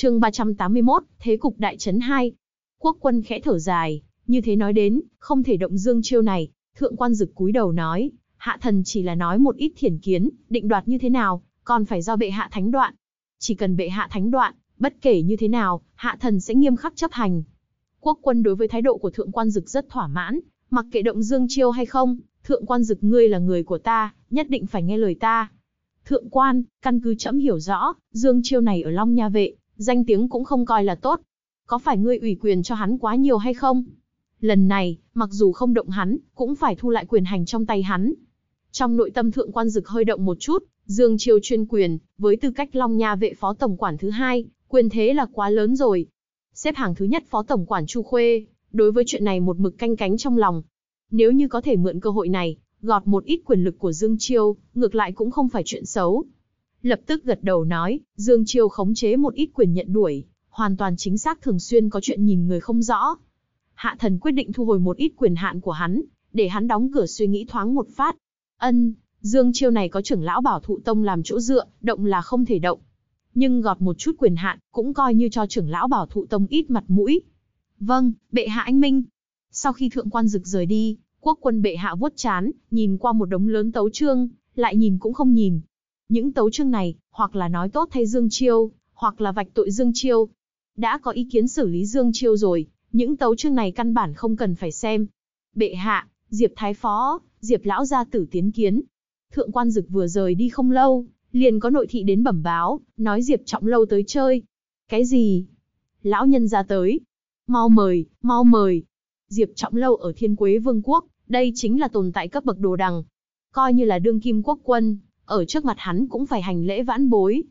chương 381, Thế cục đại trấn 2. Quốc quân khẽ thở dài, như thế nói đến, không thể động dương chiêu này, thượng quan dực cúi đầu nói, hạ thần chỉ là nói một ít thiển kiến, định đoạt như thế nào, còn phải do bệ hạ thánh đoạn. Chỉ cần bệ hạ thánh đoạn, bất kể như thế nào, hạ thần sẽ nghiêm khắc chấp hành. Quốc quân đối với thái độ của thượng quan dực rất thỏa mãn, mặc kệ động dương chiêu hay không, thượng quan dực ngươi là người của ta, nhất định phải nghe lời ta. Thượng quan, căn cứ trẫm hiểu rõ, dương chiêu này ở Long Nha Vệ, danh tiếng cũng không coi là tốt. Có phải ngươi ủy quyền cho hắn quá nhiều hay không? Lần này, mặc dù không động hắn, cũng phải thu lại quyền hành trong tay hắn. Trong nội tâm thượng quan dực hơi động một chút, Dương triều chuyên quyền, với tư cách Long Nha vệ phó tổng quản thứ hai, quyền thế là quá lớn rồi. Xếp hàng thứ nhất phó tổng quản Chu Khuê, đối với chuyện này một mực canh cánh trong lòng. Nếu như có thể mượn cơ hội này, gọt một ít quyền lực của Dương Chiêu, ngược lại cũng không phải chuyện xấu lập tức gật đầu nói, Dương Chiêu khống chế một ít quyền nhận đuổi, hoàn toàn chính xác thường xuyên có chuyện nhìn người không rõ. Hạ thần quyết định thu hồi một ít quyền hạn của hắn, để hắn đóng cửa suy nghĩ thoáng một phát. Ân, Dương Chiêu này có trưởng lão bảo thụ tông làm chỗ dựa, động là không thể động. Nhưng gọt một chút quyền hạn, cũng coi như cho trưởng lão bảo thụ tông ít mặt mũi. Vâng, bệ hạ anh Minh. Sau khi thượng quan rực rời đi, quốc quân bệ hạ vuốt chán, nhìn qua một đống lớn tấu trương, lại nhìn cũng không nhìn, những tấu chương này, hoặc là nói tốt thay Dương Chiêu, hoặc là vạch tội Dương Chiêu. Đã có ý kiến xử lý Dương Chiêu rồi, những tấu chương này căn bản không cần phải xem. Bệ hạ, Diệp Thái Phó, Diệp Lão Gia Tử tiến kiến. Thượng quan dực vừa rời đi không lâu, liền có nội thị đến bẩm báo, nói Diệp Trọng Lâu tới chơi. Cái gì? Lão nhân ra tới. Mau mời, mau mời. Diệp Trọng Lâu ở Thiên Quế Vương quốc, đây chính là tồn tại cấp bậc đồ đằng. Coi như là đương kim quốc quân, ở trước mặt hắn cũng phải hành lễ vãn bối.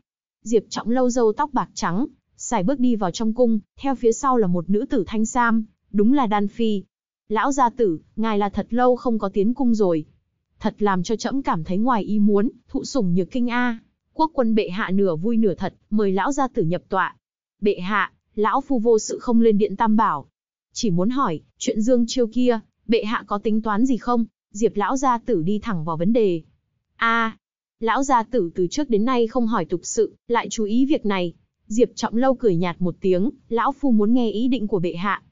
Diệp Trọng Lâu râu tóc bạc trắng, xài bước đi vào trong cung, theo phía sau là một nữ tử thanh sam, đúng là Đan Phi. Lão gia tử, ngài là thật lâu không có tiến cung rồi. Thật làm cho trẫm cảm thấy ngoài ý muốn, thụ sủng nhược kinh a. Quốc quân bệ hạ nửa vui nửa thật, mời lão gia tử nhập tọa. Bệ hạ, lão phu vô sự không lên điện tam bảo. Chỉ muốn hỏi, chuyện dương chiêu kia, bệ hạ có tính toán gì không? Diệp lão gia tử đi thẳng vào vấn đề. a Lão gia tử từ trước đến nay không hỏi tục sự, lại chú ý việc này. Diệp Trọng Lâu cười nhạt một tiếng, lão phu muốn nghe ý định của bệ hạ.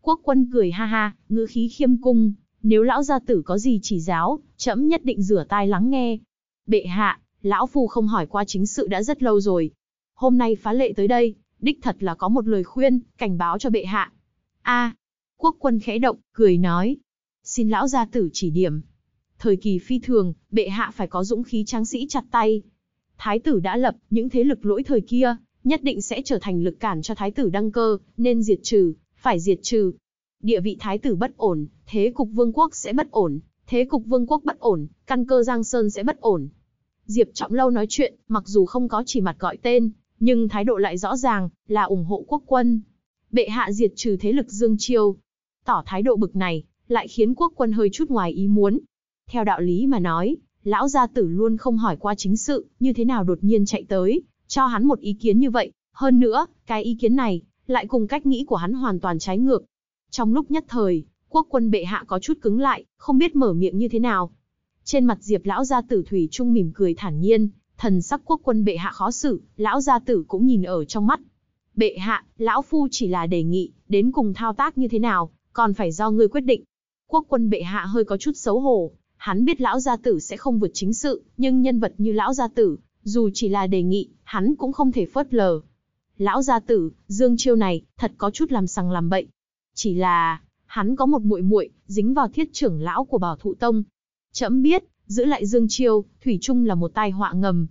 Quốc quân cười ha ha, ngữ khí khiêm cung, nếu lão gia tử có gì chỉ giáo, trẫm nhất định rửa tai lắng nghe. Bệ hạ, lão phu không hỏi qua chính sự đã rất lâu rồi. Hôm nay phá lệ tới đây, đích thật là có một lời khuyên, cảnh báo cho bệ hạ. A, quốc quân khẽ động, cười nói. Xin lão gia tử chỉ điểm. Thời kỳ phi thường, bệ hạ phải có dũng khí tráng sĩ chặt tay. Thái tử đã lập, những thế lực lỗi thời kia, nhất định sẽ trở thành lực cản cho thái tử đăng cơ, nên diệt trừ, phải diệt trừ. Địa vị thái tử bất ổn, thế cục vương quốc sẽ bất ổn, thế cục vương quốc bất ổn, căn cơ Giang Sơn sẽ bất ổn. Diệp Trọng Lâu nói chuyện, mặc dù không có chỉ mặt gọi tên, nhưng thái độ lại rõ ràng, là ủng hộ quốc quân. Bệ hạ diệt trừ thế lực Dương Chiêu. Tỏ thái độ bực này, lại khiến quốc quân hơi chút ngoài ý muốn, theo đạo lý mà nói, lão gia tử luôn không hỏi qua chính sự, như thế nào đột nhiên chạy tới, cho hắn một ý kiến như vậy. Hơn nữa, cái ý kiến này, lại cùng cách nghĩ của hắn hoàn toàn trái ngược. Trong lúc nhất thời, quốc quân bệ hạ có chút cứng lại, không biết mở miệng như thế nào. Trên mặt diệp lão gia tử Thủy Trung mỉm cười thản nhiên, thần sắc quốc quân bệ hạ khó xử, lão gia tử cũng nhìn ở trong mắt. Bệ hạ, lão phu chỉ là đề nghị, đến cùng thao tác như thế nào, còn phải do ngươi quyết định. Quốc quân bệ hạ hơi có chút xấu hổ, Hắn biết lão gia tử sẽ không vượt chính sự, nhưng nhân vật như lão gia tử, dù chỉ là đề nghị, hắn cũng không thể phớt lờ. Lão gia tử, Dương Chiêu này, thật có chút làm sằng làm bậy. Chỉ là, hắn có một muội muội dính vào thiết trưởng lão của Bảo Thụ Tông. Trẫm biết, giữ lại Dương Chiêu, thủy chung là một tai họa ngầm.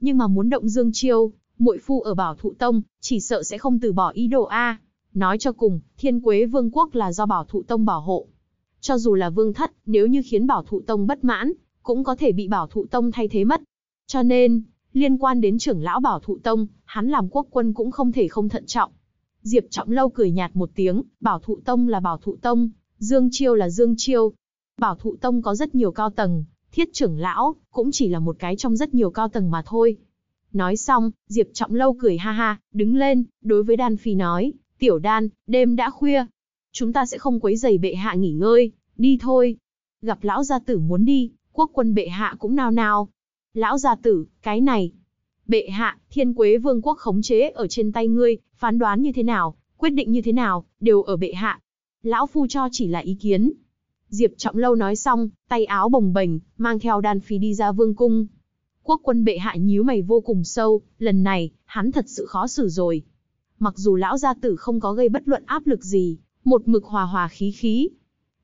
Nhưng mà muốn động Dương Chiêu, muội phu ở Bảo Thụ Tông, chỉ sợ sẽ không từ bỏ ý đồ a. Nói cho cùng, Thiên Quế Vương quốc là do Bảo Thụ Tông bảo hộ, cho dù là vương thất, nếu như khiến bảo thụ tông bất mãn, cũng có thể bị bảo thụ tông thay thế mất. Cho nên, liên quan đến trưởng lão bảo thụ tông, hắn làm quốc quân cũng không thể không thận trọng. Diệp Trọng Lâu cười nhạt một tiếng, bảo thụ tông là bảo thụ tông, Dương Chiêu là Dương Chiêu. Bảo thụ tông có rất nhiều cao tầng, thiết trưởng lão, cũng chỉ là một cái trong rất nhiều cao tầng mà thôi. Nói xong, Diệp Trọng Lâu cười ha ha, đứng lên, đối với Đan Phi nói, tiểu đan, đêm đã khuya, Chúng ta sẽ không quấy giày bệ hạ nghỉ ngơi, đi thôi. Gặp lão gia tử muốn đi, quốc quân bệ hạ cũng nao nao. Lão gia tử, cái này. Bệ hạ, thiên quế vương quốc khống chế ở trên tay ngươi, phán đoán như thế nào, quyết định như thế nào, đều ở bệ hạ. Lão phu cho chỉ là ý kiến. Diệp Trọng Lâu nói xong, tay áo bồng bềnh, mang theo đan phi đi ra vương cung. Quốc quân bệ hạ nhíu mày vô cùng sâu, lần này, hắn thật sự khó xử rồi. Mặc dù lão gia tử không có gây bất luận áp lực gì, một mực hòa hòa khí khí.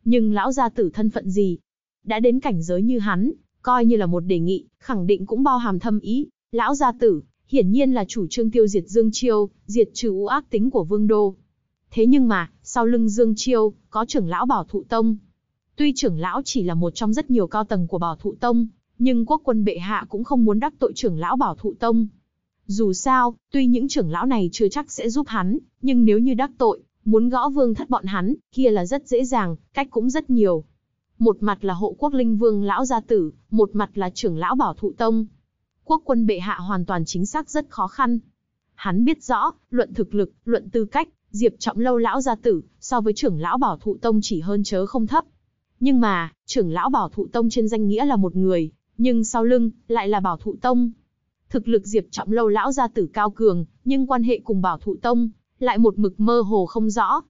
Nhưng lão gia tử thân phận gì? Đã đến cảnh giới như hắn, coi như là một đề nghị, khẳng định cũng bao hàm thâm ý. Lão gia tử, hiển nhiên là chủ trương tiêu diệt Dương Chiêu, diệt trừ u ác tính của Vương Đô. Thế nhưng mà, sau lưng Dương Chiêu, có trưởng lão bảo thụ tông. Tuy trưởng lão chỉ là một trong rất nhiều cao tầng của bảo thụ tông, nhưng quốc quân bệ hạ cũng không muốn đắc tội trưởng lão bảo thụ tông. Dù sao, tuy những trưởng lão này chưa chắc sẽ giúp hắn, nhưng nếu như đắc tội, Muốn gõ vương thất bọn hắn, kia là rất dễ dàng, cách cũng rất nhiều. Một mặt là hộ quốc linh vương lão gia tử, một mặt là trưởng lão bảo thụ tông. Quốc quân bệ hạ hoàn toàn chính xác rất khó khăn. Hắn biết rõ, luận thực lực, luận tư cách, diệp trọng lâu lão gia tử, so với trưởng lão bảo thụ tông chỉ hơn chớ không thấp. Nhưng mà, trưởng lão bảo thụ tông trên danh nghĩa là một người, nhưng sau lưng, lại là bảo thụ tông. Thực lực diệp trọng lâu lão gia tử cao cường, nhưng quan hệ cùng bảo thụ tông, lại một mực mơ hồ không rõ.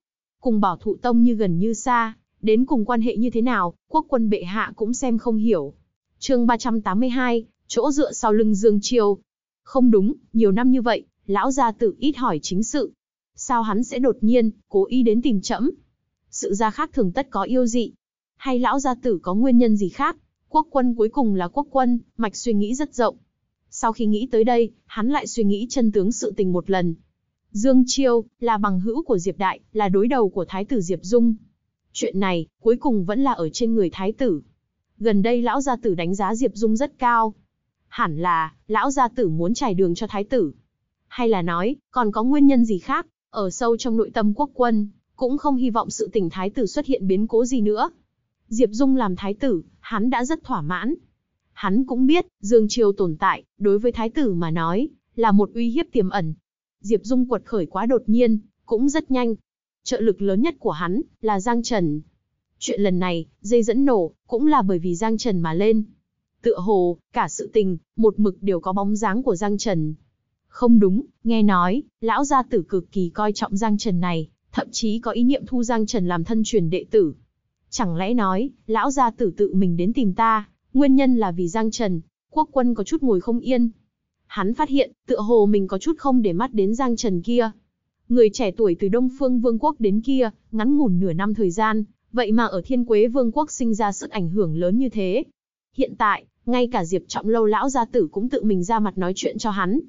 Cùng bảo thụ tông như gần như xa, đến cùng quan hệ như thế nào, quốc quân bệ hạ cũng xem không hiểu. chương 382, chỗ dựa sau lưng Dương Triều. Không đúng, nhiều năm như vậy, lão gia tự ít hỏi chính sự. Sao hắn sẽ đột nhiên, cố ý đến tìm trẫm? Sự gia khác thường tất có yêu dị. Hay lão gia tử có nguyên nhân gì khác? Quốc quân cuối cùng là quốc quân, mạch suy nghĩ rất rộng. Sau khi nghĩ tới đây, hắn lại suy nghĩ chân tướng sự tình một lần, Dương Chiêu, là bằng hữu của Diệp Đại, là đối đầu của Thái tử Diệp Dung. Chuyện này, cuối cùng vẫn là ở trên người Thái tử. Gần đây lão gia tử đánh giá Diệp Dung rất cao. Hẳn là, lão gia tử muốn trải đường cho Thái tử. Hay là nói, còn có nguyên nhân gì khác, ở sâu trong nội tâm quốc quân, cũng không hy vọng sự tình Thái tử xuất hiện biến cố gì nữa. Diệp Dung làm Thái tử, hắn đã rất thỏa mãn. Hắn cũng biết, Dương Chiêu tồn tại, đối với Thái tử mà nói, là một uy hiếp tiềm ẩn, Diệp Dung quật khởi quá đột nhiên, cũng rất nhanh. Trợ lực lớn nhất của hắn là Giang Trần. Chuyện lần này, dây dẫn nổ, cũng là bởi vì Giang Trần mà lên. Tựa hồ, cả sự tình, một mực đều có bóng dáng của Giang Trần. Không đúng, nghe nói, lão gia tử cực kỳ coi trọng Giang Trần này, thậm chí có ý niệm thu Giang Trần làm thân truyền đệ tử. Chẳng lẽ nói, lão gia tử tự mình đến tìm ta, nguyên nhân là vì Giang Trần, quốc quân có chút ngồi không yên, Hắn phát hiện, tựa hồ mình có chút không để mắt đến Giang Trần kia. Người trẻ tuổi từ Đông Phương Vương quốc đến kia, ngắn ngủn nửa năm thời gian, vậy mà ở Thiên Quế Vương quốc sinh ra sức ảnh hưởng lớn như thế. Hiện tại, ngay cả Diệp Trọng Lâu lão gia tử cũng tự mình ra mặt nói chuyện cho hắn.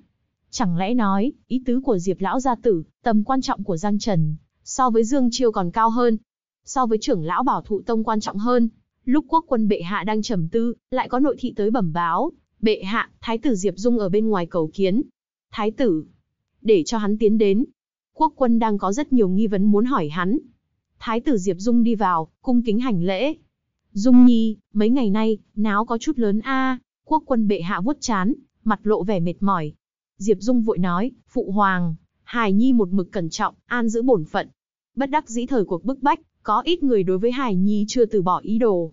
Chẳng lẽ nói, ý tứ của Diệp lão gia tử, tầm quan trọng của Giang Trần, so với Dương Chiêu còn cao hơn, so với trưởng lão bảo thụ tông quan trọng hơn. Lúc quốc quân bệ hạ đang trầm tư, lại có nội thị tới bẩm báo, Bệ hạ, thái tử Diệp Dung ở bên ngoài cầu kiến. Thái tử, để cho hắn tiến đến. Quốc quân đang có rất nhiều nghi vấn muốn hỏi hắn. Thái tử Diệp Dung đi vào, cung kính hành lễ. Dung Nhi, mấy ngày nay, náo có chút lớn a. Quốc quân bệ hạ vuốt chán, mặt lộ vẻ mệt mỏi. Diệp Dung vội nói, phụ hoàng, Hải Nhi một mực cẩn trọng, an giữ bổn phận. Bất đắc dĩ thời cuộc bức bách, có ít người đối với Hải Nhi chưa từ bỏ ý đồ.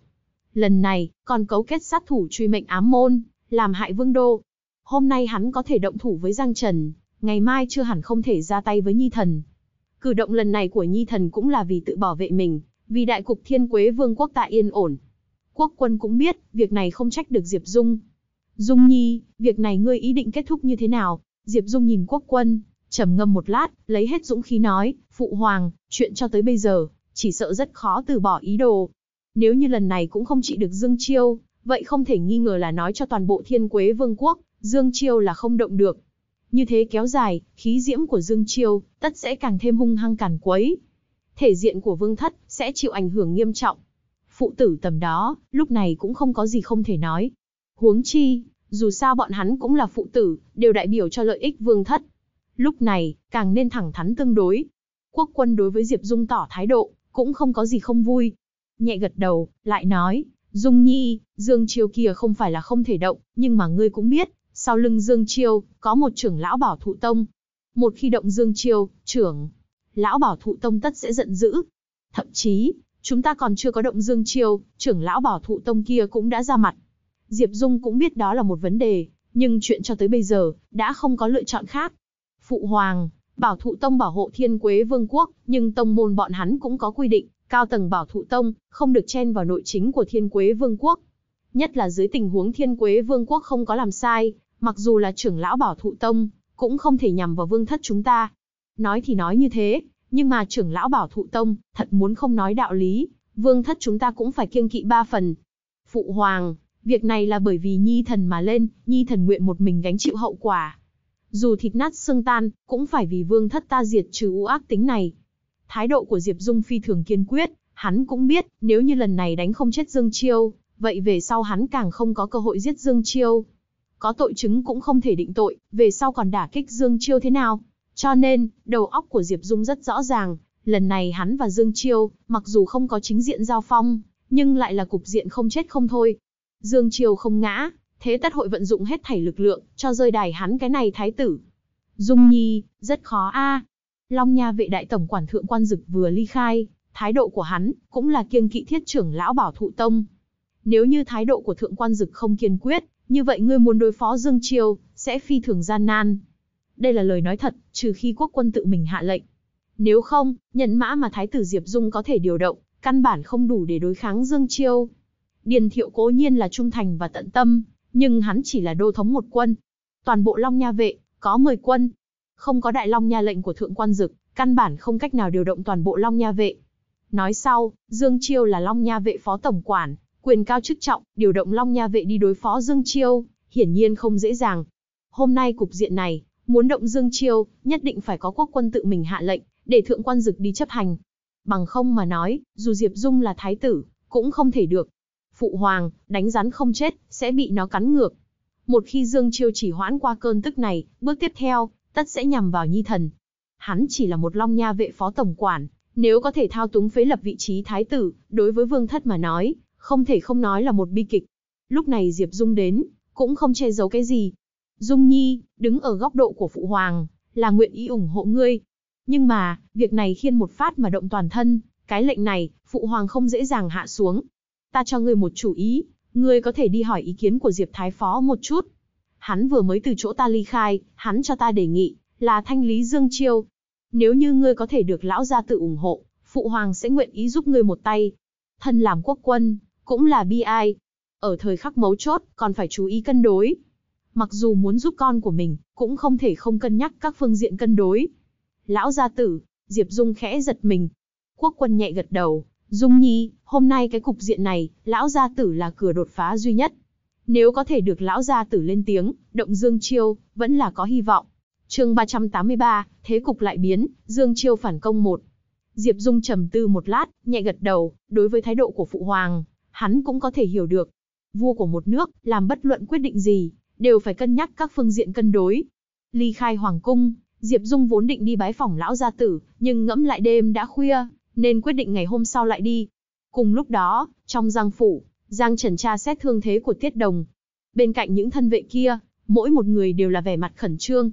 Lần này, còn cấu kết sát thủ truy mệnh ám môn, làm hại vương đô. Hôm nay hắn có thể động thủ với Giang Trần, ngày mai chưa hẳn không thể ra tay với Nhi Thần. Cử động lần này của Nhi Thần cũng là vì tự bảo vệ mình, vì đại cục thiên quế vương quốc tại yên ổn. Quốc quân cũng biết, việc này không trách được Diệp Dung. Dung Nhi, việc này ngươi ý định kết thúc như thế nào? Diệp Dung nhìn quốc quân, trầm ngâm một lát, lấy hết dũng khí nói, phụ hoàng, chuyện cho tới bây giờ, chỉ sợ rất khó từ bỏ ý đồ. Nếu như lần này cũng không trị được Dương Chiêu, Vậy không thể nghi ngờ là nói cho toàn bộ thiên quế vương quốc, Dương Chiêu là không động được. Như thế kéo dài, khí diễm của Dương Chiêu, tất sẽ càng thêm hung hăng càn quấy. Thể diện của vương thất, sẽ chịu ảnh hưởng nghiêm trọng. Phụ tử tầm đó, lúc này cũng không có gì không thể nói. Huống chi, dù sao bọn hắn cũng là phụ tử, đều đại biểu cho lợi ích vương thất. Lúc này, càng nên thẳng thắn tương đối. Quốc quân đối với Diệp Dung tỏ thái độ, cũng không có gì không vui. Nhẹ gật đầu, lại nói, Dung Nhi, Dương Chiêu kia không phải là không thể động, nhưng mà ngươi cũng biết, sau lưng Dương Chiêu, có một trưởng lão bảo thụ tông. Một khi động Dương Chiêu, trưởng, lão bảo thụ tông tất sẽ giận dữ. Thậm chí, chúng ta còn chưa có động Dương Chiêu, trưởng lão bảo thụ tông kia cũng đã ra mặt. Diệp Dung cũng biết đó là một vấn đề, nhưng chuyện cho tới bây giờ, đã không có lựa chọn khác. Phụ Hoàng, bảo thụ tông bảo hộ thiên quế vương quốc, nhưng tông môn bọn hắn cũng có quy định, cao tầng bảo thụ tông, không được chen vào nội chính của Thiên Quế Vương quốc. Nhất là dưới tình huống Thiên Quế Vương quốc không có làm sai, mặc dù là trưởng lão bảo thụ tông, cũng không thể nhằm vào vương thất chúng ta. Nói thì nói như thế, nhưng mà trưởng lão bảo thụ tông, thật muốn không nói đạo lý, vương thất chúng ta cũng phải kiêng kỵ ba phần. Phụ hoàng, việc này là bởi vì nhi thần mà lên, nhi thần nguyện một mình gánh chịu hậu quả. Dù thịt nát xương tan, cũng phải vì vương thất ta diệt trừ u ác tính này, Thái độ của Diệp Dung phi thường kiên quyết, hắn cũng biết, nếu như lần này đánh không chết Dương Chiêu, vậy về sau hắn càng không có cơ hội giết Dương Chiêu. Có tội chứng cũng không thể định tội, về sau còn đả kích Dương Chiêu thế nào. Cho nên, đầu óc của Diệp Dung rất rõ ràng, lần này hắn và Dương Chiêu, mặc dù không có chính diện giao phong, nhưng lại là cục diện không chết không thôi. Dương Chiêu không ngã, thế tất hội vận dụng hết thảy lực lượng, cho rơi đài hắn cái này thái tử. Dung Nhi, rất khó a Long Nha vệ đại tổng quản thượng quan dực vừa ly khai, thái độ của hắn cũng là kiêng kỵ thiết trưởng lão bảo thụ tông. Nếu như thái độ của thượng quan dực không kiên quyết, như vậy ngươi muốn đối phó Dương Triều sẽ phi thường gian nan. Đây là lời nói thật, trừ khi quốc quân tự mình hạ lệnh. Nếu không, nhận mã mà Thái tử Diệp Dung có thể điều động, căn bản không đủ để đối kháng Dương Triều. Điền thiệu cố nhiên là trung thành và tận tâm, nhưng hắn chỉ là đô thống một quân. Toàn bộ Long Nha Vệ, có 10 quân, không có đại long nha lệnh của thượng quan dực, căn bản không cách nào điều động toàn bộ long nha vệ. Nói sau, Dương Chiêu là long nha vệ phó tổng quản, quyền cao chức trọng, điều động long nha vệ đi đối phó Dương Chiêu, hiển nhiên không dễ dàng. Hôm nay cục diện này, muốn động Dương Chiêu, nhất định phải có quốc quân tự mình hạ lệnh, để thượng quan dực đi chấp hành. Bằng không mà nói, dù Diệp Dung là thái tử, cũng không thể được. Phụ hoàng, đánh rắn không chết, sẽ bị nó cắn ngược. Một khi Dương Chiêu chỉ hoãn qua cơn tức này, bước tiếp theo, tất sẽ nhằm vào nhi thần. Hắn chỉ là một long nha vệ phó tổng quản, nếu có thể thao túng phế lập vị trí thái tử, đối với vương thất mà nói, không thể không nói là một bi kịch. Lúc này Diệp Dung đến, cũng không che giấu cái gì. Dung Nhi, đứng ở góc độ của Phụ Hoàng, là nguyện ý ủng hộ ngươi. Nhưng mà, việc này khiên một phát mà động toàn thân, cái lệnh này, Phụ Hoàng không dễ dàng hạ xuống. Ta cho ngươi một chủ ý, ngươi có thể đi hỏi ý kiến của Diệp Thái Phó một chút, hắn vừa mới từ chỗ ta ly khai, hắn cho ta đề nghị, là thanh lý Dương Chiêu. Nếu như ngươi có thể được lão gia tự ủng hộ, phụ hoàng sẽ nguyện ý giúp ngươi một tay. Thân làm quốc quân, cũng là bi ai. Ở thời khắc mấu chốt, còn phải chú ý cân đối. Mặc dù muốn giúp con của mình, cũng không thể không cân nhắc các phương diện cân đối. Lão gia tử, Diệp Dung khẽ giật mình. Quốc quân nhẹ gật đầu, Dung Nhi, hôm nay cái cục diện này, lão gia tử là cửa đột phá duy nhất, nếu có thể được lão gia tử lên tiếng, động Dương Chiêu, vẫn là có hy vọng. chương 383, thế cục lại biến, Dương Chiêu phản công một. Diệp Dung trầm tư một lát, nhẹ gật đầu, đối với thái độ của Phụ Hoàng, hắn cũng có thể hiểu được. Vua của một nước, làm bất luận quyết định gì, đều phải cân nhắc các phương diện cân đối. Ly khai Hoàng Cung, Diệp Dung vốn định đi bái phòng lão gia tử, nhưng ngẫm lại đêm đã khuya, nên quyết định ngày hôm sau lại đi. Cùng lúc đó, trong giang phủ, Giang Trần tra xét thương thế của Tiết Đồng. Bên cạnh những thân vệ kia, mỗi một người đều là vẻ mặt khẩn trương.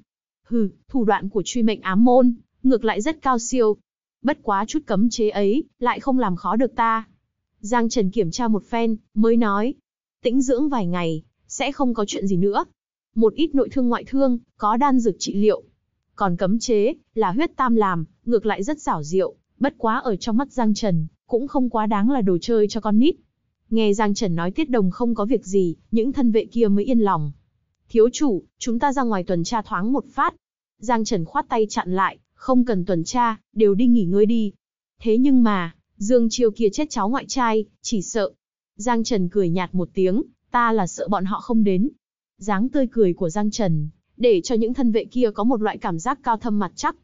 Hừ, thủ đoạn của truy mệnh ám môn, ngược lại rất cao siêu. Bất quá chút cấm chế ấy, lại không làm khó được ta. Giang Trần kiểm tra một phen, mới nói. Tĩnh dưỡng vài ngày, sẽ không có chuyện gì nữa. Một ít nội thương ngoại thương, có đan dược trị liệu. Còn cấm chế, là huyết tam làm, ngược lại rất xảo diệu. Bất quá ở trong mắt Giang Trần, cũng không quá đáng là đồ chơi cho con nít. Nghe Giang Trần nói Tiết Đồng không có việc gì, những thân vệ kia mới yên lòng. Thiếu chủ, chúng ta ra ngoài tuần tra thoáng một phát. Giang Trần khoát tay chặn lại, không cần tuần tra, đều đi nghỉ ngơi đi. Thế nhưng mà, Dương Chiêu kia chết cháu ngoại trai, chỉ sợ. Giang Trần cười nhạt một tiếng, ta là sợ bọn họ không đến. Dáng tươi cười của Giang Trần, để cho những thân vệ kia có một loại cảm giác cao thâm mặt chắc.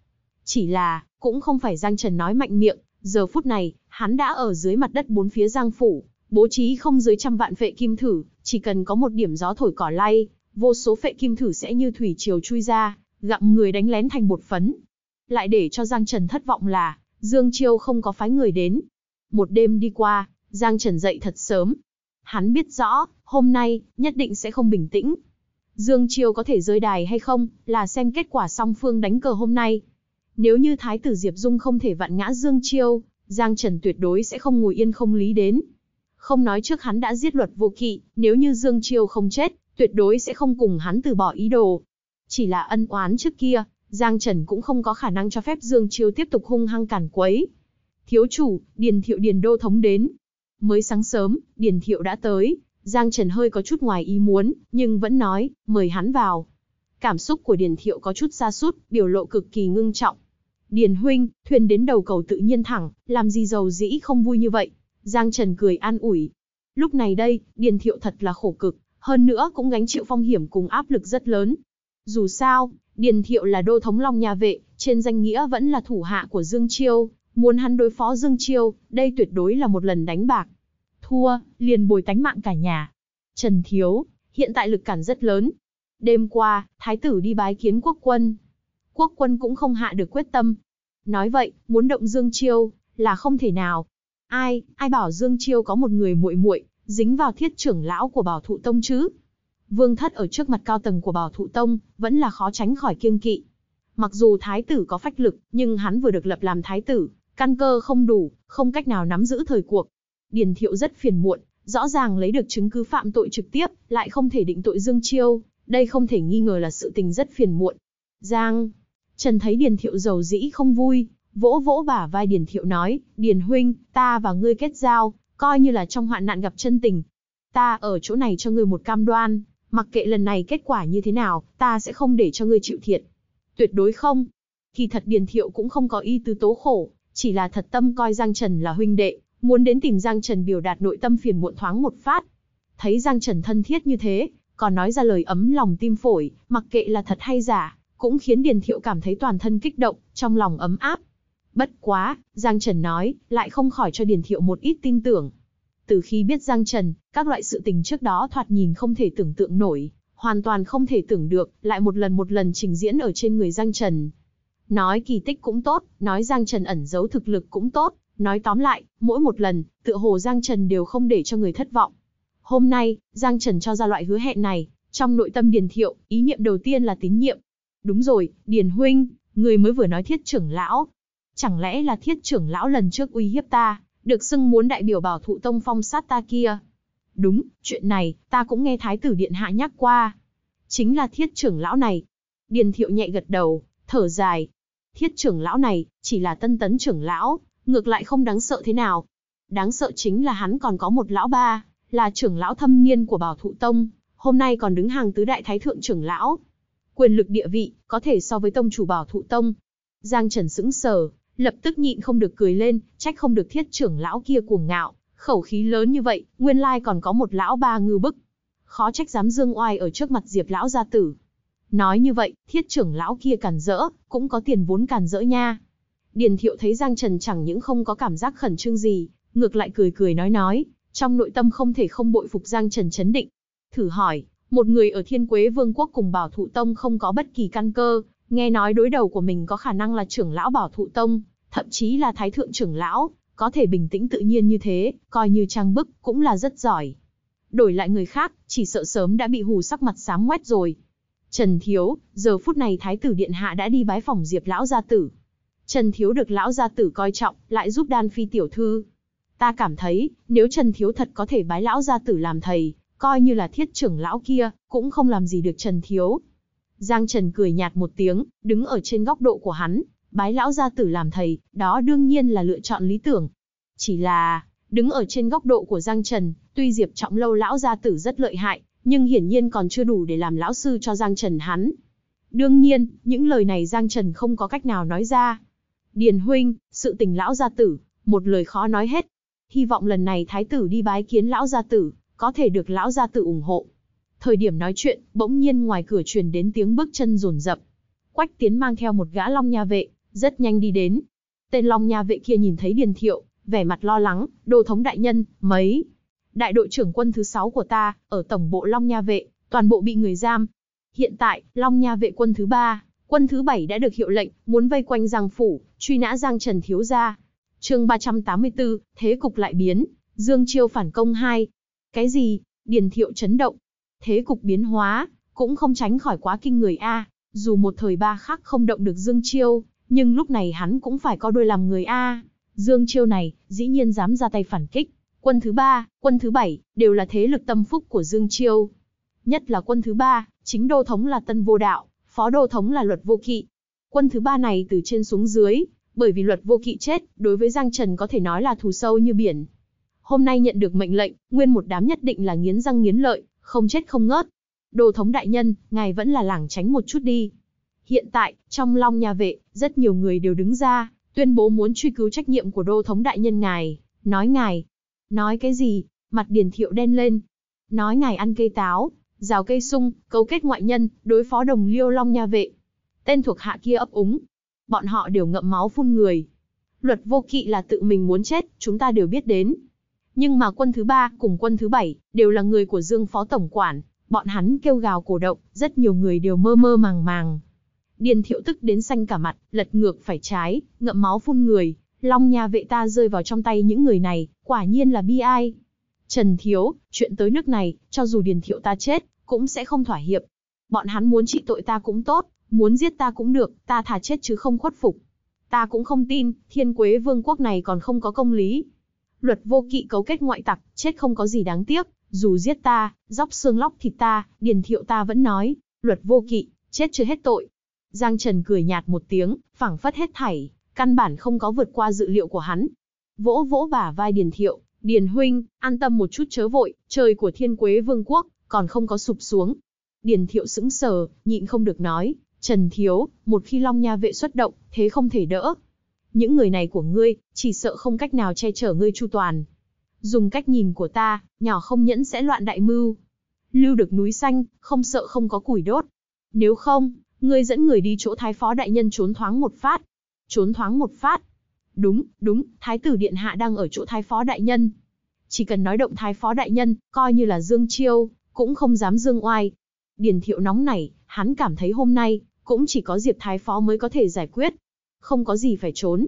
Chỉ là, cũng không phải Giang Trần nói mạnh miệng, giờ phút này, hắn đã ở dưới mặt đất bốn phía Giang Phủ, bố trí không dưới trăm vạn phệ kim thử, chỉ cần có một điểm gió thổi cỏ lay, vô số phệ kim thử sẽ như thủy triều chui ra, gặm người đánh lén thành bột phấn. Lại để cho Giang Trần thất vọng là, Dương Chiêu không có phái người đến. Một đêm đi qua, Giang Trần dậy thật sớm. Hắn biết rõ, hôm nay, nhất định sẽ không bình tĩnh. Dương Chiêu có thể rơi đài hay không, là xem kết quả song phương đánh cờ hôm nay. Nếu như Thái tử Diệp Dung không thể vặn ngã Dương Chiêu, Giang Trần tuyệt đối sẽ không ngồi yên không lý đến, không nói trước hắn đã giết luật vô kỵ, nếu như Dương Chiêu không chết, tuyệt đối sẽ không cùng hắn từ bỏ ý đồ. Chỉ là ân oán trước kia, Giang Trần cũng không có khả năng cho phép Dương Chiêu tiếp tục hung hăng cản quấy. Thiếu chủ, Điền Thiệu Điền Đô Thống đến. Mới sáng sớm, Điền Thiệu đã tới, Giang Trần hơi có chút ngoài ý muốn, nhưng vẫn nói, mời hắn vào. Cảm xúc của Điền Thiệu có chút xa sút biểu lộ cực kỳ ngưng trọng. Điền Huynh, thuyền đến đầu cầu tự nhiên thẳng, làm gì giàu dĩ không vui như vậy. Giang Trần cười an ủi. Lúc này đây, Điền Thiệu thật là khổ cực, hơn nữa cũng gánh chịu phong hiểm cùng áp lực rất lớn. Dù sao, Điền Thiệu là đô thống Long nhà Vệ, trên danh nghĩa vẫn là thủ hạ của Dương Chiêu, muốn hắn đối phó Dương Chiêu, đây tuyệt đối là một lần đánh bạc. Thua, liền bồi tánh mạng cả nhà. Trần Thiếu, hiện tại lực cản rất lớn. Đêm qua, Thái tử đi bái kiến quốc quân. Quốc quân cũng không hạ được quyết tâm. Nói vậy, muốn động Dương Chiêu, là không thể nào. Ai, ai bảo Dương Chiêu có một người muội muội dính vào thiết trưởng lão của bảo thụ tông chứ? Vương thất ở trước mặt cao tầng của bảo thụ tông, vẫn là khó tránh khỏi kiêng kỵ. Mặc dù thái tử có phách lực, nhưng hắn vừa được lập làm thái tử, căn cơ không đủ, không cách nào nắm giữ thời cuộc. Điền thiệu rất phiền muộn, rõ ràng lấy được chứng cứ phạm tội trực tiếp, lại không thể định tội Dương Chiêu, đây không thể nghi ngờ là sự tình rất phiền muộn. Giang, Trần thấy Điền Thiệu giàu dĩ không vui, vỗ vỗ bả vai Điền Thiệu nói, Điền Huynh, ta và ngươi kết giao, coi như là trong hoạn nạn gặp chân tình. Ta ở chỗ này cho ngươi một cam đoan, mặc kệ lần này kết quả như thế nào, ta sẽ không để cho ngươi chịu thiệt. Tuyệt đối không. Kỳ thật Điền Thiệu cũng không có ý tứ tố khổ, chỉ là thật tâm coi Giang Trần là huynh đệ, muốn đến tìm Giang Trần biểu đạt nội tâm phiền muộn thoáng một phát. Thấy Giang Trần thân thiết như thế, còn nói ra lời ấm lòng tim phổi, mặc kệ là thật hay giả, cũng khiến Điền Thiệu cảm thấy toàn thân kích động, trong lòng ấm áp. Bất quá, Giang Trần nói, lại không khỏi cho Điền Thiệu một ít tin tưởng. Từ khi biết Giang Trần, các loại sự tình trước đó thoạt nhìn không thể tưởng tượng nổi, hoàn toàn không thể tưởng được, lại một lần một lần trình diễn ở trên người Giang Trần. Nói kỳ tích cũng tốt, nói Giang Trần ẩn giấu thực lực cũng tốt, nói tóm lại, mỗi một lần, tựa hồ Giang Trần đều không để cho người thất vọng. Hôm nay, Giang Trần cho ra loại hứa hẹn này, trong nội tâm Điền Thiệu, ý niệm đầu tiên là tín nhiệm. Đúng rồi, Điền Huynh, người mới vừa nói thiết trưởng lão, Chẳng lẽ là thiết trưởng lão lần trước uy hiếp ta, được xưng muốn đại biểu bảo thụ tông phong sát ta kia? Đúng, chuyện này, ta cũng nghe thái tử điện hạ nhắc qua. Chính là thiết trưởng lão này. Điền thiệu nhẹ gật đầu, thở dài. Thiết trưởng lão này, chỉ là tân tấn trưởng lão, ngược lại không đáng sợ thế nào. Đáng sợ chính là hắn còn có một lão ba, là trưởng lão thâm niên của bảo thụ tông, hôm nay còn đứng hàng tứ đại thái thượng trưởng lão. Quyền lực địa vị, có thể so với tông chủ bảo thụ tông. Giang Trần sững sờ, lập tức nhịn không được cười lên, trách không được thiết trưởng lão kia cuồng ngạo, khẩu khí lớn như vậy, nguyên lai còn có một lão ba ngư bức. Khó trách dám dương oai ở trước mặt Diệp lão gia tử. Nói như vậy, thiết trưởng lão kia cản rỡ, cũng có tiền vốn cản rỡ nha. Điền thiệu thấy Giang Trần chẳng những không có cảm giác khẩn trương gì, ngược lại cười cười nói nói, trong nội tâm không thể không bội phục Giang Trần chấn định. Thử hỏi, một người ở Thiên Quế Vương quốc cùng Bảo Thụ Tông không có bất kỳ căn cơ, Nghe nói đối đầu của mình có khả năng là trưởng lão bảo thụ tông, thậm chí là thái thượng trưởng lão, có thể bình tĩnh tự nhiên như thế, coi như trang bức, cũng là rất giỏi. Đổi lại người khác, chỉ sợ sớm đã bị hù sắc mặt xám ngoét rồi. Trần Thiếu, giờ phút này Thái tử Điện Hạ đã đi bái phòng Diệp Lão Gia Tử. Trần Thiếu được Lão Gia Tử coi trọng, lại giúp Đan Phi Tiểu Thư. Ta cảm thấy, nếu Trần Thiếu thật có thể bái Lão Gia Tử làm thầy, coi như là thiết trưởng lão kia, cũng không làm gì được Trần Thiếu. Giang Trần cười nhạt một tiếng, đứng ở trên góc độ của hắn, bái lão gia tử làm thầy, đó đương nhiên là lựa chọn lý tưởng. Chỉ là, đứng ở trên góc độ của Giang Trần, tuy Diệp Trọng Lâu lão gia tử rất lợi hại, nhưng hiển nhiên còn chưa đủ để làm lão sư cho Giang Trần hắn. Đương nhiên, những lời này Giang Trần không có cách nào nói ra. Điền huynh, sự tình lão gia tử, một lời khó nói hết. Hy vọng lần này thái tử đi bái kiến lão gia tử, có thể được lão gia tử ủng hộ. Thời điểm nói chuyện, bỗng nhiên ngoài cửa truyền đến tiếng bước chân rồn rập. Quách Tiến mang theo một gã Long Nha vệ, rất nhanh đi đến. Tên Long Nha vệ kia nhìn thấy Điền Thiệu, vẻ mặt lo lắng, "Đô thống đại nhân, mấy đại đội trưởng quân thứ 6 của ta ở tổng bộ Long Nha vệ, toàn bộ bị người giam. Hiện tại, Long Nha vệ quân thứ 3, quân thứ 7 đã được hiệu lệnh, muốn vây quanh Giang phủ, truy nã Giang Trần thiếu gia." Chương 384, thế cục lại biến, Dương Chiêu phản công 2. Cái gì? Điền Thiệu chấn động, Thế cục biến hóa, cũng không tránh khỏi quá kinh người A, dù một thời ba khắc không động được Dương Chiêu, nhưng lúc này hắn cũng phải có đôi làm người A. Dương Chiêu này, dĩ nhiên dám ra tay phản kích. Quân thứ ba, quân thứ bảy, đều là thế lực tâm phúc của Dương Chiêu. Nhất là quân thứ ba, chính đô thống là Tân Vô Đạo, phó đô thống là Luật Vô Kỵ. Quân thứ ba này từ trên xuống dưới, bởi vì Luật Vô Kỵ chết, đối với Giang Trần có thể nói là thù sâu như biển. Hôm nay nhận được mệnh lệnh, nguyên một đám nhất định là nghiến răng nghiến lợi, không chết không ngớt. Đồ thống đại nhân, ngài vẫn là lảng tránh một chút đi. Hiện tại, trong long nhà vệ, rất nhiều người đều đứng ra, tuyên bố muốn truy cứu trách nhiệm của đô thống đại nhân ngài. Nói ngài, nói cái gì, mặt điền thiệu đen lên. Nói ngài ăn cây táo, rào cây sung, cấu kết ngoại nhân, đối phó đồng liêu long nhà vệ. Tên thuộc hạ kia ấp úng. Bọn họ đều ngậm máu phun người. Luật vô kỵ là tự mình muốn chết, chúng ta đều biết đến, nhưng mà quân thứ ba cùng quân thứ bảy đều là người của Dương Phó Tổng Quản, bọn hắn kêu gào cổ động, rất nhiều người đều mơ mơ màng màng. Điền thiệu tức đến xanh cả mặt, lật ngược phải trái, ngậm máu phun người, long nhà vệ ta rơi vào trong tay những người này, quả nhiên là bi ai. Trần Thiếu, chuyện tới nước này, cho dù điền thiệu ta chết, cũng sẽ không thỏa hiệp. Bọn hắn muốn trị tội ta cũng tốt, muốn giết ta cũng được, ta thà chết chứ không khuất phục. Ta cũng không tin, thiên quế vương quốc này còn không có công lý, luật vô kỵ cấu kết ngoại tặc, chết không có gì đáng tiếc, dù giết ta, dóc xương lóc thịt ta, điền thiệu ta vẫn nói, luật vô kỵ, chết chưa hết tội. Giang Trần cười nhạt một tiếng, phảng phất hết thảy, căn bản không có vượt qua dự liệu của hắn. Vỗ vỗ bả vai điền thiệu, điền huynh, an tâm một chút chớ vội, trời của thiên quế vương quốc, còn không có sụp xuống. Điền thiệu sững sờ, nhịn không được nói, Trần Thiếu, một khi Long Nha vệ xuất động, thế không thể đỡ, những người này của ngươi, chỉ sợ không cách nào che chở ngươi chu toàn. Dùng cách nhìn của ta, nhỏ không nhẫn sẽ loạn đại mưu. Lưu được núi xanh, không sợ không có củi đốt. Nếu không, ngươi dẫn người đi chỗ thái phó đại nhân trốn thoáng một phát. Trốn thoáng một phát. Đúng, đúng, thái tử điện hạ đang ở chỗ thái phó đại nhân. Chỉ cần nói động thái phó đại nhân, coi như là dương chiêu, cũng không dám dương oai. Điền thiệu nóng này, hắn cảm thấy hôm nay, cũng chỉ có diệp thái phó mới có thể giải quyết, không có gì phải trốn.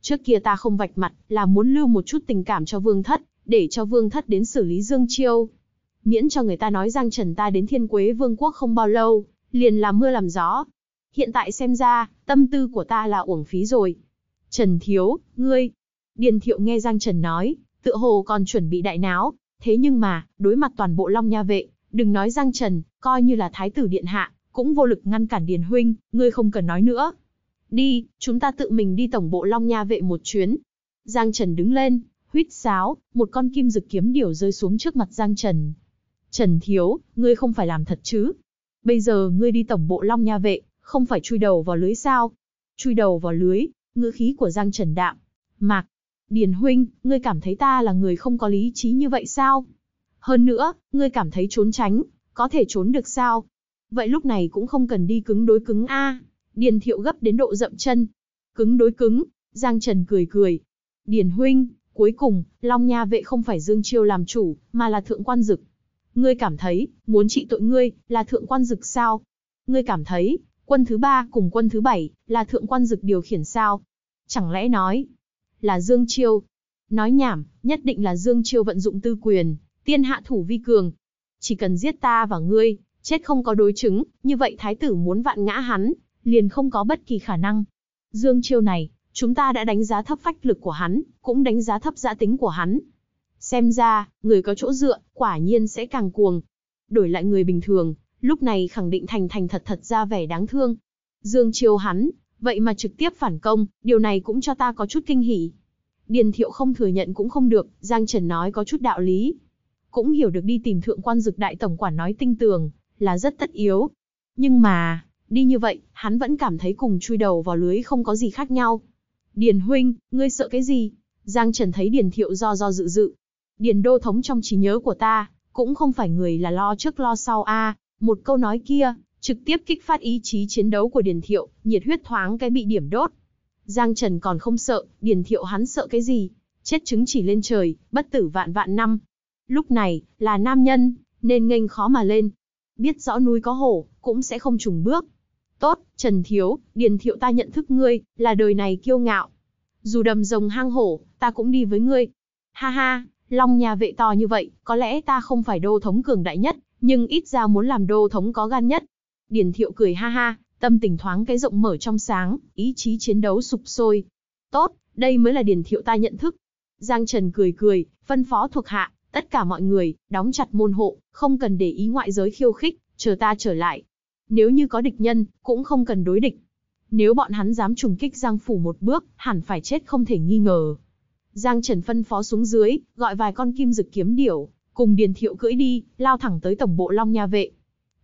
Trước kia ta không vạch mặt, là muốn lưu một chút tình cảm cho vương thất, để cho vương thất đến xử lý Dương Chiêu. Miễn cho người ta nói Giang trần ta đến thiên quế vương quốc không bao lâu, liền làm mưa làm gió. Hiện tại xem ra, tâm tư của ta là uổng phí rồi. Trần Thiếu, ngươi. Điền Thiệu nghe Giang Trần nói, tựa hồ còn chuẩn bị đại náo. Thế nhưng mà, đối mặt toàn bộ Long Nha Vệ, đừng nói Giang Trần, coi như là Thái tử Điện Hạ, cũng vô lực ngăn cản Điền Huynh, ngươi không cần nói nữa. Đi, chúng ta tự mình đi tổng bộ Long Nha vệ một chuyến. Giang Trần đứng lên, huýt sáo, một con kim dực kiếm điểu rơi xuống trước mặt Giang Trần. Trần Thiếu, ngươi không phải làm thật chứ? Bây giờ ngươi đi tổng bộ Long Nha vệ, không phải chui đầu vào lưới sao? Chui đầu vào lưới, ngữ khí của Giang Trần đạm. Mạc, Điền Huynh, ngươi cảm thấy ta là người không có lý trí như vậy sao? Hơn nữa, ngươi cảm thấy trốn tránh, có thể trốn được sao? Vậy lúc này cũng không cần đi cứng đối cứng a. À. Điền Thiệu gấp đến độ rậm chân. Cứng đối cứng, Giang Trần cười cười. Điền huynh, cuối cùng, Long Nha vệ không phải Dương Chiêu làm chủ, mà là thượng quan dực. Ngươi cảm thấy, muốn trị tội ngươi, là thượng quan dực sao? Ngươi cảm thấy, quân thứ ba cùng quân thứ bảy, là thượng quan dực điều khiển sao? Chẳng lẽ nói, là Dương Chiêu? Nói nhảm, nhất định là Dương Chiêu vận dụng tư quyền, tiên hạ thủ vi cường. Chỉ cần giết ta và ngươi, chết không có đối chứng, như vậy thái tử muốn vạn ngã hắn, liền không có bất kỳ khả năng. Dương Chiêu này, chúng ta đã đánh giá thấp phách lực của hắn, cũng đánh giá thấp giã tính của hắn. Xem ra, người có chỗ dựa, quả nhiên sẽ càng cuồng. Đổi lại người bình thường, lúc này khẳng định thành thành thật thật ra vẻ đáng thương. Dương Chiêu hắn, vậy mà trực tiếp phản công, điều này cũng cho ta có chút kinh hỉ. Điền Thiệu không thừa nhận cũng không được, Giang Trần nói có chút đạo lý. Cũng hiểu được đi tìm thượng quan dực đại tổng quản nói tinh tường, là rất tất yếu. Nhưng mà, đi như vậy, hắn vẫn cảm thấy cùng chui đầu vào lưới không có gì khác nhau. Điền huynh, ngươi sợ cái gì? Giang Trần thấy Điền Thiệu do do dự dự. Điền đô thống trong trí nhớ của ta, cũng không phải người là lo trước lo sau a. một câu nói kia, trực tiếp kích phát ý chí chiến đấu của Điền Thiệu, nhiệt huyết thoáng cái bị điểm đốt. Giang Trần còn không sợ, Điền Thiệu hắn sợ cái gì? Chết chứng chỉ lên trời, bất tử vạn vạn năm. Lúc này, là nam nhân, nên nghênh khó mà lên. Biết rõ núi có hổ, cũng sẽ không trùng bước. Tốt, Trần Thiếu, Điền Thiệu ta nhận thức ngươi, là đời này kiêu ngạo. Dù đầm rồng hang hổ, ta cũng đi với ngươi. Ha ha, Long nhà vệ to như vậy, có lẽ ta không phải đô thống cường đại nhất, nhưng ít ra muốn làm đô thống có gan nhất. Điền Thiệu cười ha ha, tâm tình thoáng cái rộng mở trong sáng, ý chí chiến đấu sụp sôi. Tốt, đây mới là Điền Thiệu ta nhận thức. Giang Trần cười cười, phân phó thuộc hạ, tất cả mọi người, đóng chặt môn hộ, không cần để ý ngoại giới khiêu khích, chờ ta trở lại, nếu như có địch nhân, cũng không cần đối địch. Nếu bọn hắn dám trùng kích Giang Phủ một bước, hẳn phải chết không thể nghi ngờ. Giang Trần phân phó xuống dưới, gọi vài con kim dực kiếm điểu, cùng Điền Thiệu cưỡi đi, lao thẳng tới tổng bộ Long Nha Vệ.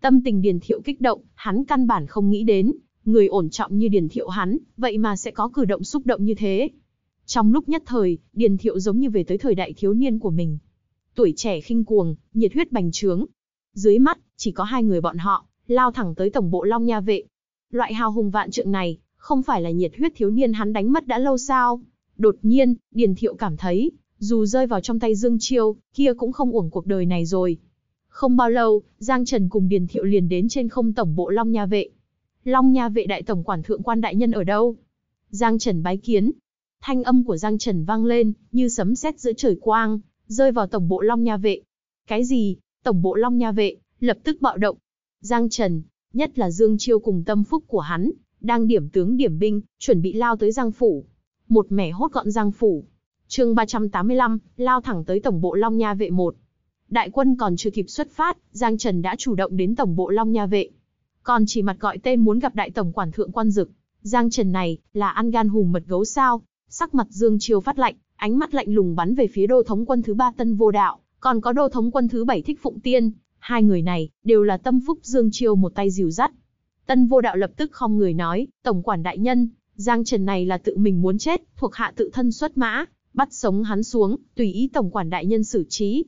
Tâm tình Điền Thiệu kích động, hắn căn bản không nghĩ đến, người ổn trọng như Điền Thiệu hắn, vậy mà sẽ có cử động xúc động như thế. Trong lúc nhất thời, Điền Thiệu giống như về tới thời đại thiếu niên của mình. Tuổi trẻ khinh cuồng, nhiệt huyết bành trướng. Dưới mắt, chỉ có hai người bọn họ lao thẳng tới tổng bộ Long Nha vệ. Loại hào hùng vạn trượng này, không phải là nhiệt huyết thiếu niên hắn đánh mất đã lâu sao? Đột nhiên, Điền Thiệu cảm thấy, dù rơi vào trong tay Dương Chiêu, kia cũng không uổng cuộc đời này rồi. Không bao lâu, Giang Trần cùng Điền Thiệu liền đến trên không tổng bộ Long Nha vệ. Long Nha vệ đại tổng quản thượng quan đại nhân ở đâu? Giang Trần bái kiến. Thanh âm của Giang Trần vang lên, như sấm sét giữa trời quang, rơi vào tổng bộ Long Nha vệ. Cái gì? Tổng bộ Long Nha vệ lập tức bạo động, Giang Trần, nhất là Dương Chiêu cùng tâm phúc của hắn, đang điểm tướng điểm binh, chuẩn bị lao tới Giang Phủ. Một mẻ hốt gọn Giang Phủ. chương 385, lao thẳng tới Tổng bộ Long Nha Vệ 1. Đại quân còn chưa kịp xuất phát, Giang Trần đã chủ động đến Tổng bộ Long Nha Vệ. Còn chỉ mặt gọi tên muốn gặp Đại Tổng Quản Thượng Quan Dực. Giang Trần này, là ăn gan hùm mật gấu sao. Sắc mặt Dương Chiêu phát lạnh, ánh mắt lạnh lùng bắn về phía đô thống quân thứ ba Tân Vô Đạo, còn có đô thống quân thứ bảy Thích Phụng Tiên, Hai người này, đều là tâm phúc Dương Chiêu một tay dìu dắt. Tân vô đạo lập tức không người nói, Tổng quản đại nhân, Giang Trần này là tự mình muốn chết, thuộc hạ tự thân xuất mã, bắt sống hắn xuống, tùy ý Tổng quản đại nhân xử trí.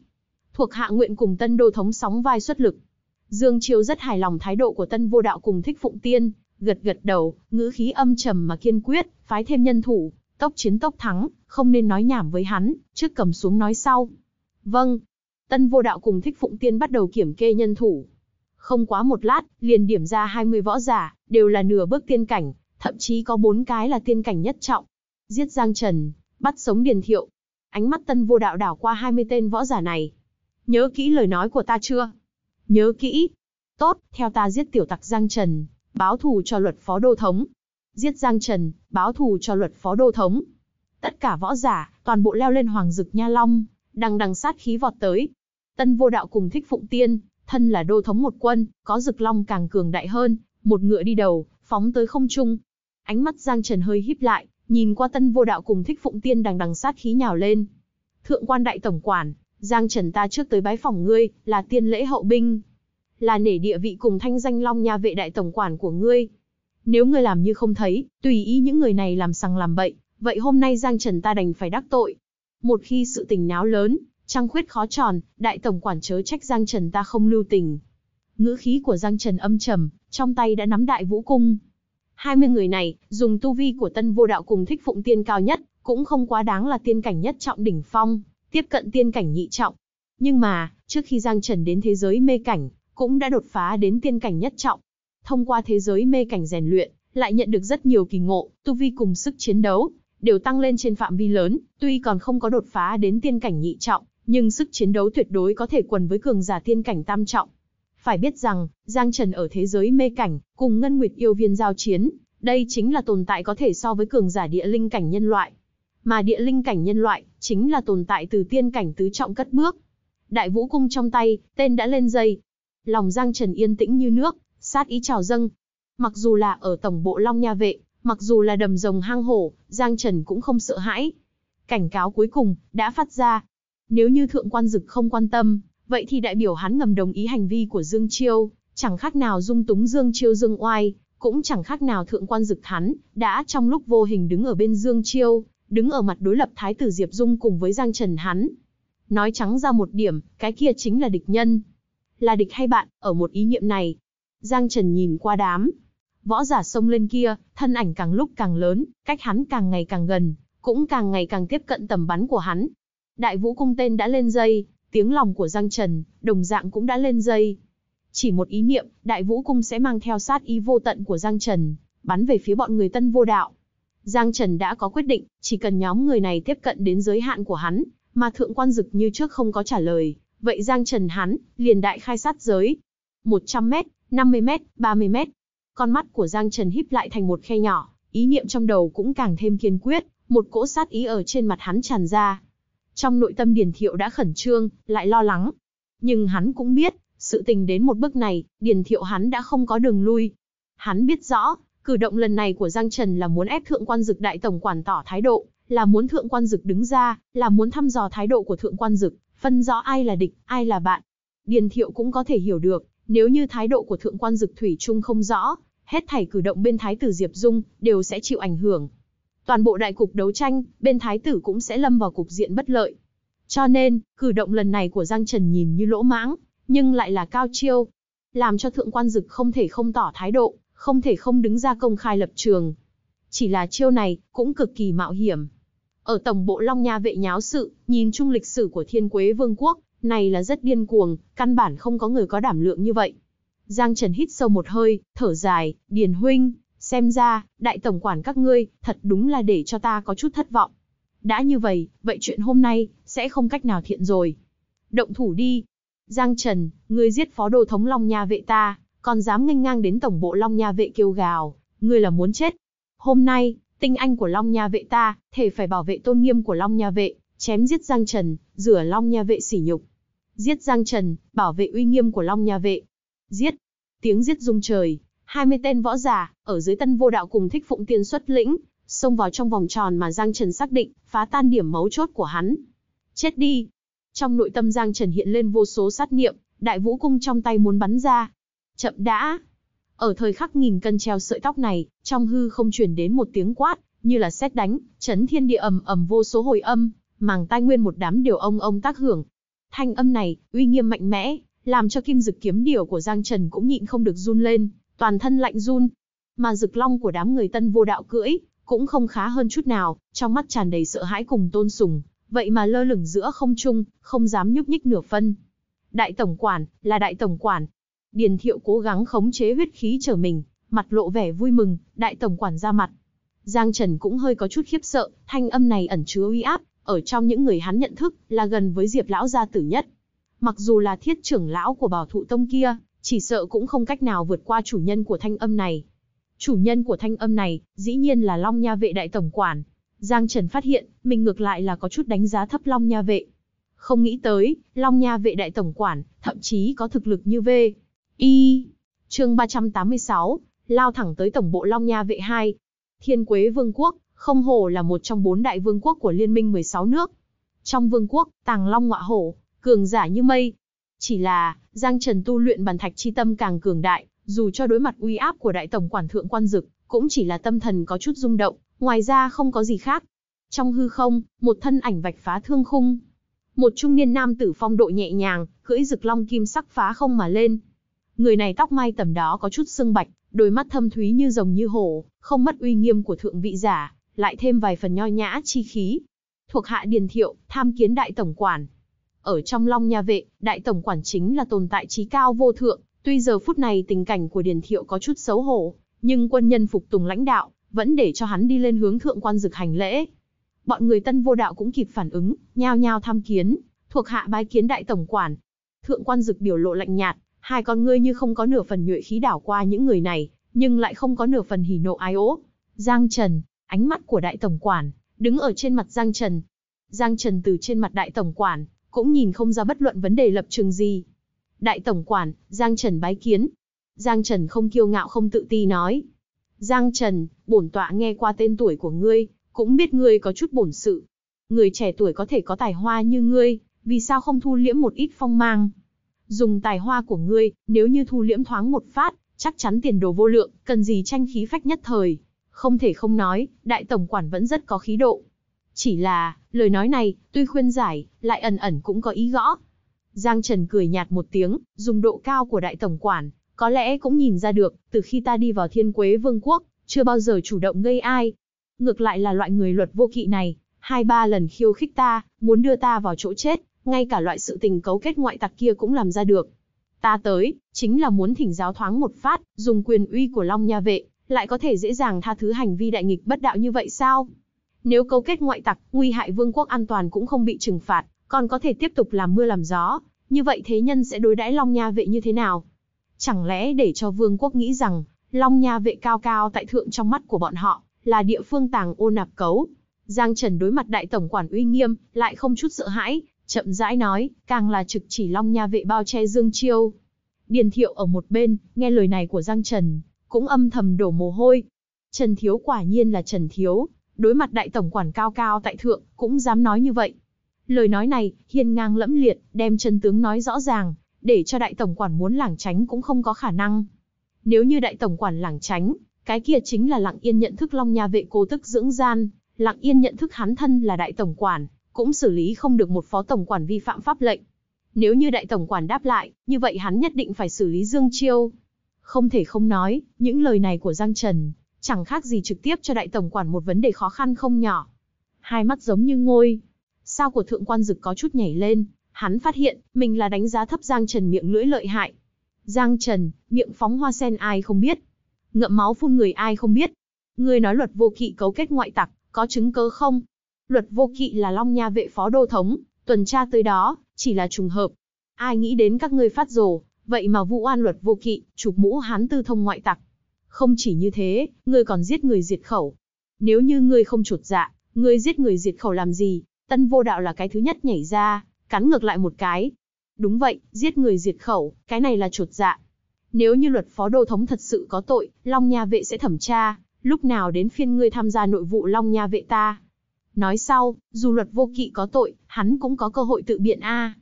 Thuộc hạ nguyện cùng Tân Đô Thống sóng vai xuất lực. Dương Chiêu rất hài lòng thái độ của Tân Vô Đạo cùng Thích Phụng Tiên, gật gật đầu, ngữ khí âm trầm mà kiên quyết, phái thêm nhân thủ, tốc chiến tốc thắng, không nên nói nhảm với hắn, trước cầm xuống nói sau. Vâng, Tân Vô Đạo cùng Thích Phụng Tiên bắt đầu kiểm kê nhân thủ. Không quá một lát, liền điểm ra 20 võ giả, đều là nửa bước tiên cảnh, thậm chí có bốn cái là tiên cảnh nhất trọng. Giết Giang Trần, bắt sống Điền Thiệu. Ánh mắt Tân Vô Đạo đảo qua 20 tên võ giả này. Nhớ kỹ lời nói của ta chưa? Nhớ kỹ. Tốt, theo ta giết tiểu tặc Giang Trần, báo thù cho luật phó đô thống. Giết Giang Trần, báo thù cho luật phó đô thống. Tất cả võ giả, toàn bộ leo lên Hoàng Dực Nha Long, đằng đằng sát khí vọt tới, Tân Vô Đạo cùng Thích Phụng Tiên, thân là đô thống một quân, có rực Long càng cường đại hơn, một ngựa đi đầu, phóng tới không trung. Ánh mắt Giang Trần hơi híp lại, nhìn qua Tân Vô Đạo cùng Thích Phụng Tiên đang đằng sát khí nhào lên. Thượng quan đại tổng quản, Giang Trần ta trước tới bái phòng ngươi, là tiên lễ hậu binh, là nể địa vị cùng thanh danh Long Nha vệ đại tổng quản của ngươi. Nếu ngươi làm như không thấy, tùy ý những người này làm sằng làm bậy, vậy hôm nay Giang Trần ta đành phải đắc tội. Một khi sự tình náo lớn, Trăng khuyết khó tròn, đại tổng quản chớ trách Giang Trần ta không lưu tình. Ngữ khí của Giang Trần âm trầm, trong tay đã nắm đại vũ cung. 20 người này, dùng tu vi của tân vô đạo cùng thích phụng tiên cao nhất, cũng không quá đáng là tiên cảnh nhất trọng đỉnh phong, tiếp cận tiên cảnh nhị trọng. Nhưng mà, trước khi Giang Trần đến thế giới mê cảnh, cũng đã đột phá đến tiên cảnh nhất trọng. Thông qua thế giới mê cảnh rèn luyện, lại nhận được rất nhiều kỳ ngộ, tu vi cùng sức chiến đấu, đều tăng lên trên phạm vi lớn, tuy còn không có đột phá đến tiên cảnh nhị trọng, nhưng sức chiến đấu tuyệt đối có thể quần với cường giả thiên cảnh tam trọng. Phải biết rằng, Giang Trần ở thế giới mê cảnh, cùng Ngân Nguyệt yêu viên giao chiến, đây chính là tồn tại có thể so với cường giả địa linh cảnh nhân loại. Mà địa linh cảnh nhân loại, chính là tồn tại từ tiên cảnh tứ trọng cất bước. Đại vũ cung trong tay, tên đã lên dây. Lòng Giang Trần yên tĩnh như nước, sát ý trào dâng. Mặc dù là ở tổng bộ Long Nha Vệ, mặc dù là đầm rồng hang hổ, Giang Trần cũng không sợ hãi. Cảnh cáo cuối cùng, đã phát ra, nếu như thượng quan dực không quan tâm, vậy thì đại biểu hắn ngầm đồng ý hành vi của Dương Chiêu, chẳng khác nào dung túng Dương Chiêu Dương Oai, cũng chẳng khác nào thượng quan dực hắn, đã trong lúc vô hình đứng ở bên Dương Chiêu, đứng ở mặt đối lập Thái tử Diệp Dung cùng với Giang Trần hắn. Nói trắng ra một điểm, cái kia chính là địch nhân. Là địch hay bạn, ở một ý niệm này. Giang Trần nhìn qua đám. Võ giả sông lên kia, thân ảnh càng lúc càng lớn, cách hắn càng ngày càng gần, cũng càng ngày càng tiếp cận tầm bắn của hắn, Đại vũ cung tên đã lên dây, tiếng lòng của Giang Trần, đồng dạng cũng đã lên dây. Chỉ một ý niệm, đại vũ cung sẽ mang theo sát ý vô tận của Giang Trần, bắn về phía bọn người tân vô đạo. Giang Trần đã có quyết định, chỉ cần nhóm người này tiếp cận đến giới hạn của hắn, mà thượng quan dực như trước không có trả lời, vậy Giang Trần hắn, liền đại khai sát giới. 100m, 50m, 30m. Con mắt của Giang Trần híp lại thành một khe nhỏ, ý niệm trong đầu cũng càng thêm kiên quyết, một cỗ sát ý ở trên mặt hắn tràn ra, trong nội tâm Điền Thiệu đã khẩn trương, lại lo lắng. Nhưng hắn cũng biết, sự tình đến một bước này, Điền Thiệu hắn đã không có đường lui. Hắn biết rõ, cử động lần này của Giang Trần là muốn ép thượng quan dực đại tổng quản tỏ thái độ, là muốn thượng quan dực đứng ra, là muốn thăm dò thái độ của thượng quan dực, phân rõ ai là địch, ai là bạn. Điền Thiệu cũng có thể hiểu được, nếu như thái độ của thượng quan dực thủy chung không rõ, hết thảy cử động bên thái tử Diệp Dung đều sẽ chịu ảnh hưởng, toàn bộ đại cục đấu tranh, bên thái tử cũng sẽ lâm vào cục diện bất lợi. Cho nên, cử động lần này của Giang Trần nhìn như lỗ mãng, nhưng lại là cao chiêu, làm cho thượng quan dực không thể không tỏ thái độ, không thể không đứng ra công khai lập trường. Chỉ là chiêu này, cũng cực kỳ mạo hiểm. Ở tổng bộ Long Nha vệ nháo sự, nhìn chung lịch sử của thiên quế vương quốc, này là rất điên cuồng, căn bản không có người có đảm lượng như vậy. Giang Trần hít sâu một hơi, thở dài, Điền Huynh, Xem ra, đại tổng quản các ngươi, thật đúng là để cho ta có chút thất vọng. Đã như vậy, vậy chuyện hôm nay, sẽ không cách nào thiện rồi. Động thủ đi. Giang Trần, ngươi giết phó đô thống Long Nha vệ ta, còn dám nghênh ngang đến tổng bộ Long Nha vệ kêu gào, ngươi là muốn chết. Hôm nay, tinh anh của Long Nha vệ ta, thể phải bảo vệ tôn nghiêm của Long Nha vệ, chém giết Giang Trần, rửa Long Nha vệ sỉ nhục. Giết Giang Trần, bảo vệ uy nghiêm của Long Nha vệ. Giết. Tiếng giết rung trời, 20 tên võ giả, ở dưới tân vô đạo cùng thích phụng tiên xuất lĩnh, xông vào trong vòng tròn mà Giang Trần xác định, phá tan điểm mấu chốt của hắn. Chết đi! Trong nội tâm Giang Trần hiện lên vô số sát niệm, đại vũ cung trong tay muốn bắn ra. Chậm đã! Ở thời khắc nghìn cân treo sợi tóc này, trong hư không truyền đến một tiếng quát, như là sét đánh, chấn thiên địa ầm ầm vô số hồi âm, màng tai nguyên một đám điều ông ông tác hưởng. Thanh âm này, uy nghiêm mạnh mẽ, làm cho kim dực kiếm điều của Giang Trần cũng nhịn không được run lên, toàn thân lạnh run. Mà rực long của đám người tân vô đạo cưỡi, cũng không khá hơn chút nào, trong mắt tràn đầy sợ hãi cùng tôn sùng, vậy mà lơ lửng giữa không trung, không dám nhúc nhích nửa phân. Đại tổng quản, là đại tổng quản. Điền Thiệu cố gắng khống chế huyết khí trở mình, mặt lộ vẻ vui mừng, đại tổng quản ra mặt. Giang Trần cũng hơi có chút khiếp sợ, thanh âm này ẩn chứa uy áp, ở trong những người hắn nhận thức là gần với Diệp lão gia tử nhất. Mặc dù là thiết trưởng lão của Bảo Thụ Tông kia, chỉ sợ cũng không cách nào vượt qua chủ nhân của thanh âm này. Chủ nhân của thanh âm này, dĩ nhiên là Long Nha Vệ Đại Tổng Quản. Giang Trần phát hiện, mình ngược lại là có chút đánh giá thấp Long Nha Vệ. Không nghĩ tới, Long Nha Vệ Đại Tổng Quản, thậm chí có thực lực như V. Y. chương 386, lao thẳng tới Tổng bộ Long Nha Vệ 2. Thiên Quế Vương Quốc, không hổ là một trong bốn đại vương quốc của Liên minh 16 nước. Trong vương quốc, Tàng Long Ngọa Hổ, cường giả như mây, chỉ là, Giang Trần tu luyện bàn thạch chi tâm càng cường đại, dù cho đối mặt uy áp của đại tổng quản thượng quan dực, cũng chỉ là tâm thần có chút rung động, ngoài ra không có gì khác. Trong hư không, một thân ảnh vạch phá thương khung. Một trung niên nam tử phong độ nhẹ nhàng, cưỡi rực long kim sắc phá không mà lên. Người này tóc mai tầm đó có chút sưng bạch, đôi mắt thâm thúy như rồng như hổ, không mất uy nghiêm của thượng vị giả, lại thêm vài phần nho nhã chi khí. Thuộc hạ Điền Thiệu, tham kiến đại tổng quản. Ở trong Long Nha Vệ, đại tổng quản chính là tồn tại trí cao vô thượng, tuy giờ phút này tình cảnh của Điền Thiệu có chút xấu hổ, nhưng quân nhân phục tùng lãnh đạo, vẫn để cho hắn đi lên hướng thượng quan dực hành lễ. Bọn người tân vô đạo cũng kịp phản ứng, nhao nhao tham kiến, thuộc hạ bái kiến đại tổng quản. Thượng quan dực biểu lộ lạnh nhạt, hai con ngươi như không có nửa phần nhuệ khí đảo qua những người này, nhưng lại không có nửa phần hỉ nộ ai ố. Giang Trần, ánh mắt của đại tổng quản, đứng ở trên mặt Giang Trần. Giang Trần từ trên mặt đại tổng quản, cũng nhìn không ra bất luận vấn đề lập trường gì. Đại tổng quản, Giang Trần bái kiến. Giang Trần không kiêu ngạo không tự ti nói. Giang Trần, bổn tọa nghe qua tên tuổi của ngươi, cũng biết ngươi có chút bổn sự. Người trẻ tuổi có thể có tài hoa như ngươi, vì sao không thu liễm một ít phong mang? Dùng tài hoa của ngươi, nếu như thu liễm thoáng một phát, chắc chắn tiền đồ vô lượng, cần gì tranh khí phách nhất thời. Không thể không nói, đại tổng quản vẫn rất có khí độ. Chỉ là, lời nói này, tuy khuyên giải, lại ẩn ẩn cũng có ý gõ. Giang Trần cười nhạt một tiếng, dùng độ cao của đại tổng quản, có lẽ cũng nhìn ra được, từ khi ta đi vào thiên quế vương quốc, chưa bao giờ chủ động gây ai. Ngược lại là loại người luật vô kỵ này, hai ba lần khiêu khích ta, muốn đưa ta vào chỗ chết, ngay cả loại sự tình cấu kết ngoại tặc kia cũng làm ra được. Ta tới, chính là muốn thỉnh giáo thoáng một phát, dùng quyền uy của Long Nha Vệ, lại có thể dễ dàng tha thứ hành vi đại nghịch bất đạo như vậy sao? Nếu cấu kết ngoại tặc, nguy hại vương quốc an toàn cũng không bị trừng phạt, còn có thể tiếp tục làm mưa làm gió, như vậy thế nhân sẽ đối đãi Long Nha vệ như thế nào? Chẳng lẽ để cho vương quốc nghĩ rằng, Long Nha vệ cao cao tại thượng trong mắt của bọn họ, là địa phương tàng ô nạp cấu? Giang Trần đối mặt đại tổng quản uy nghiêm, lại không chút sợ hãi, chậm rãi nói, càng là trực chỉ Long Nha vệ bao che Dương Chiêu. Điền Thiệu ở một bên, nghe lời này của Giang Trần, cũng âm thầm đổ mồ hôi. Trần Thiếu quả nhiên là Trần Thiếu, đối mặt đại tổng quản cao cao tại thượng, cũng dám nói như vậy. Lời nói này, hiên ngang lẫm liệt, đem chân tướng nói rõ ràng, để cho đại tổng quản muốn lảng tránh cũng không có khả năng. Nếu như đại tổng quản lảng tránh, cái kia chính là lặng yên nhận thức long nha vệ cô tức dưỡng gian, lặng yên nhận thức hắn thân là đại tổng quản, cũng xử lý không được một phó tổng quản vi phạm pháp lệnh. Nếu như đại tổng quản đáp lại, như vậy hắn nhất định phải xử lý Dương Chiêu. Không thể không nói, những lời này của Giang Trần, chẳng khác gì trực tiếp cho đại tổng quản một vấn đề khó khăn không nhỏ. Hai mắt giống như ngôi, sao của thượng quan dực có chút nhảy lên, hắn phát hiện, mình là đánh giá thấp Giang Trần miệng lưỡi lợi hại. Giang Trần, miệng phóng hoa sen ai không biết, ngậm máu phun người ai không biết. Người nói luật vô kỵ cấu kết ngoại tặc, có chứng cớ không? Luật vô kỵ là Long Nha vệ phó đô thống, tuần tra tới đó, chỉ là trùng hợp. Ai nghĩ đến các ngươi phát rồ, vậy mà vụ an luật vô kỵ, chụp mũ hán tư thông ngoại tặc. Không chỉ như thế, ngươi còn giết người diệt khẩu. Nếu như ngươi không chột dạ, ngươi giết người diệt khẩu làm gì? Tân vô đạo là cái thứ nhất nhảy ra, cắn ngược lại một cái. Đúng vậy, giết người diệt khẩu, cái này là chột dạ. Nếu như luật phó đô thống thật sự có tội, Long Nha Vệ sẽ thẩm tra, lúc nào đến phiên ngươi tham gia nội vụ Long Nha Vệ ta. Nói sau, dù luật vô kỵ có tội, hắn cũng có cơ hội tự biện a.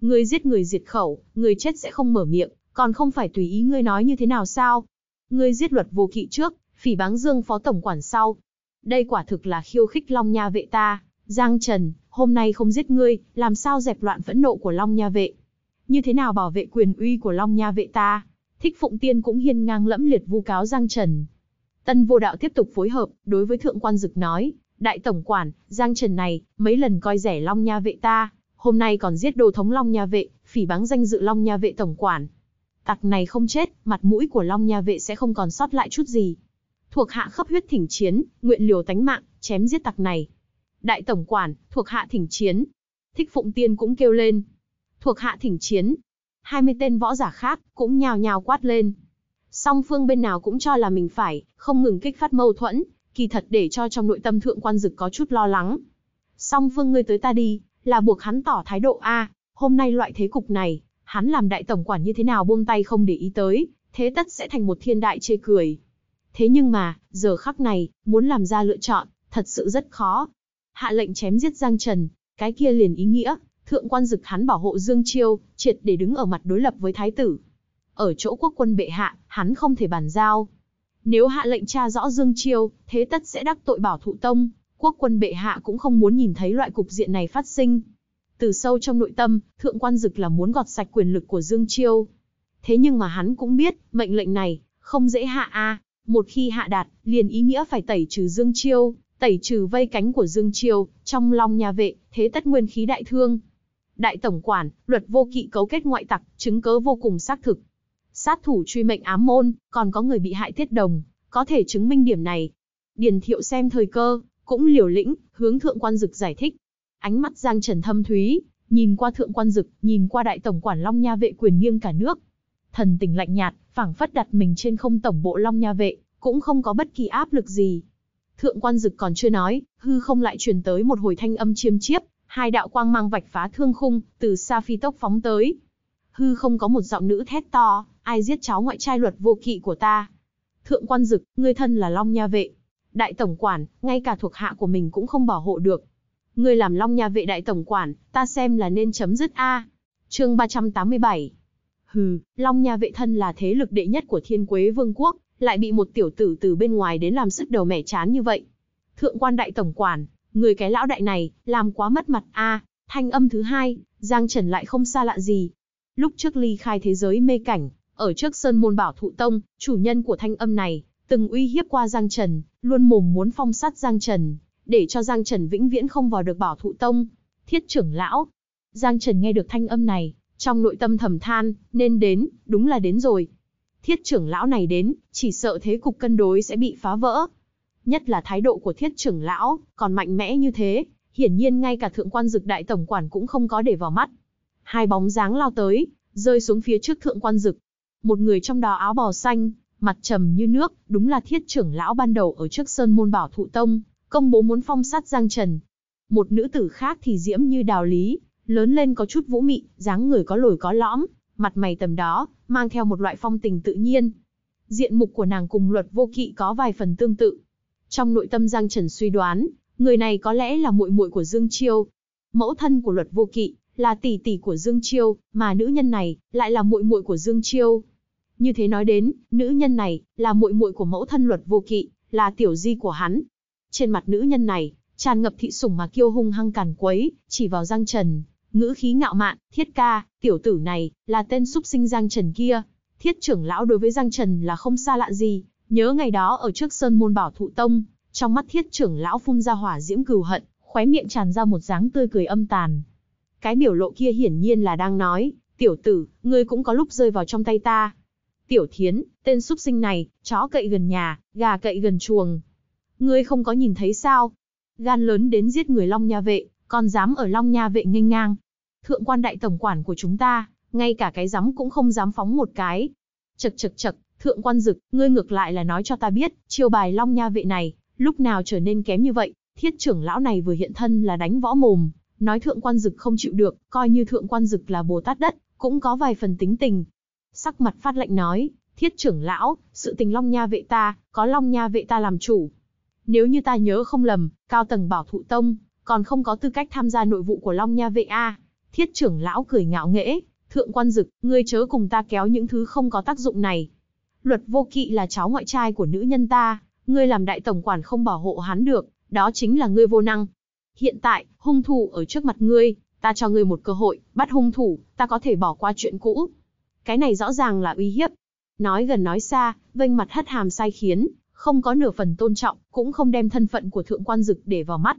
Ngươi giết người diệt khẩu, người chết sẽ không mở miệng, còn không phải tùy ý ngươi nói như thế nào sao? Ngươi giết luật vô kỵ trước, phỉ báng dương phó tổng quản sau. Đây quả thực là khiêu khích Long Nha vệ ta, Giang Trần, hôm nay không giết ngươi, làm sao dẹp loạn phẫn nộ của Long Nha vệ? Như thế nào bảo vệ quyền uy của Long Nha vệ ta? Thích Phụng Tiên cũng hiên ngang lẫm liệt vu cáo Giang Trần. Tân vô đạo tiếp tục phối hợp, đối với thượng quan dực nói, đại tổng quản, Giang Trần này, mấy lần coi rẻ Long Nha vệ ta, hôm nay còn giết đồ thống Long Nha vệ, phỉ báng danh dự Long Nha vệ tổng quản. Tặc này không chết, mặt mũi của Long Nha vệ sẽ không còn sót lại chút gì. Thuộc hạ khắp huyết thỉnh chiến, nguyện liều tánh mạng, chém giết tặc này. Đại tổng quản, thuộc hạ thỉnh chiến. Thích Phụng Tiên cũng kêu lên. Thuộc hạ thỉnh chiến. 20 tên võ giả khác cũng nhào nhào quát lên. Song phương bên nào cũng cho là mình phải, không ngừng kích phát mâu thuẫn, kỳ thật để cho trong nội tâm thượng quan dực có chút lo lắng. Song phương ngươi tới ta đi, là buộc hắn tỏ thái độ A, hôm nay loại thế cục này, hắn làm đại tổng quản như thế nào buông tay không để ý tới, thế tất sẽ thành một thiên đại chê cười. Thế nhưng mà, giờ khắc này, muốn làm ra lựa chọn, thật sự rất khó. Hạ lệnh chém giết Giang Trần, cái kia liền ý nghĩa, thượng quan dực hắn bảo hộ Dương Chiêu, triệt để đứng ở mặt đối lập với thái tử. Ở chỗ quốc quân bệ hạ, hắn không thể bàn giao. Nếu hạ lệnh tra rõ Dương Chiêu, thế tất sẽ đắc tội bảo thụ tông, quốc quân bệ hạ cũng không muốn nhìn thấy loại cục diện này phát sinh. Từ sâu trong nội tâm, thượng quan dực là muốn gọt sạch quyền lực của Dương Chiêu. Thế nhưng mà hắn cũng biết, mệnh lệnh này, không dễ hạ a. Một khi hạ đạt, liền ý nghĩa phải tẩy trừ Dương Chiêu, tẩy trừ vây cánh của Dương Chiêu, trong lòng nhà vệ, thế tất nguyên khí đại thương. Đại tổng quản, luật vô kỵ cấu kết ngoại tặc, chứng cớ vô cùng xác thực. Sát thủ truy mệnh ám môn, còn có người bị hại tiết đồng, có thể chứng minh điểm này. Điền thiệu xem thời cơ, cũng liều lĩnh, hướng thượng quan dực giải thích. Ánh mắt Giang Trần thâm thúy, nhìn qua thượng quan dực, nhìn qua đại tổng quản Long Nha vệ quyền nghiêng cả nước. Thần tình lạnh nhạt, phảng phất đặt mình trên không tổng bộ Long Nha vệ, cũng không có bất kỳ áp lực gì. Thượng quan dực còn chưa nói, hư không lại truyền tới một hồi thanh âm chiêm chiếp, hai đạo quang mang vạch phá thương khung, từ xa phi tốc phóng tới. Hư không có một giọng nữ thét to, ai giết cháu ngoại trai luật vô kỵ của ta. Thượng quan dực, ngươi thân là Long Nha vệ. Đại tổng quản, ngay cả thuộc hạ của mình cũng không bảo hộ được, Ngươi làm Long Nha vệ đại tổng quản, ta xem là nên chấm dứt a. Chương 387. Hừ, Long Nha vệ thân là thế lực đệ nhất của Thiên Quế Vương quốc, lại bị một tiểu tử từ bên ngoài đến làm sức đầu mẻ chán như vậy. Thượng quan đại tổng quản, người cái lão đại này, làm quá mất mặt a. thanh âm thứ hai, Giang Trần lại không xa lạ gì. Lúc trước ly khai thế giới mê cảnh, ở trước sơn môn bảo thụ tông, chủ nhân của thanh âm này, từng uy hiếp qua Giang Trần, luôn mồm muốn phong sát Giang Trần, để cho Giang Trần vĩnh viễn không vào được bảo thụ tông. Thiết trưởng lão. Giang Trần nghe được thanh âm này, trong nội tâm thầm than, nên đến, đúng là đến rồi. Thiết trưởng lão này đến, chỉ sợ thế cục cân đối sẽ bị phá vỡ. Nhất là thái độ của thiết trưởng lão, còn mạnh mẽ như thế, hiển nhiên ngay cả thượng quan dực đại tổng quản cũng không có để vào mắt. Hai bóng dáng lao tới, rơi xuống phía trước thượng quan dực. Một người trong đó áo bò xanh, mặt trầm như nước, đúng là thiết trưởng lão ban đầu ở trước sơn môn bảo thụ tông, công bố muốn phong sát Giang Trần. Một nữ tử khác thì diễm như đào lý, lớn lên có chút vũ mị, dáng người có lồi có lõm, mặt mày tầm đó, mang theo một loại phong tình tự nhiên. Diện mục của nàng cùng luật vô kỵ có vài phần tương tự. Trong nội tâm Giang Trần suy đoán, người này có lẽ là muội muội của Dương Chiêu. Mẫu thân của luật vô kỵ là tỷ tỷ của Dương Chiêu, mà nữ nhân này lại là muội muội của Dương Chiêu. Như thế nói đến, nữ nhân này là muội muội của mẫu thân luật vô kỵ, là tiểu di của hắn, trên mặt nữ nhân này, tràn ngập thị sủng mà kiêu hung hăng càn quấy, chỉ vào Giang Trần, ngữ khí ngạo mạn, thiết ca, tiểu tử này, là tên súc sinh Giang Trần kia. Thiết trưởng lão đối với Giang Trần là không xa lạ gì, nhớ ngày đó ở trước sơn môn bảo thụ tông, trong mắt thiết trưởng lão phun ra hỏa diễm cừu hận, khóe miệng tràn ra một dáng tươi cười âm tàn. Cái biểu lộ kia hiển nhiên là đang nói, tiểu tử, ngươi cũng có lúc rơi vào trong tay ta. Tiểu thiến, tên súc sinh này, chó cậy gần nhà, gà cậy gần chuồng, Ngươi không có nhìn thấy sao? Gan lớn đến giết người Long Nha Vệ, còn dám ở Long Nha Vệ nghênh ngang. Thượng quan đại tổng quản của chúng ta, ngay cả cái dám cũng không dám phóng một cái. Chật chật chật, thượng quan dực, ngươi ngược lại là nói cho ta biết, chiêu bài Long Nha Vệ này, lúc nào trở nên kém như vậy, thiết trưởng lão này vừa hiện thân là đánh võ mồm, nói thượng quan dực không chịu được, coi như thượng quan dực là bồ tát đất, cũng có vài phần tính tình. Sắc mặt phát lệnh nói, thiết trưởng lão, sự tình long nha vệ ta, có long nha vệ ta làm chủ, nếu như ta nhớ không lầm, cao tầng bảo thụ tông, còn không có tư cách tham gia nội vụ của Long Nha Vệ A. Thiết trưởng lão cười ngạo nghễ, thượng quan dực, ngươi chớ cùng ta kéo những thứ không có tác dụng này. Luật vô kỵ là cháu ngoại trai của nữ nhân ta, ngươi làm đại tổng quản không bảo hộ hắn được, đó chính là ngươi vô năng. Hiện tại, hung thủ ở trước mặt ngươi, ta cho ngươi một cơ hội, bắt hung thủ, ta có thể bỏ qua chuyện cũ. Cái này rõ ràng là uy hiếp. Nói gần nói xa, vênh mặt hất hàm sai khiến, không có nửa phần tôn trọng, cũng không đem thân phận của thượng quan dực để vào mắt.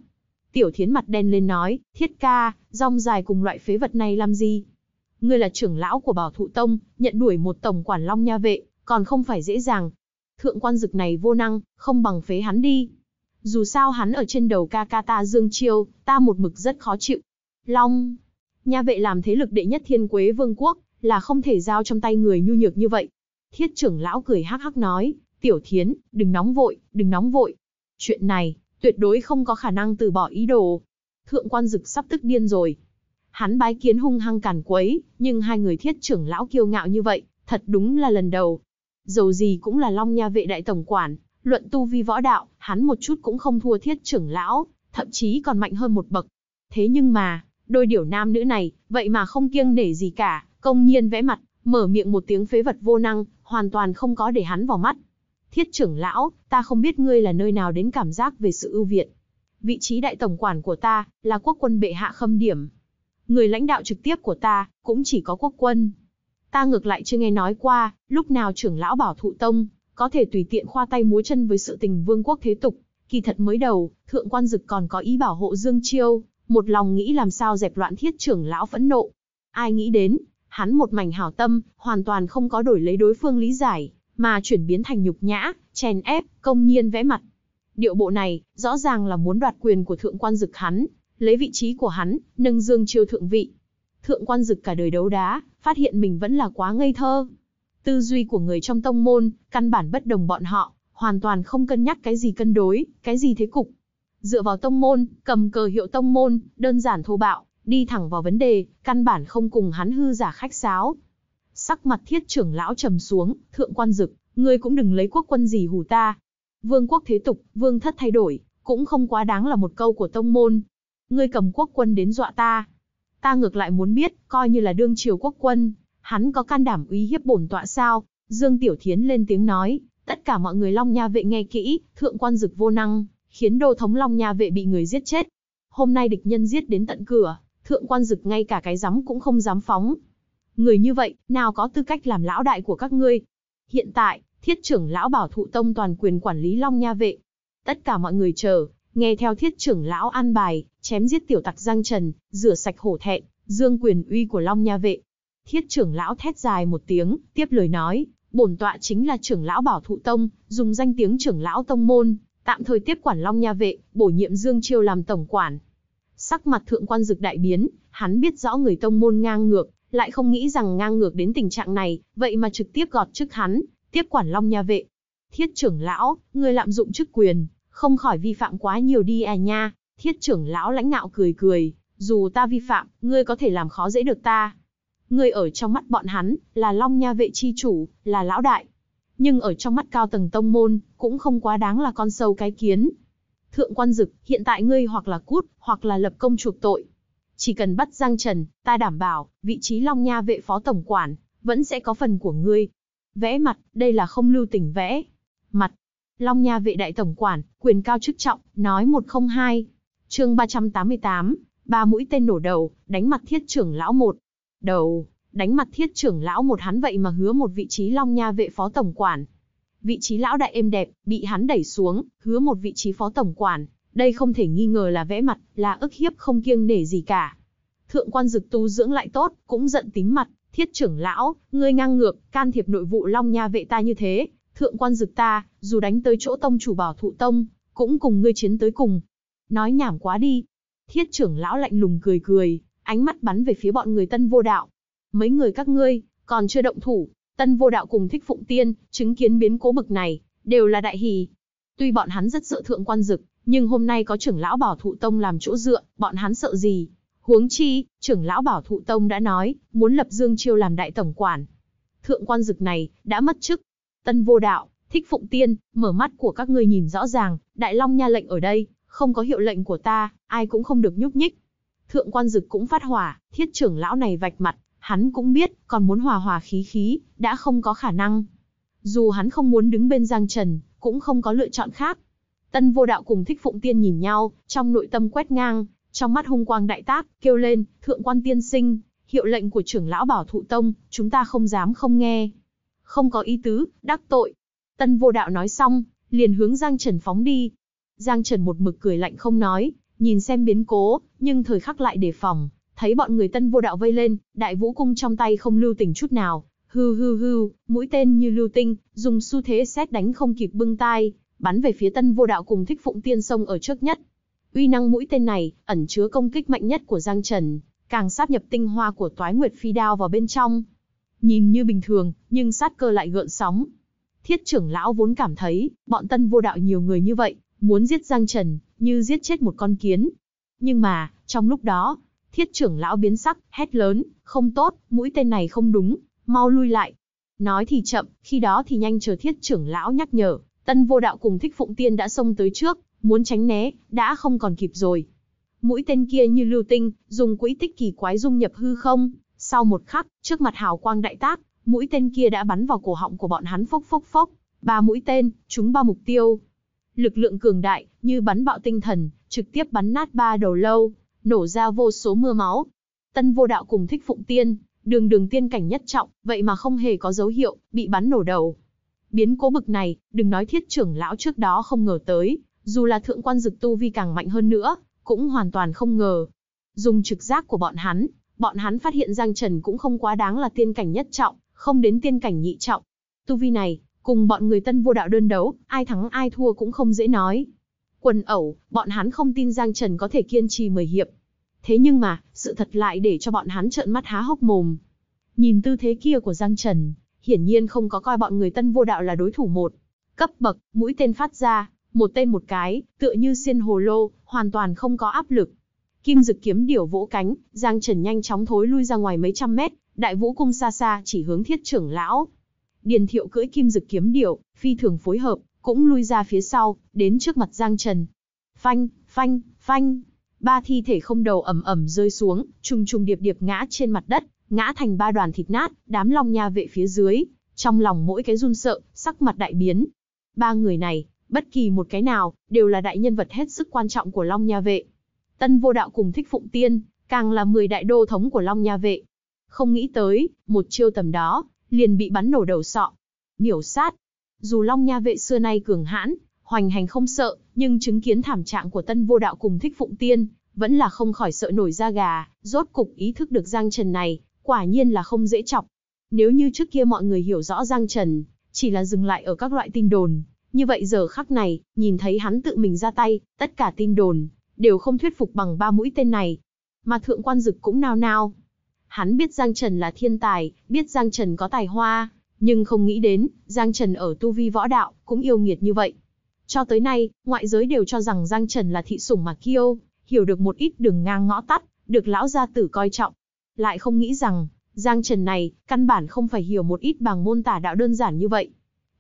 Tiểu thiến mặt đen lên nói, thiết ca, rong dài cùng loại phế vật này làm gì? Ngươi là trưởng lão của bảo thụ tông, nhận đuổi một tổng quản long nha vệ, còn không phải dễ dàng. Thượng quan dực này vô năng, không bằng phế hắn đi. Dù sao hắn ở trên đầu ca ca ta dương chiêu, ta một mực rất khó chịu. Long, nha vệ làm thế lực đệ nhất thiên quế vương quốc, là không thể giao trong tay người nhu nhược như vậy. Thiết trưởng lão cười hắc hắc nói, Tiểu Thiến, đừng nóng vội, đừng nóng vội. Chuyện này, tuyệt đối không có khả năng từ bỏ ý đồ. Thượng quan dực sắp tức điên rồi. Hắn bái kiến hung hăng cản quấy, nhưng hai người thiết trưởng lão kiêu ngạo như vậy, thật đúng là lần đầu. Dầu gì cũng là Long Nha vệ đại tổng quản, luận tu vi võ đạo, hắn một chút cũng không thua thiết trưởng lão, thậm chí còn mạnh hơn một bậc. Thế nhưng mà, đôi điểu nam nữ này, vậy mà không kiêng nể gì cả, công nhiên vẽ mặt, mở miệng một tiếng phế vật vô năng, hoàn toàn không có để hắn vào mắt. Thiết trưởng lão, ta không biết ngươi là nơi nào đến cảm giác về sự ưu việt. Vị trí đại tổng quản của ta là quốc quân bệ hạ khâm điểm. Người lãnh đạo trực tiếp của ta cũng chỉ có quốc quân. Ta ngược lại chưa nghe nói qua, lúc nào trưởng lão bảo thụ tông, có thể tùy tiện khoa tay múa chân với sự tình vương quốc thế tục. Kỳ thật mới đầu, thượng quan dực còn có ý bảo hộ Dương Chiêu, một lòng nghĩ làm sao dẹp loạn thiết trưởng lão phẫn nộ. Ai nghĩ đến, hắn một mảnh hảo tâm, hoàn toàn không có đổi lấy đối phương lý giải, mà chuyển biến thành nhục nhã, chèn ép, công nhiên vẽ mặt. Điệu bộ này, rõ ràng là muốn đoạt quyền của thượng quan dực hắn, lấy vị trí của hắn, nâng dương chiêu thượng vị. Thượng quan dực cả đời đấu đá, phát hiện mình vẫn là quá ngây thơ. Tư duy của người trong tông môn, căn bản bất đồng bọn họ, hoàn toàn không cân nhắc cái gì cân đối, cái gì thế cục. Dựa vào tông môn, cầm cờ hiệu tông môn, đơn giản thô bạo, đi thẳng vào vấn đề, căn bản không cùng hắn hư giả khách sáo, Sắc mặt thiết trưởng lão trầm xuống, thượng quan dực, ngươi cũng đừng lấy quốc quân gì hù ta. Vương quốc thế tục, vương thất thay đổi, cũng không quá đáng là một câu của tông môn. Ngươi cầm quốc quân đến dọa ta. Ta ngược lại muốn biết, coi như là đương triều quốc quân, hắn có can đảm uy hiếp bổn tọa sao? Dương Tiểu Thiến lên tiếng nói, tất cả mọi người Long Nha vệ nghe kỹ, thượng quan dực vô năng, khiến đô thống Long Nha vệ bị người giết chết. Hôm nay địch nhân giết đến tận cửa, thượng quan dực ngay cả cái giấm cũng không dám phóng, người như vậy, nào có tư cách làm lão đại của các ngươi. Hiện tại, thiết trưởng lão bảo thụ tông toàn quyền quản lý Long Nha Vệ. Tất cả mọi người chờ, nghe theo thiết trưởng lão an bài, chém giết tiểu tặc Giang Trần, rửa sạch hổ thẹn, dương quyền uy của Long Nha Vệ. Thiết trưởng lão thét dài một tiếng, tiếp lời nói, bổn tọa chính là trưởng lão bảo thụ tông, dùng danh tiếng trưởng lão tông môn, tạm thời tiếp quản Long Nha Vệ, bổ nhiệm Dương Chiêu làm tổng quản. Sắc mặt thượng quan dực đại biến, hắn biết rõ người tông môn ngang ngược, lại không nghĩ rằng ngang ngược đến tình trạng này, vậy mà trực tiếp gọt chức hắn, tiếp quản Long Nha Vệ. Thiết trưởng lão, người lạm dụng chức quyền, không khỏi vi phạm quá nhiều đi à nha. Thiết trưởng lão lãnh ngạo cười cười, dù ta vi phạm, ngươi có thể làm khó dễ được ta. Ngươi ở trong mắt bọn hắn, là Long Nha Vệ chi chủ, là lão đại. Nhưng ở trong mắt cao tầng tông môn, cũng không quá đáng là con sâu cái kiến. Thượng quan dực, hiện tại ngươi hoặc là cút, hoặc là lập công chuộc tội, chỉ cần bắt Giang Trần, ta đảm bảo, vị trí Long Nha vệ phó tổng quản, vẫn sẽ có phần của ngươi. Vẽ mặt, đây là không lưu tình vẽ. Mặt, Long Nha vệ đại tổng quản, quyền cao chức trọng, nói 102. chương 388, ba mũi tên nổ đầu, đánh mặt thiết trưởng lão một. Đầu, đánh mặt thiết trưởng lão một hắn vậy mà hứa một vị trí Long Nha vệ phó tổng quản. Vị trí lão đại êm đẹp, bị hắn đẩy xuống, hứa một vị trí phó tổng quản. Đây không thể nghi ngờ là vẽ mặt, là ức hiếp không kiêng nể gì cả. Thượng quan dực tu dưỡng lại tốt, cũng giận tím mặt, thiết trưởng lão, ngươi ngang ngược, can thiệp nội vụ long nha vệ ta như thế, thượng quan dực ta, dù đánh tới chỗ tông chủ bảo thụ tông, cũng cùng ngươi chiến tới cùng. Nói nhảm quá đi. Thiết trưởng lão lạnh lùng cười cười, ánh mắt bắn về phía bọn người tân vô đạo. Mấy người các ngươi, còn chưa động thủ, tân vô đạo cùng thích phụng tiên, chứng kiến biến cố bực này, đều là đại hì. Tuy bọn hắn rất sợ thượng quan dực, nhưng hôm nay có trưởng lão bảo thụ tông làm chỗ dựa, bọn hắn sợ gì? Huống chi, trưởng lão bảo thụ tông đã nói, muốn lập Dương Chiêu làm đại tổng quản. Thượng quan dực này, đã mất chức. Tân vô đạo, thích phụng tiên, mở mắt của các ngươi nhìn rõ ràng, đại long nha lệnh ở đây, không có hiệu lệnh của ta, ai cũng không được nhúc nhích. Thượng quan dực cũng phát hỏa, thiết trưởng lão này vạch mặt, hắn cũng biết, còn muốn hòa hòa khí khí, đã không có khả năng. Dù hắn không muốn đứng bên Giang Trần, cũng không có lựa chọn khác. Tân vô đạo cùng thích phụng tiên nhìn nhau, trong nội tâm quét ngang, trong mắt hung quang đại tác, kêu lên, thượng quan tiên sinh, hiệu lệnh của trưởng lão bảo thụ tông, chúng ta không dám không nghe. Không có ý tứ, đắc tội. Tân vô đạo nói xong, liền hướng Giang Trần phóng đi. Giang Trần một mực cười lạnh không nói, nhìn xem biến cố, nhưng thời khắc lại đề phòng, thấy bọn người tân vô đạo vây lên, đại vũ cung trong tay không lưu tình chút nào, hư hư hư, mũi tên như lưu tinh, dùng xu thế xét đánh không kịp bưng tai, bắn về phía Tân Vô Đạo cùng Thích Phụng Tiên Sông ở trước nhất. Uy năng mũi tên này, ẩn chứa công kích mạnh nhất của Giang Trần, càng sáp nhập tinh hoa của Toái Nguyệt Phi Đao vào bên trong. Nhìn như bình thường, nhưng sát cơ lại gợn sóng. Thiết trưởng lão vốn cảm thấy, bọn Tân Vô Đạo nhiều người như vậy, muốn giết Giang Trần, như giết chết một con kiến. Nhưng mà, trong lúc đó, thiết trưởng lão biến sắc, hét lớn, không tốt, mũi tên này không đúng, mau lui lại. Nói thì chậm, khi đó thì nhanh chờ thiết trưởng lão nhắc nhở, Tân vô đạo cùng thích phụng tiên đã xông tới trước, muốn tránh né, đã không còn kịp rồi. Mũi tên kia như lưu tinh, dùng quỹ tích kỳ quái dung nhập hư không, sau một khắc, trước mặt hào quang đại tác, mũi tên kia đã bắn vào cổ họng của bọn hắn phốc phốc phốc, ba mũi tên, chúng ba mục tiêu. Lực lượng cường đại, như bắn bạo tinh thần, trực tiếp bắn nát ba đầu lâu, nổ ra vô số mưa máu. Tân vô đạo cùng thích phụng tiên, đường đường tiên cảnh nhất trọng, vậy mà không hề có dấu hiệu, bị bắn nổ đầu. Biến cố bực này, đừng nói thiết trưởng lão trước đó không ngờ tới, dù là thượng quan dực tu vi càng mạnh hơn nữa, cũng hoàn toàn không ngờ. Dùng trực giác của bọn hắn, bọn hắn phát hiện Giang Trần cũng không quá đáng là tiên cảnh nhất trọng, không đến tiên cảnh nhị trọng. Tu vi này, cùng bọn người tân vô đạo đơn đấu, ai thắng ai thua cũng không dễ nói. Quần ẩu, bọn hắn không tin Giang Trần có thể kiên trì mười hiệp. Thế nhưng mà, sự thật lại để cho bọn hắn trợn mắt há hốc mồm. Nhìn tư thế kia của Giang Trần, hiển nhiên không có coi bọn người tân vô đạo là đối thủ một. Cấp bậc, mũi tên phát ra, một tên một cái, tựa như xiên hồ lô, hoàn toàn không có áp lực. Kim dực kiếm điểu vỗ cánh, Giang Trần nhanh chóng thối lui ra ngoài mấy trăm mét, đại vũ cung xa xa chỉ hướng thiết trưởng lão. Điền thiệu cưỡi kim dực kiếm điểu, phi thường phối hợp, cũng lui ra phía sau, đến trước mặt Giang Trần. Phanh, phanh, phanh, ba thi thể không đầu ẩm ẩm rơi xuống, trùng trùng điệp điệp ngã trên mặt đất ngã thành ba đoàn thịt nát, đám long nha vệ phía dưới, trong lòng mỗi cái run sợ, sắc mặt đại biến. Ba người này, bất kỳ một cái nào, đều là đại nhân vật hết sức quan trọng của long nha vệ. Tân vô đạo cùng thích phụng tiên, càng là 10 đại đô thống của long nha vệ. Không nghĩ tới, một chiêu tầm đó, liền bị bắn nổ đầu sọ. Miểu sát, dù long nha vệ xưa nay cường hãn, hoành hành không sợ, nhưng chứng kiến thảm trạng của tân vô đạo cùng thích phụng tiên, vẫn là không khỏi sợ nổi da gà, rốt cục ý thức được Giang Trần này, Quả nhiên là không dễ chọc. Nếu như trước kia mọi người hiểu rõ Giang Trần, chỉ là dừng lại ở các loại tin đồn, như vậy giờ khắc này, nhìn thấy hắn tự mình ra tay, tất cả tin đồn, đều không thuyết phục bằng ba mũi tên này. Mà thượng quan dực cũng nao nao. Hắn biết Giang Trần là thiên tài, biết Giang Trần có tài hoa, nhưng không nghĩ đến, Giang Trần ở tu vi võ đạo, cũng yêu nghiệt như vậy. Cho tới nay, ngoại giới đều cho rằng Giang Trần là thị sủng mà kiêu, hiểu được một ít đường ngang ngõ tắt, được lão gia tử coi trọng, lại không nghĩ rằng, Giang Trần này, căn bản không phải hiểu một ít bằng môn tả đạo đơn giản như vậy.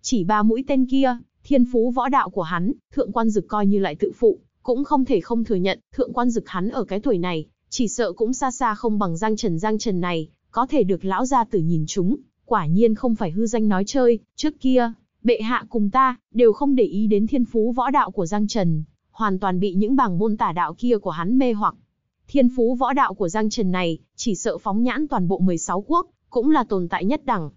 Chỉ ba mũi tên kia, thiên phú võ đạo của hắn, thượng quan dực coi như lại tự phụ, cũng không thể không thừa nhận, thượng quan dực hắn ở cái tuổi này, chỉ sợ cũng xa xa không bằng Giang Trần Giang Trần này, có thể được lão gia tử nhìn chúng, quả nhiên không phải hư danh nói chơi, trước kia, bệ hạ cùng ta, đều không để ý đến thiên phú võ đạo của Giang Trần, hoàn toàn bị những bảng môn tả đạo kia của hắn mê hoặc. Thiên phú võ đạo của Giang Trần này, chỉ sợ phóng nhãn toàn bộ 16 quốc, cũng là tồn tại nhất đẳng.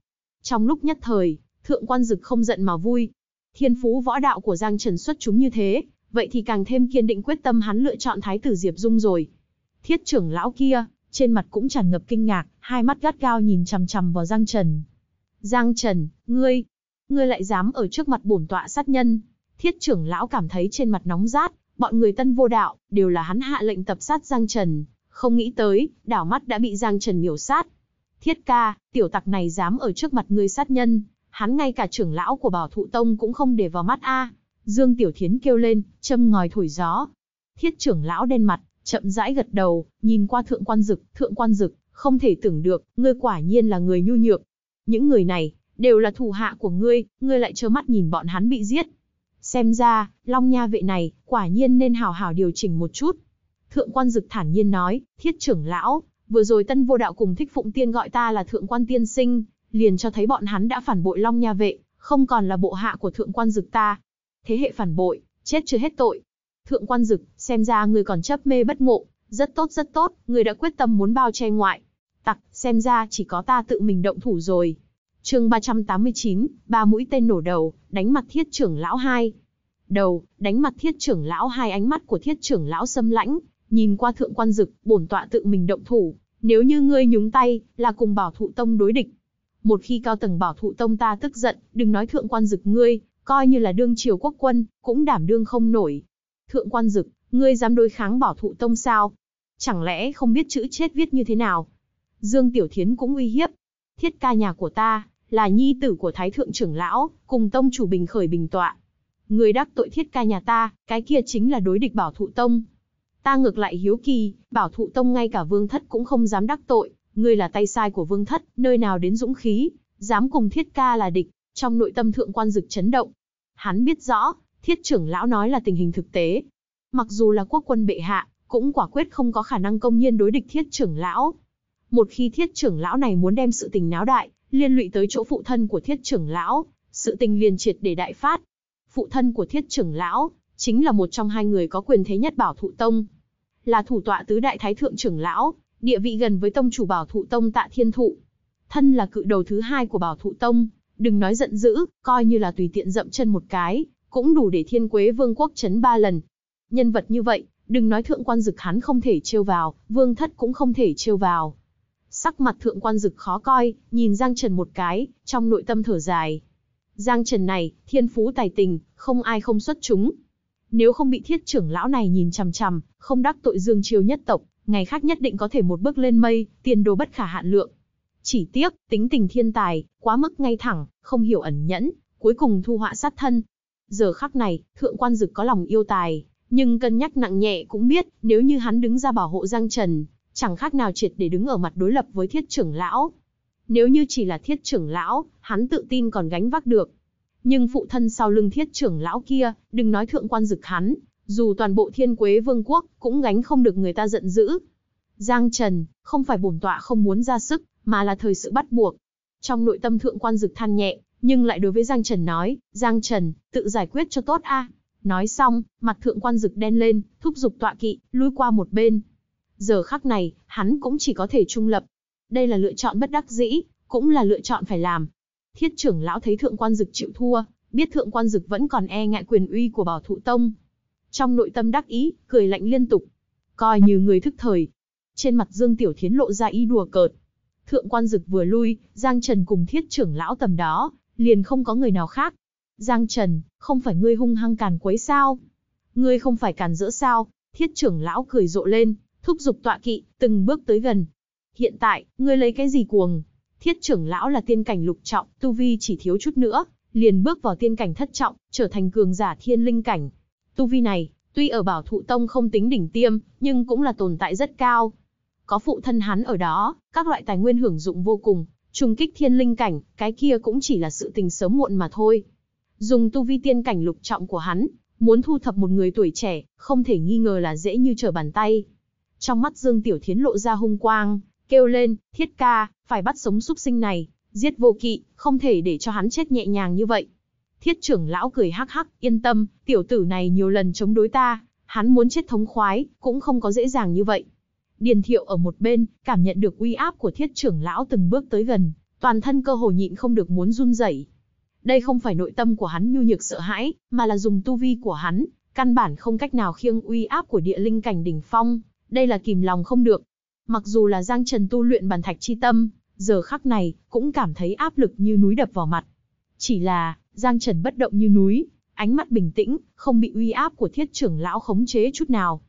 Trong lúc nhất thời, thượng quan dực không giận mà vui. Thiên phú võ đạo của Giang Trần xuất chúng như thế, vậy thì càng thêm kiên định quyết tâm hắn lựa chọn Thái tử Diệp Dung rồi. Thiết trưởng lão kia, trên mặt cũng tràn ngập kinh ngạc, hai mắt gắt gao nhìn chằm chằm vào Giang Trần. Giang Trần, ngươi, ngươi lại dám ở trước mặt bổn tọa sát nhân. Thiết trưởng lão cảm thấy trên mặt nóng rát, bọn người tân vô đạo, đều là hắn hạ lệnh tập sát Giang Trần, không nghĩ tới, đảo mắt đã bị Giang Trần miểu sát. Thiết ca, tiểu tặc này dám ở trước mặt ngươi sát nhân, hắn ngay cả trưởng lão của bảo thụ tông cũng không để vào mắt a. Dương Tiểu Thiến kêu lên, châm ngòi thổi gió. Thiết trưởng lão đen mặt, chậm rãi gật đầu, nhìn qua thượng quan dực, thượng quan dực, không thể tưởng được, ngươi quả nhiên là người nhu nhược. Những người này, đều là thủ hạ của ngươi, ngươi lại trơ mắt nhìn bọn hắn bị giết. Xem ra, Long Nha vệ này, quả nhiên nên hào hào điều chỉnh một chút. Thượng quan dực thản nhiên nói, thiết trưởng lão, vừa rồi tân vô đạo cùng thích phụng tiên gọi ta là thượng quan tiên sinh, liền cho thấy bọn hắn đã phản bội Long Nha vệ, không còn là bộ hạ của thượng quan dực ta. Thế hệ phản bội, chết chưa hết tội. Thượng quan dực, xem ra người còn chấp mê bất ngộ, rất tốt rất tốt, người đã quyết tâm muốn bao che ngoại. Tặc, xem ra chỉ có ta tự mình động thủ rồi, chương 389, ba mũi tên nổ đầu, đánh mặt thiết trưởng lão hai. Đầu, đánh mặt thiết trưởng lão hai ánh mắt của thiết trưởng lão xâm lãnh, nhìn qua thượng quan dực, bổn tọa tự mình động thủ, nếu như ngươi nhúng tay, là cùng bảo thụ tông đối địch. Một khi cao tầng bảo thụ tông ta tức giận, đừng nói thượng quan dực ngươi, coi như là đương triều quốc quân, cũng đảm đương không nổi. Thượng quan dực, ngươi dám đối kháng bảo thụ tông sao? Chẳng lẽ không biết chữ chết viết như thế nào? Dương Tiểu Thiến cũng uy hiếp. Thiết ca nhà của ta, là nhi tử của Thái Thượng trưởng lão, cùng tông chủ bình khởi bình tọa. Người đắc tội thiết ca nhà ta, cái kia chính là đối địch bảo thụ tông. Ta ngược lại hiếu kỳ, bảo thụ tông ngay cả vương thất cũng không dám đắc tội, ngươi là tay sai của vương thất, nơi nào đến dũng khí, dám cùng thiết ca là địch, trong nội tâm thượng quan dực chấn động. Hắn biết rõ, thiết trưởng lão nói là tình hình thực tế. Mặc dù là quốc quân bệ hạ, cũng quả quyết không có khả năng công nhiên đối địch thiết trưởng lão. Một khi thiết trưởng lão này muốn đem sự tình náo đại, liên lụy tới chỗ phụ thân của thiết trưởng lão, sự tình liền triệt để đại phát. Phụ thân của thiết trưởng lão, chính là một trong hai người có quyền thế nhất bảo thụ tông. Là thủ tọa tứ đại thái thượng trưởng lão, địa vị gần với tông chủ bảo thụ tông tạ thiên thụ. Thân là cự đầu thứ hai của bảo thụ tông, đừng nói giận dữ, coi như là tùy tiện dậm chân một cái, cũng đủ để thiên quế vương quốc chấn ba lần. Nhân vật như vậy, đừng nói thượng quan dực hắn không thể trêu vào, vương thất cũng không thể trêu vào. Sắc mặt thượng quan dực khó coi, nhìn Giang Trần một cái, trong nội tâm thở dài. Giang Trần này, thiên phú tài tình, không ai không xuất chúng. Nếu không bị thiết trưởng lão này nhìn chằm chằm, không đắc tội dương triều nhất tộc, ngày khác nhất định có thể một bước lên mây, tiền đồ bất khả hạn lượng. Chỉ tiếc, tính tình thiên tài, quá mức ngay thẳng, không hiểu ẩn nhẫn, cuối cùng thu họa sát thân. Giờ khắc này, thượng quan dực có lòng yêu tài, nhưng cân nhắc nặng nhẹ cũng biết, nếu như hắn đứng ra bảo hộ Giang Trần, chẳng khác nào triệt để đứng ở mặt đối lập với thiết trưởng lão. Nếu như chỉ là thiết trưởng lão, hắn tự tin còn gánh vác được. Nhưng phụ thân sau lưng thiết trưởng lão kia, đừng nói thượng quan dực hắn, dù toàn bộ thiên quế vương quốc, cũng gánh không được người ta giận dữ. Giang Trần, không phải bổn tọa không muốn ra sức, mà là thời sự bắt buộc. Trong nội tâm thượng quan dực than nhẹ, nhưng lại đối với Giang Trần nói, Giang Trần, tự giải quyết cho tốt a. Nói xong, mặt thượng quan dực đen lên, thúc giục tọa kỵ, lui qua một bên, Giờ khắc này, hắn cũng chỉ có thể trung lập. Đây là lựa chọn bất đắc dĩ, cũng là lựa chọn phải làm. Thiết trưởng lão thấy thượng quan dực chịu thua, biết thượng quan dực vẫn còn e ngại quyền uy của bảo thụ tông. Trong nội tâm đắc ý, cười lạnh liên tục. Coi như người thức thời. Trên mặt Dương Tiểu Thiến lộ ra y đùa cợt. Thượng quan dực vừa lui, Giang Trần cùng thiết trưởng lão tầm đó, liền không có người nào khác. Giang Trần, không phải ngươi hung hăng càn quấy sao? Ngươi không phải càn rỡ sao? Thiết trưởng lão cười rộ lên, thúc giục tọa kỵ, từng bước tới gần. Hiện tại, ngươi lấy cái gì cuồng? Thiết trưởng lão là tiên cảnh lục trọng, tu vi chỉ thiếu chút nữa, liền bước vào tiên cảnh thất trọng, trở thành cường giả thiên linh cảnh. Tu vi này, tuy ở bảo thụ tông không tính đỉnh tiêm, nhưng cũng là tồn tại rất cao. Có phụ thân hắn ở đó, các loại tài nguyên hưởng dụng vô cùng, trùng kích thiên linh cảnh, cái kia cũng chỉ là sự tình sớm muộn mà thôi. Dùng tu vi tiên cảnh lục trọng của hắn, muốn thu thập một người tuổi trẻ, không thể nghi ngờ là dễ như trở bàn tay. Trong mắt Dương Tiểu Thiến lộ ra hung quang, kêu lên, thiết ca, phải bắt sống súc sinh này, giết vô kỵ, không thể để cho hắn chết nhẹ nhàng như vậy. Thiết trưởng lão cười hắc hắc, yên tâm, tiểu tử này nhiều lần chống đối ta, hắn muốn chết thống khoái, cũng không có dễ dàng như vậy. Điền thiệu ở một bên, cảm nhận được uy áp của thiết trưởng lão từng bước tới gần, toàn thân cơ hồ nhịn không được muốn run rẩy. Đây không phải nội tâm của hắn nhu nhược sợ hãi, mà là dùng tu vi của hắn, căn bản không cách nào khiêng uy áp của địa linh cảnh đỉnh phong, đây là kìm lòng không được. Mặc dù là Giang Trần tu luyện bàn thạch chi tâm, giờ khắc này, cũng cảm thấy áp lực như núi đập vào mặt. Chỉ là, Giang Trần bất động như núi, ánh mắt bình tĩnh, không bị uy áp của thiết trưởng lão khống chế chút nào.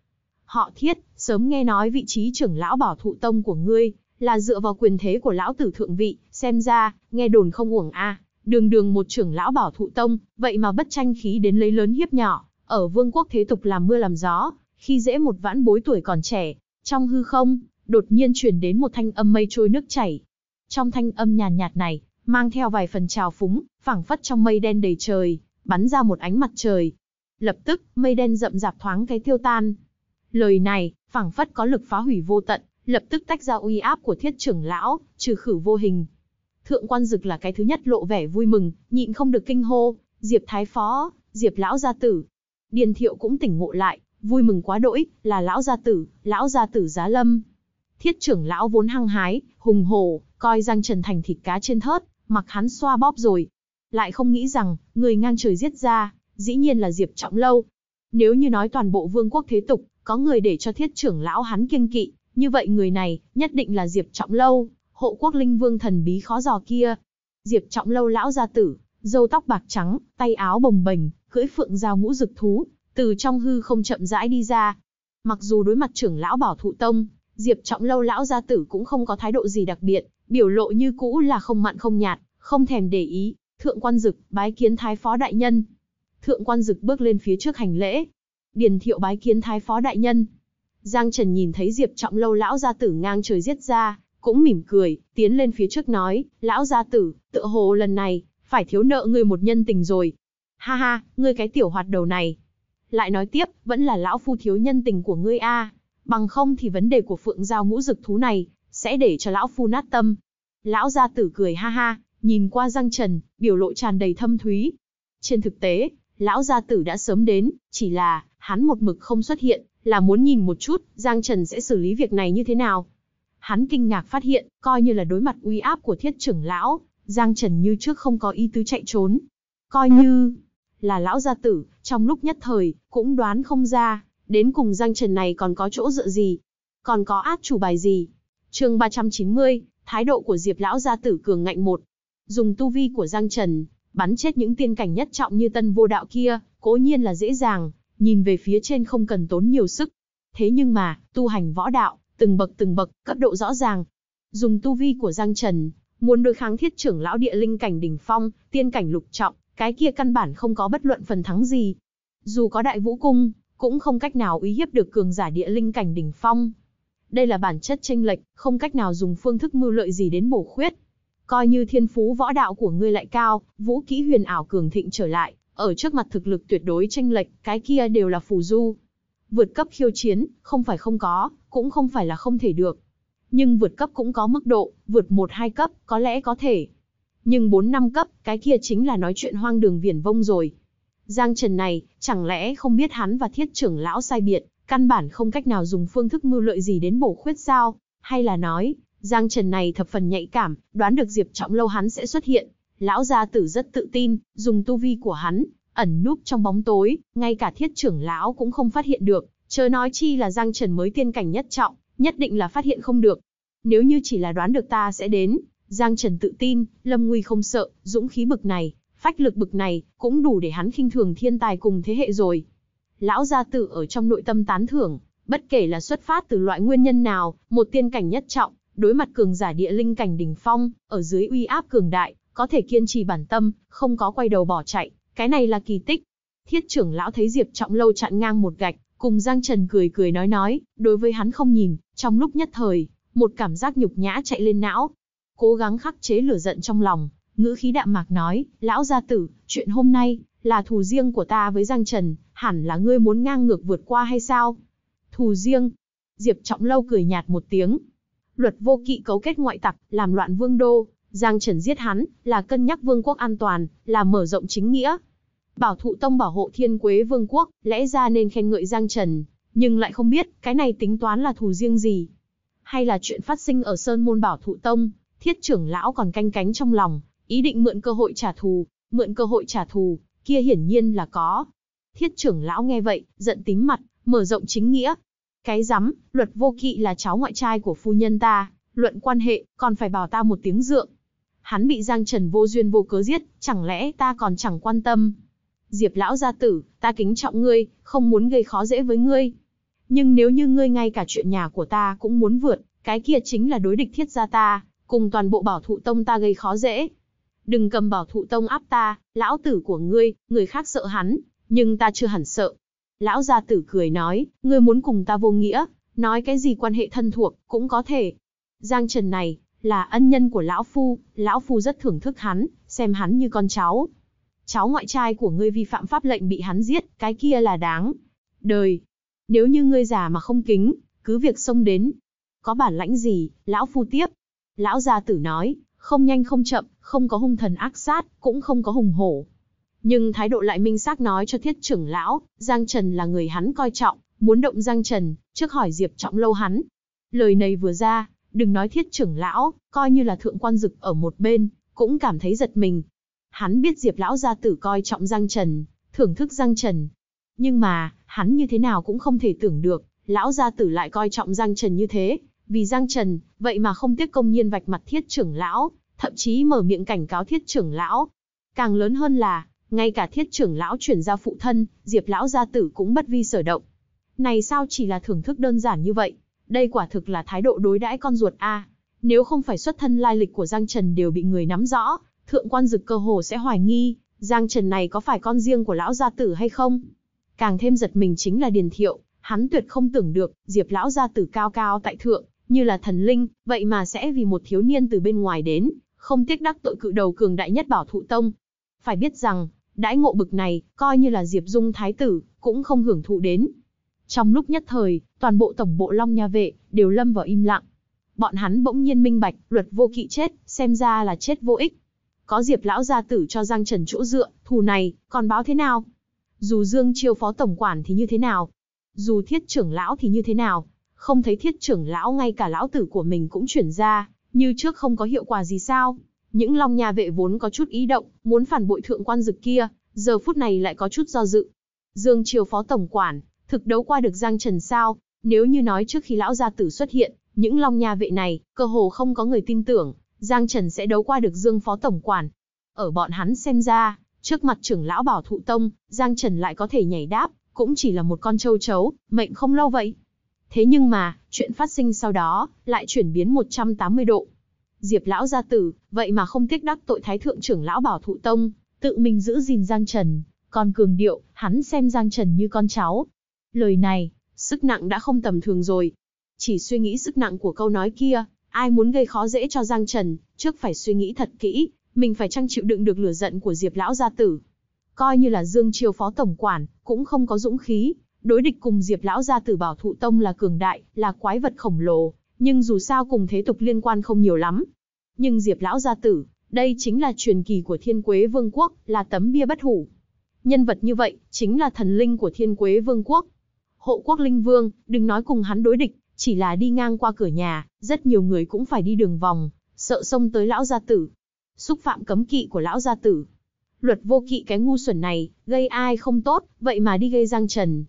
Họ thiết, sớm nghe nói vị trí trưởng lão bảo thụ tông của ngươi, là dựa vào quyền thế của lão tử thượng vị, xem ra, nghe đồn không uổng a. Đường đường một trưởng lão bảo thụ tông, vậy mà bất tranh khí đến lấy lớn hiếp nhỏ, ở vương quốc thế tục làm mưa làm gió, khi dễ một vãn bối tuổi còn trẻ, trong hư không, đột nhiên truyền đến một thanh âm mây trôi nước chảy. Trong thanh âm nhàn nhạt này, mang theo vài phần trào phúng, phảng phất trong mây đen đầy trời, bắn ra một ánh mặt trời. Lập tức, mây đen rậm rạp thoáng cái tiêu tan. Lời này, phảng phất có lực phá hủy vô tận, lập tức tách ra uy áp của thiết trưởng lão, trừ khử vô hình. Thượng quan dực là cái thứ nhất lộ vẻ vui mừng, nhịn không được kinh hô, Diệp Thái Phó, Diệp Lão Gia Tử. Điền Thiệu cũng tỉnh ngộ lại, vui mừng quá đỗi, là lão gia tử, lão gia tử giá lâm. Thiết trưởng lão vốn hăng hái, hùng hồ, coi Giang Trần thành thịt cá trên thớt, mặc hắn xoa bóp rồi. Lại không nghĩ rằng, người ngang trời giết ra, dĩ nhiên là Diệp Trọng Lâu. Nếu như nói toàn bộ vương quốc thế tục, có người để cho thiết trưởng lão hắn kiêng kỵ, như vậy người này, nhất định là Diệp Trọng Lâu, hộ quốc linh vương thần bí khó dò kia. Diệp Trọng Lâu lão gia tử, râu tóc bạc trắng, tay áo bồng bềnh, cưỡi phượng giao ngũ rực thú, từ trong hư không chậm rãi đi ra. Mặc dù đối mặt trưởng lão bảo thụ tông, Diệp Trọng Lâu lão gia tử cũng không có thái độ gì đặc biệt, biểu lộ như cũ là không mặn không nhạt, không thèm để ý, thượng quan dực bái kiến thái phó đại nhân. Thượng quan dực bước lên phía trước hành lễ. Điền thiệu bái kiến thái phó đại nhân. Giang Trần nhìn thấy Diệp Trọng Lâu lão gia tử ngang trời giết ra, cũng mỉm cười, tiến lên phía trước nói, lão gia tử, tựa hồ lần này, phải thiếu nợ ngươi một nhân tình rồi. Ha ha, ngươi cái tiểu hoạt đầu này, lại nói tiếp, vẫn là lão phu thiếu nhân tình của ngươi a, bằng không thì vấn đề của phượng giao ngũ dực thú này, sẽ để cho lão phu nát tâm. Lão gia tử cười ha ha, nhìn qua giang trần, biểu lộ tràn đầy thâm thúy. Trên thực tế, lão gia tử đã sớm đến, chỉ là, hắn một mực không xuất hiện, là muốn nhìn một chút, Giang Trần sẽ xử lý việc này như thế nào. Hắn kinh ngạc phát hiện, coi như là đối mặt uy áp của thiết trưởng lão, Giang Trần như trước không có ý tứ chạy trốn. Coi như là lão gia tử, trong lúc nhất thời, cũng đoán không ra, đến cùng giang trần này còn có chỗ dựa gì, còn có át chủ bài gì. chương 390, thái độ của Diệp Lão gia tử cường ngạnh một. Dùng tu vi của giang trần, bắn chết những tiên cảnh nhất trọng như tân vô đạo kia, cố nhiên là dễ dàng, nhìn về phía trên không cần tốn nhiều sức. Thế nhưng mà, tu hành võ đạo, từng bậc từng bậc, cấp độ rõ ràng. Dùng tu vi của Giang Trần, muốn đối kháng thiết trưởng lão địa linh cảnh đỉnh phong, tiên cảnh lục trọng, cái kia căn bản không có bất luận phần thắng gì. Dù có đại vũ cung, cũng không cách nào uy hiếp được cường giả địa linh cảnh đỉnh phong. Đây là bản chất tranh lệch, không cách nào dùng phương thức mưu lợi gì đến bổ khuyết. Coi như thiên phú võ đạo của ngươi lại cao, vũ kỹ huyền ảo cường thịnh trở lại, ở trước mặt thực lực tuyệt đối tranh lệch, cái kia đều là phù du. Vượt cấp khiêu chiến, không phải không có, cũng không phải là không thể được. Nhưng vượt cấp cũng có mức độ, vượt một hai cấp, có lẽ có thể, nhưng 4 năm cấp, cái kia chính là nói chuyện hoang đường viển vông rồi. Giang Trần này, chẳng lẽ không biết hắn và thiết trưởng lão sai biệt, căn bản không cách nào dùng phương thức mưu lợi gì đến bổ khuyết sao? Hay là nói, Giang Trần này thập phần nhạy cảm, đoán được Diệp Trọng Lâu hắn sẽ xuất hiện. Lão gia tử rất tự tin, dùng tu vi của hắn, ẩn núp trong bóng tối, ngay cả thiết trưởng lão cũng không phát hiện được, chớ nói chi là Giang Trần mới tiên cảnh nhất trọng, nhất định là phát hiện không được. Nếu như chỉ là đoán được ta sẽ đến, Giang Trần tự tin, Lâm Nguy không sợ, dũng khí bực này, phách lực bực này, cũng đủ để hắn khinh thường thiên tài cùng thế hệ rồi. Lão gia tử ở trong nội tâm tán thưởng, bất kể là xuất phát từ loại nguyên nhân nào, một tiên cảnh nhất trọng, đối mặt cường giả địa linh cảnh đỉnh phong, ở dưới uy áp cường đại, có thể kiên trì bản tâm, không có quay đầu bỏ chạy, cái này là kỳ tích. Thiết trưởng lão thấy Diệp Trọng Lâu chặn ngang một gạch, cùng Giang Trần cười cười nói nói, đối với hắn không nhìn, trong lúc nhất thời, một cảm giác nhục nhã chạy lên não, cố gắng khắc chế lửa giận trong lòng, ngữ khí đạm mạc nói, lão gia tử, chuyện hôm nay, là thù riêng của ta với Giang Trần, hẳn là ngươi muốn ngang ngược vượt qua hay sao? Thù riêng? Diệp Trọng Lâu cười nhạt một tiếng. Luật vô kỵ cấu kết ngoại tặc, làm loạn vương đô, Giang Trần giết hắn, là cân nhắc vương quốc an toàn, là mở rộng chính nghĩa. Bảo thụ tông bảo hộ thiên quế vương quốc, lẽ ra nên khen ngợi Giang Trần, nhưng lại không biết, cái này tính toán là thù riêng gì. Hay là chuyện phát sinh ở Sơn Môn Bảo Thụ Tông, Thiết trưởng lão còn canh cánh trong lòng, ý định mượn cơ hội trả thù, mượn cơ hội trả thù, kia hiển nhiên là có. Thiết trưởng lão nghe vậy, giận tím mặt, mở rộng chính nghĩa. Cái rắm, luật vô kỵ là cháu ngoại trai của phu nhân ta, luận quan hệ, còn phải bảo ta một tiếng dượng. Hắn bị Giang Trần vô duyên vô cớ giết, chẳng lẽ ta còn chẳng quan tâm. Diệp lão gia tử, ta kính trọng ngươi, không muốn gây khó dễ với ngươi. Nhưng nếu như ngươi ngay cả chuyện nhà của ta cũng muốn vượt, cái kia chính là đối địch thiết gia ta cùng toàn bộ bảo thụ tông ta gây khó dễ. Đừng cầm bảo thụ tông áp ta, lão tử của ngươi, người khác sợ hắn, nhưng ta chưa hẳn sợ. Lão gia tử cười nói, ngươi muốn cùng ta vô nghĩa, nói cái gì quan hệ thân thuộc, cũng có thể. Giang Trần này, là ân nhân của lão phu, lão phu rất thưởng thức hắn, xem hắn như con cháu. Cháu ngoại trai của ngươi vi phạm pháp lệnh bị hắn giết, cái kia là đáng. Đời, nếu như ngươi già mà không kính, cứ việc xông đến. Có bản lãnh gì, lão phu tiếp, Lão gia tử nói, không nhanh không chậm, không có hung thần ác sát, cũng không có hùng hổ. Nhưng thái độ lại minh xác nói cho thiết trưởng lão, Giang Trần là người hắn coi trọng, muốn động Giang Trần, trước hỏi Diệp Trọng Lâu hắn. Lời này vừa ra, đừng nói thiết trưởng lão, coi như là thượng quan dực ở một bên, cũng cảm thấy giật mình. Hắn biết Diệp lão gia tử coi trọng Giang Trần, thưởng thức Giang Trần. Nhưng mà, hắn như thế nào cũng không thể tưởng được, lão gia tử lại coi trọng Giang Trần như thế, vì Giang Trần, vậy mà không tiếc công nhiên vạch mặt thiết trưởng lão, thậm chí mở miệng cảnh cáo thiết trưởng lão. Càng lớn hơn là, ngay cả thiết trưởng lão chuyển ra phụ thân, diệp lão gia tử cũng bất vi sở động. Này sao chỉ là thưởng thức đơn giản như vậy? Đây quả thực là thái độ đối đãi con ruột a. nếu không phải xuất thân lai lịch của Giang Trần đều bị người nắm rõ, thượng quan dực cơ hồ sẽ hoài nghi, Giang Trần này có phải con riêng của lão gia tử hay không? Càng thêm giật mình chính là Điền Thiệu, hắn tuyệt không tưởng được, Diệp lão gia tử cao cao tại thượng, như là thần linh, vậy mà sẽ vì một thiếu niên từ bên ngoài đến, không tiếc đắc tội cự đầu cường đại nhất bảo thụ tông. Phải biết rằng, đãi ngộ bực này, coi như là Diệp Dung thái tử, cũng không hưởng thụ đến. Trong lúc nhất thời, toàn bộ tổng bộ Long Nha Vệ, đều lâm vào im lặng. Bọn hắn bỗng nhiên minh bạch, luật vô kỵ chết, xem ra là chết vô ích. Có Diệp lão gia tử cho Giang Trần chỗ dựa, thù này, còn báo thế nào? Dù Dương Chiêu phó tổng quản thì như thế nào? Dù Thiết trưởng lão thì như thế nào? không thấy thiết trưởng lão ngay cả lão tử của mình cũng chuyển ra, như trước không có hiệu quả gì sao. Những long nhà vệ vốn có chút ý động, muốn phản bội thượng quan dực kia, giờ phút này lại có chút do dự. Dương Triều phó tổng quản, thực đấu qua được Giang Trần sao, nếu như nói trước khi lão gia tử xuất hiện, những long nhà vệ này, cơ hồ không có người tin tưởng, Giang Trần sẽ đấu qua được Dương phó tổng quản. Ở bọn hắn xem ra, trước mặt trưởng lão bảo thụ tông, Giang Trần lại có thể nhảy đáp, cũng chỉ là một con trâu chấu, mệnh không lâu vậy. Thế nhưng mà, chuyện phát sinh sau đó, lại chuyển biến 180 độ. Diệp lão gia tử, vậy mà không tiếc đắc tội thái thượng trưởng lão bảo thụ tông, tự mình giữ gìn Giang Trần, còn cường điệu, hắn xem Giang Trần như con cháu. Lời này, sức nặng đã không tầm thường rồi. Chỉ suy nghĩ sức nặng của câu nói kia, ai muốn gây khó dễ cho Giang Trần, trước phải suy nghĩ thật kỹ, mình phải chăng chịu đựng được lửa giận của Diệp lão gia tử. Coi như là Dương triều phó tổng quản, cũng không có dũng khí, đối địch cùng Diệp lão gia tử Bảo Thụ Tông là cường đại, là quái vật khổng lồ, nhưng dù sao cùng thế tục liên quan không nhiều lắm. Nhưng Diệp lão gia tử, đây chính là truyền kỳ của Thiên Quế Vương quốc, là tấm bia bất hủ. Nhân vật như vậy, chính là thần linh của Thiên Quế Vương quốc. Hộ quốc linh vương, đừng nói cùng hắn đối địch, chỉ là đi ngang qua cửa nhà, rất nhiều người cũng phải đi đường vòng, sợ xông tới lão gia tử. Xúc phạm cấm kỵ của lão gia tử. Luật vô kỵ cái ngu xuẩn này, gây ai không tốt, vậy mà đi gây giang trần,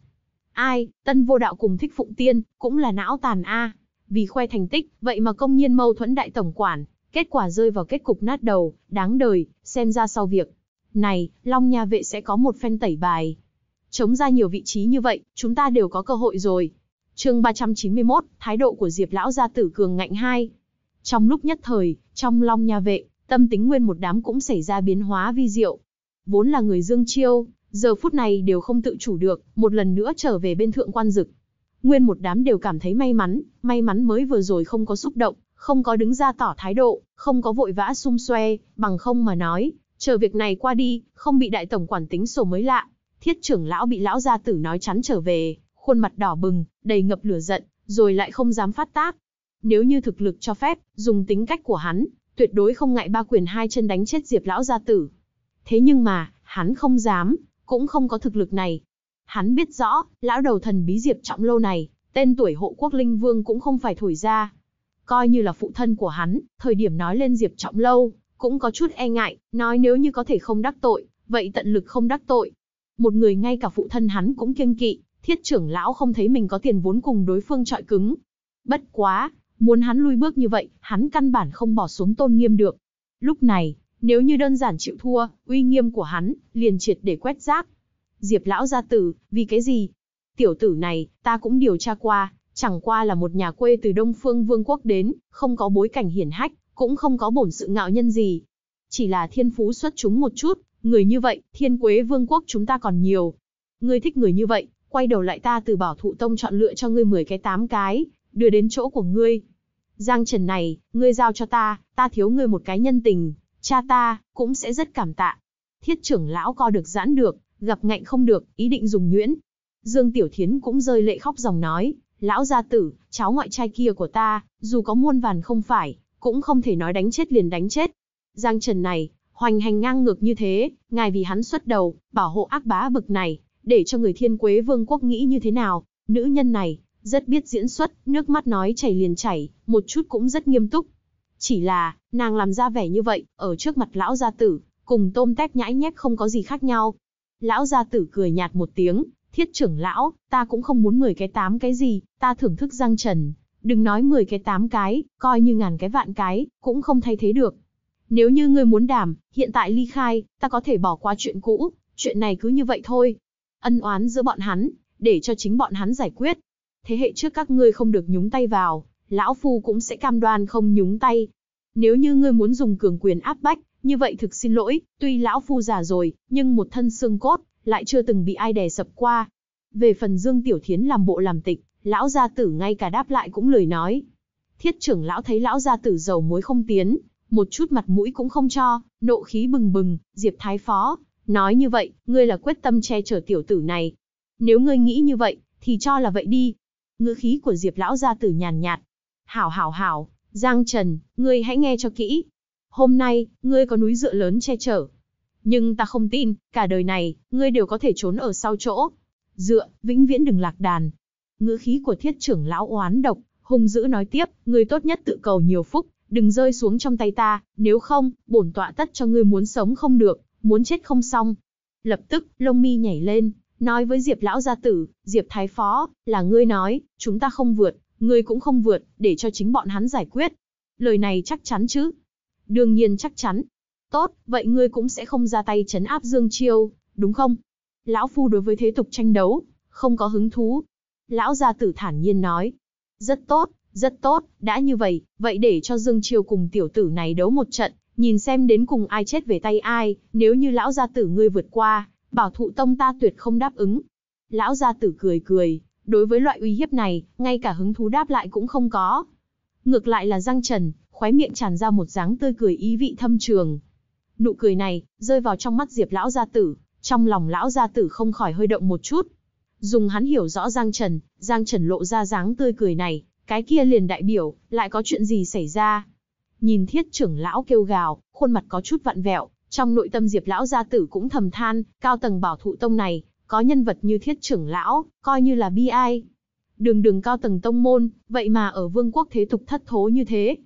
Ai, tân vô đạo cùng thích phụng tiên, cũng là não tàn a. Vì khoe thành tích, vậy mà công nhiên mâu thuẫn đại tổng quản, kết quả rơi vào kết cục nát đầu, đáng đời, xem ra sau việc. Này, Long Nha Vệ sẽ có một phen tẩy bài. Chống ra nhiều vị trí như vậy, chúng ta đều có cơ hội rồi. chương 391, thái độ của Diệp Lão gia tử cường ngạnh hai. Trong lúc nhất thời, trong Long Nha Vệ, tâm tính nguyên một đám cũng xảy ra biến hóa vi diệu. Vốn là người Dương Chiêu, giờ phút này đều không tự chủ được, một lần nữa trở về bên thượng quan dực. Nguyên một đám đều cảm thấy may mắn, may mắn mới vừa rồi không có xúc động, không có đứng ra tỏ thái độ, không có vội vã xung xoe, bằng không mà nói, chờ việc này qua đi, không bị đại tổng quản tính sổ mới lạ. Thiết trưởng lão bị lão gia tử nói chắn trở về, khuôn mặt đỏ bừng, đầy ngập lửa giận, rồi lại không dám phát tác. Nếu như thực lực cho phép, dùng tính cách của hắn, tuyệt đối không ngại ba quyền hai chân đánh chết Diệp lão gia tử. Thế nhưng mà, hắn không dám, cũng không có thực lực này. Hắn biết rõ, lão đầu thần bí Diệp Trọng Lâu này, tên tuổi hộ quốc linh vương cũng không phải thổi ra. Coi như là phụ thân của hắn, thời điểm nói lên Diệp Trọng Lâu, cũng có chút e ngại, nói nếu như có thể không đắc tội, vậy tận lực không đắc tội. Một người ngay cả phụ thân hắn cũng kiêng kỵ, thiết trưởng lão không thấy mình có tiền vốn cùng đối phương trọi cứng. Bất quá, muốn hắn lui bước như vậy, hắn căn bản không bỏ xuống tôn nghiêm được. Lúc này, nếu như đơn giản chịu thua, uy nghiêm của hắn, liền triệt để quét rác. Diệp lão gia tử, vì cái gì? Tiểu tử này, ta cũng điều tra qua, chẳng qua là một nhà quê từ Đông Phương Vương quốc đến, không có bối cảnh hiển hách, cũng không có bổn sự ngạo nhân gì. Chỉ là thiên phú xuất chúng một chút, người như vậy, thiên quế vương quốc chúng ta còn nhiều. Ngươi thích người như vậy, quay đầu lại ta từ bảo thụ tông chọn lựa cho ngươi 10 cái 8 cái, đưa đến chỗ của ngươi. Giang Trần này, ngươi giao cho ta, ta thiếu ngươi một cái nhân tình, Cha ta, cũng sẽ rất cảm tạ. Thiết trưởng lão co được giãn được, gặp ngạnh không được, ý định dùng nhuyễn. Dương Tiểu Thiến cũng rơi lệ khóc dòng nói, lão gia tử, cháu ngoại trai kia của ta, dù có muôn vàn không phải, cũng không thể nói đánh chết liền đánh chết. Giang Trần này, hoành hành ngang ngược như thế, ngài vì hắn xuất đầu, bảo hộ ác bá bực này, để cho người thiên quế vương quốc nghĩ như thế nào, nữ nhân này, rất biết diễn xuất, nước mắt nói chảy liền chảy, một chút cũng rất nghiêm túc, chỉ là, nàng làm ra vẻ như vậy, ở trước mặt lão gia tử, cùng tôm tép nhãi nhép không có gì khác nhau. Lão gia tử cười nhạt một tiếng, thiết trưởng lão, ta cũng không muốn mười cái tám cái gì, ta thưởng thức giang trần. Đừng nói mười cái tám cái, coi như ngàn cái vạn cái, cũng không thay thế được. Nếu như ngươi muốn đảm, hiện tại ly khai, ta có thể bỏ qua chuyện cũ, chuyện này cứ như vậy thôi. Ân oán giữa bọn hắn, để cho chính bọn hắn giải quyết. Thế hệ trước các ngươi không được nhúng tay vào, lão phu cũng sẽ cam đoan không nhúng tay. Nếu như ngươi muốn dùng cường quyền áp bách, như vậy thực xin lỗi, tuy lão phu già rồi, nhưng một thân xương cốt, lại chưa từng bị ai đè sập qua. Về phần Dương Tiểu Thiến làm bộ làm tịch, lão gia tử ngay cả đáp lại cũng lời nói. Thiết trưởng lão thấy lão gia tử dầu muối không tiến, một chút mặt mũi cũng không cho, nộ khí bừng bừng, Diệp Thái Phó, nói như vậy, ngươi là quyết tâm che chở tiểu tử này. Nếu ngươi nghĩ như vậy, thì cho là vậy đi. Ngữ khí của Diệp lão gia tử nhàn nhạt, Hảo hảo hảo, Giang Trần, ngươi hãy nghe cho kỹ. Hôm nay, ngươi có núi dựa lớn che chở. Nhưng ta không tin, cả đời này, ngươi đều có thể trốn ở sau chỗ. Dựa, vĩnh viễn đừng lạc đàn. Ngữ khí của thiết trưởng lão oán độc, hung dữ nói tiếp, ngươi tốt nhất tự cầu nhiều phúc, đừng rơi xuống trong tay ta, nếu không, bổn tọa tất cho ngươi muốn sống không được, muốn chết không xong. Lập tức, lông mi nhảy lên, nói với Diệp lão gia tử, Diệp thái phó, là ngươi nói, chúng ta không vượt, Ngươi cũng không vượt, để cho chính bọn hắn giải quyết. Lời này chắc chắn chứ? Đương nhiên chắc chắn. Tốt, vậy ngươi cũng sẽ không ra tay chấn áp Dương Chiêu, đúng không? Lão Phu đối với thế tục tranh đấu, không có hứng thú. Lão gia tử thản nhiên nói. Rất tốt, rất tốt, đã như vậy, vậy để cho Dương Chiêu cùng tiểu tử này đấu một trận, nhìn xem đến cùng ai chết về tay ai, nếu như lão gia tử ngươi vượt qua, bảo thụ tông ta tuyệt không đáp ứng. Lão gia tử cười cười, Đối với loại uy hiếp này, ngay cả hứng thú đáp lại cũng không có. Ngược lại là Giang Trần, khóe miệng tràn ra một dáng tươi cười ý vị thâm trường. Nụ cười này, rơi vào trong mắt Diệp lão gia tử, trong lòng lão gia tử không khỏi hơi động một chút. Dùng hắn hiểu rõ Giang Trần, Giang Trần lộ ra dáng tươi cười này, cái kia liền đại biểu, lại có chuyện gì xảy ra. Nhìn thiết trưởng lão kêu gào, khuôn mặt có chút vặn vẹo, trong nội tâm Diệp lão gia tử cũng thầm than, cao tầng bảo thụ tông này, có nhân vật như thiết trưởng lão, coi như là bi ai. Đường đường cao tầng tông môn, vậy mà ở vương quốc thế tục thất thố như thế.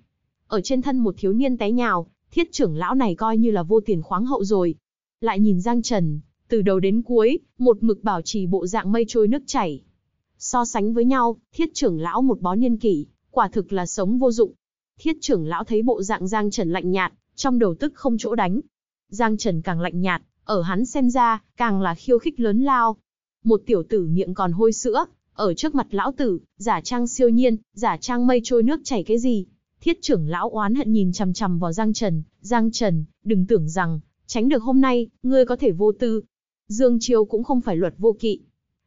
Ở trên thân một thiếu niên té nhào, thiết trưởng lão này coi như là vô tiền khoáng hậu rồi. Lại nhìn Giang Trần, từ đầu đến cuối, một mực bảo trì bộ dạng mây trôi nước chảy. So sánh với nhau, thiết trưởng lão một bó niên kỷ, quả thực là sống vô dụng. Thiết trưởng lão thấy bộ dạng Giang Trần lạnh nhạt, trong đầu tức không chỗ đánh. Giang Trần càng lạnh nhạt, ở hắn xem ra, càng là khiêu khích lớn lao. Một tiểu tử miệng còn hôi sữa, ở trước mặt lão tử, giả trang siêu nhiên, giả trang mây trôi nước chảy cái gì. Thiết trưởng lão oán hận nhìn chằm chằm vào Giang Trần, Giang Trần, đừng tưởng rằng, tránh được hôm nay, ngươi có thể vô tư. Dương Chiêu cũng không phải luật vô kỵ.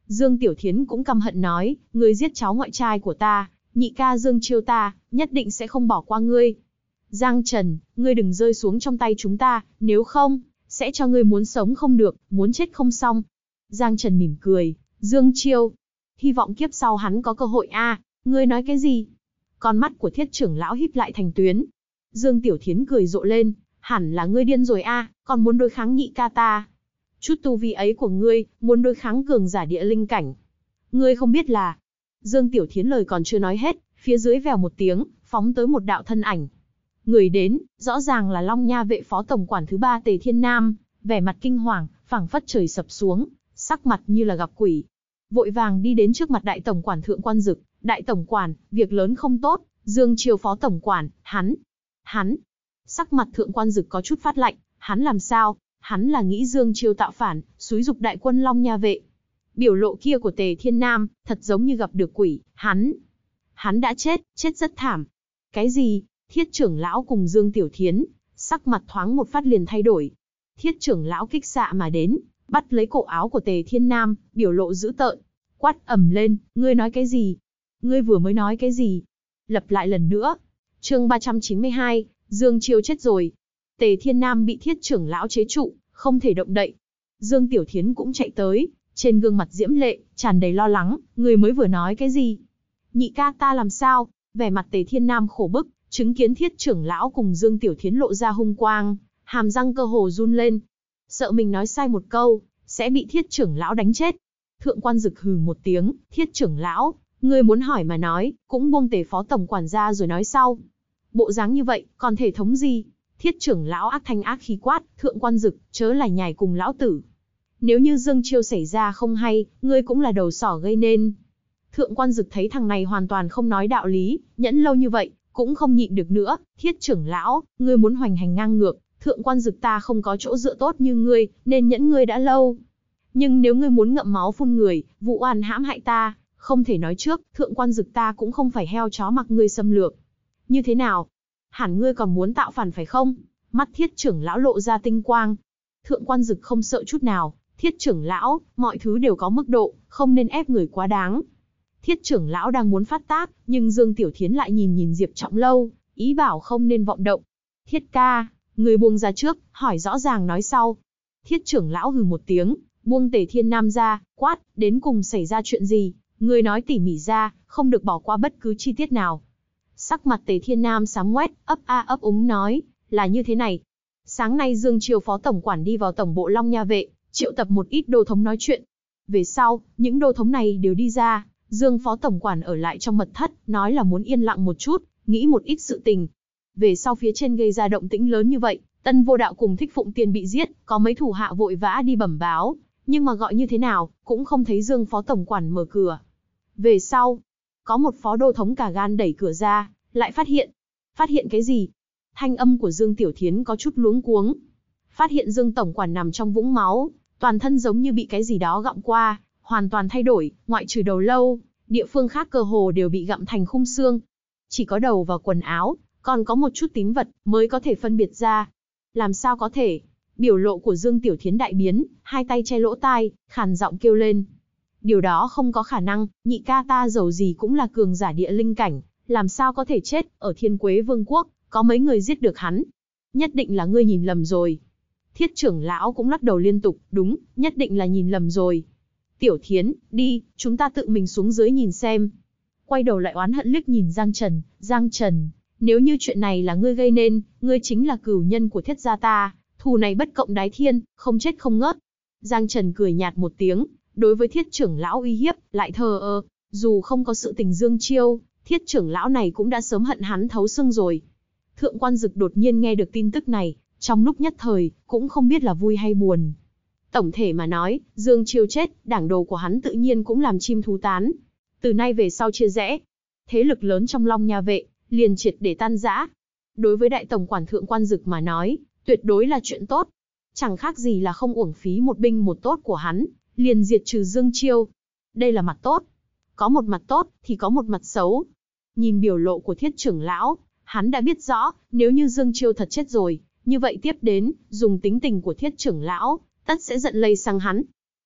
Dương Tiểu Thiến cũng căm hận nói, ngươi giết cháu ngoại trai của ta, nhị ca Dương Chiêu ta, nhất định sẽ không bỏ qua ngươi. Giang Trần, ngươi đừng rơi xuống trong tay chúng ta, nếu không, sẽ cho ngươi muốn sống không được, muốn chết không xong. Giang Trần mỉm cười, dương chiêu. Hy vọng kiếp sau hắn có cơ hội a. ngươi nói cái gì? Con mắt của thiết trưởng lão híp lại thành tuyến. Dương Tiểu Thiến cười rộ lên, hẳn là ngươi điên rồi a, còn muốn đối kháng nhị ca ta. Chút tu vi ấy của ngươi, muốn đối kháng cường giả địa linh cảnh. Ngươi không biết là... Dương Tiểu Thiến lời còn chưa nói hết, phía dưới vèo một tiếng, phóng tới một đạo thân ảnh, Người đến, rõ ràng là Long Nha vệ phó tổng quản thứ ba Tề Thiên Nam, vẻ mặt kinh hoàng, phảng phất trời sập xuống, sắc mặt như là gặp quỷ. Vội vàng đi đến trước mặt đại tổng quản thượng quan dực, đại tổng quản, việc lớn không tốt, Dương Triều phó tổng quản, hắn, hắn. Sắc mặt thượng quan dực có chút phát lạnh, hắn làm sao? Hắn là nghĩ Dương Triều tạo phản, xúi dục đại quân Long Nha vệ. Biểu lộ kia của Tề Thiên Nam, thật giống như gặp được quỷ, hắn. Hắn đã chết, chết rất thảm. Cái gì? Thiết trưởng lão cùng Dương Tiểu Thiến, sắc mặt thoáng một phát liền thay đổi. Thiết trưởng lão kích xạ mà đến, bắt lấy cổ áo của Tề Thiên Nam, biểu lộ dữ tợn, quát ầm lên, ngươi nói cái gì? Ngươi vừa mới nói cái gì? Lặp lại lần nữa. Chương 392, Dương Chiêu chết rồi. Tề Thiên Nam bị Thiết trưởng lão chế trụ, không thể động đậy. Dương Tiểu Thiến cũng chạy tới, trên gương mặt diễm lệ, tràn đầy lo lắng, Ngươi mới vừa nói cái gì? Nhị ca ta làm sao? Vẻ mặt Tề Thiên Nam khổ bức, Chứng kiến thiết trưởng lão cùng Dương Tiểu Thiến lộ ra hung quang, hàm răng cơ hồ run lên. Sợ mình nói sai một câu, sẽ bị thiết trưởng lão đánh chết. Thượng quan rực hừ một tiếng, thiết trưởng lão, người muốn hỏi mà nói, cũng buông tề phó tổng quản ra rồi nói sau. Bộ dáng như vậy, còn thể thống gì? Thiết trưởng lão ác thanh ác khí quát, thượng quan rực, chớ là nhài cùng lão tử. Nếu như Dương Chiêu xảy ra không hay, ngươi cũng là đầu sỏ gây nên. Thượng quan dực thấy thằng này hoàn toàn không nói đạo lý, nhẫn lâu như vậy, cũng không nhịn được nữa, thiết trưởng lão, ngươi muốn hoành hành ngang ngược, thượng quan dực ta không có chỗ dựa tốt như ngươi, nên nhẫn ngươi đã lâu. Nhưng nếu ngươi muốn ngậm máu phun người, vụ oan hãm hại ta, không thể nói trước, thượng quan dực ta cũng không phải heo chó mặc ngươi xâm lược. Như thế nào? Hẳn ngươi còn muốn tạo phản phải không? Mắt thiết trưởng lão lộ ra tinh quang. Thượng quan dực không sợ chút nào, thiết trưởng lão, mọi thứ đều có mức độ, không nên ép người quá đáng, Thiết trưởng lão đang muốn phát tác, nhưng Dương Tiểu Thiến lại nhìn nhìn Diệp Trọng Lâu, ý bảo không nên vọng động. Thiết ca, người buông ra trước, hỏi rõ ràng nói sau. Thiết trưởng lão hừ một tiếng, buông tề thiên nam ra, quát, đến cùng xảy ra chuyện gì, người nói tỉ mỉ ra, không được bỏ qua bất cứ chi tiết nào. Sắc mặt tề thiên nam sám quét, ấp a ấp úng nói, là như thế này. Sáng nay Dương Triều Phó Tổng Quản đi vào Tổng Bộ Long Nha Vệ, triệu tập một ít đô thống nói chuyện. Về sau, những đô thống này đều đi ra, Dương phó tổng quản ở lại trong mật thất, nói là muốn yên lặng một chút, nghĩ một ít sự tình. Về sau phía trên gây ra động tĩnh lớn như vậy, tân vô đạo cùng thích phụng tiên bị giết, có mấy thủ hạ vội vã đi bẩm báo, nhưng mà gọi như thế nào, cũng không thấy Dương phó tổng quản mở cửa. Về sau, có một phó đô thống cả gan đẩy cửa ra, lại phát hiện. Phát hiện cái gì? Thanh âm của Dương Tiểu Thiến có chút luống cuống. Phát hiện Dương tổng quản nằm trong vũng máu, toàn thân giống như bị cái gì đó gặm qua, hoàn toàn thay đổi, ngoại trừ đầu lâu, địa phương khác cơ hồ đều bị gặm thành khung xương. Chỉ có đầu và quần áo, còn có một chút tím vật mới có thể phân biệt ra. Làm sao có thể? Biểu lộ của Dương Tiểu Thiến đại biến, hai tay che lỗ tai, khàn giọng kêu lên. Điều đó không có khả năng, nhị ca ta giàu gì cũng là cường giả địa linh cảnh, làm sao có thể chết, ở thiên quế vương quốc, có mấy người giết được hắn. Nhất định là ngươi nhìn lầm rồi. Thiết trưởng lão cũng lắc đầu liên tục, đúng, nhất định là nhìn lầm rồi. Tiểu Thiến, đi, chúng ta tự mình xuống dưới nhìn xem. Quay đầu lại oán hận liếc nhìn Giang Trần, Giang Trần, nếu như chuyện này là ngươi gây nên, ngươi chính là cửu nhân của thiết gia ta, thù này bất cộng đái thiên, không chết không ngớt. Giang Trần cười nhạt một tiếng, đối với thiết trưởng lão uy hiếp, lại thờ ơ, dù không có sự tình dương chiêu, thiết trưởng lão này cũng đã sớm hận hắn thấu xương rồi. Thượng quan dực đột nhiên nghe được tin tức này, trong lúc nhất thời, cũng không biết là vui hay buồn. Tổng thể mà nói, Dương Chiêu chết, đảng đồ của hắn tự nhiên cũng làm chim thú tán. Từ nay về sau chia rẽ, thế lực lớn trong Long Nha vệ liền triệt để tan rã. Đối với đại tổng quản thượng quan Dực mà nói, tuyệt đối là chuyện tốt. Chẳng khác gì là không uổng phí một binh một tốt của hắn, liền diệt trừ Dương Chiêu. Đây là mặt tốt. Có một mặt tốt thì có một mặt xấu. Nhìn biểu lộ của Thiết trưởng lão, hắn đã biết rõ, nếu như Dương Chiêu thật chết rồi, như vậy tiếp đến, dùng tính tình của Thiết trưởng lão, tất sẽ giận lây sang hắn.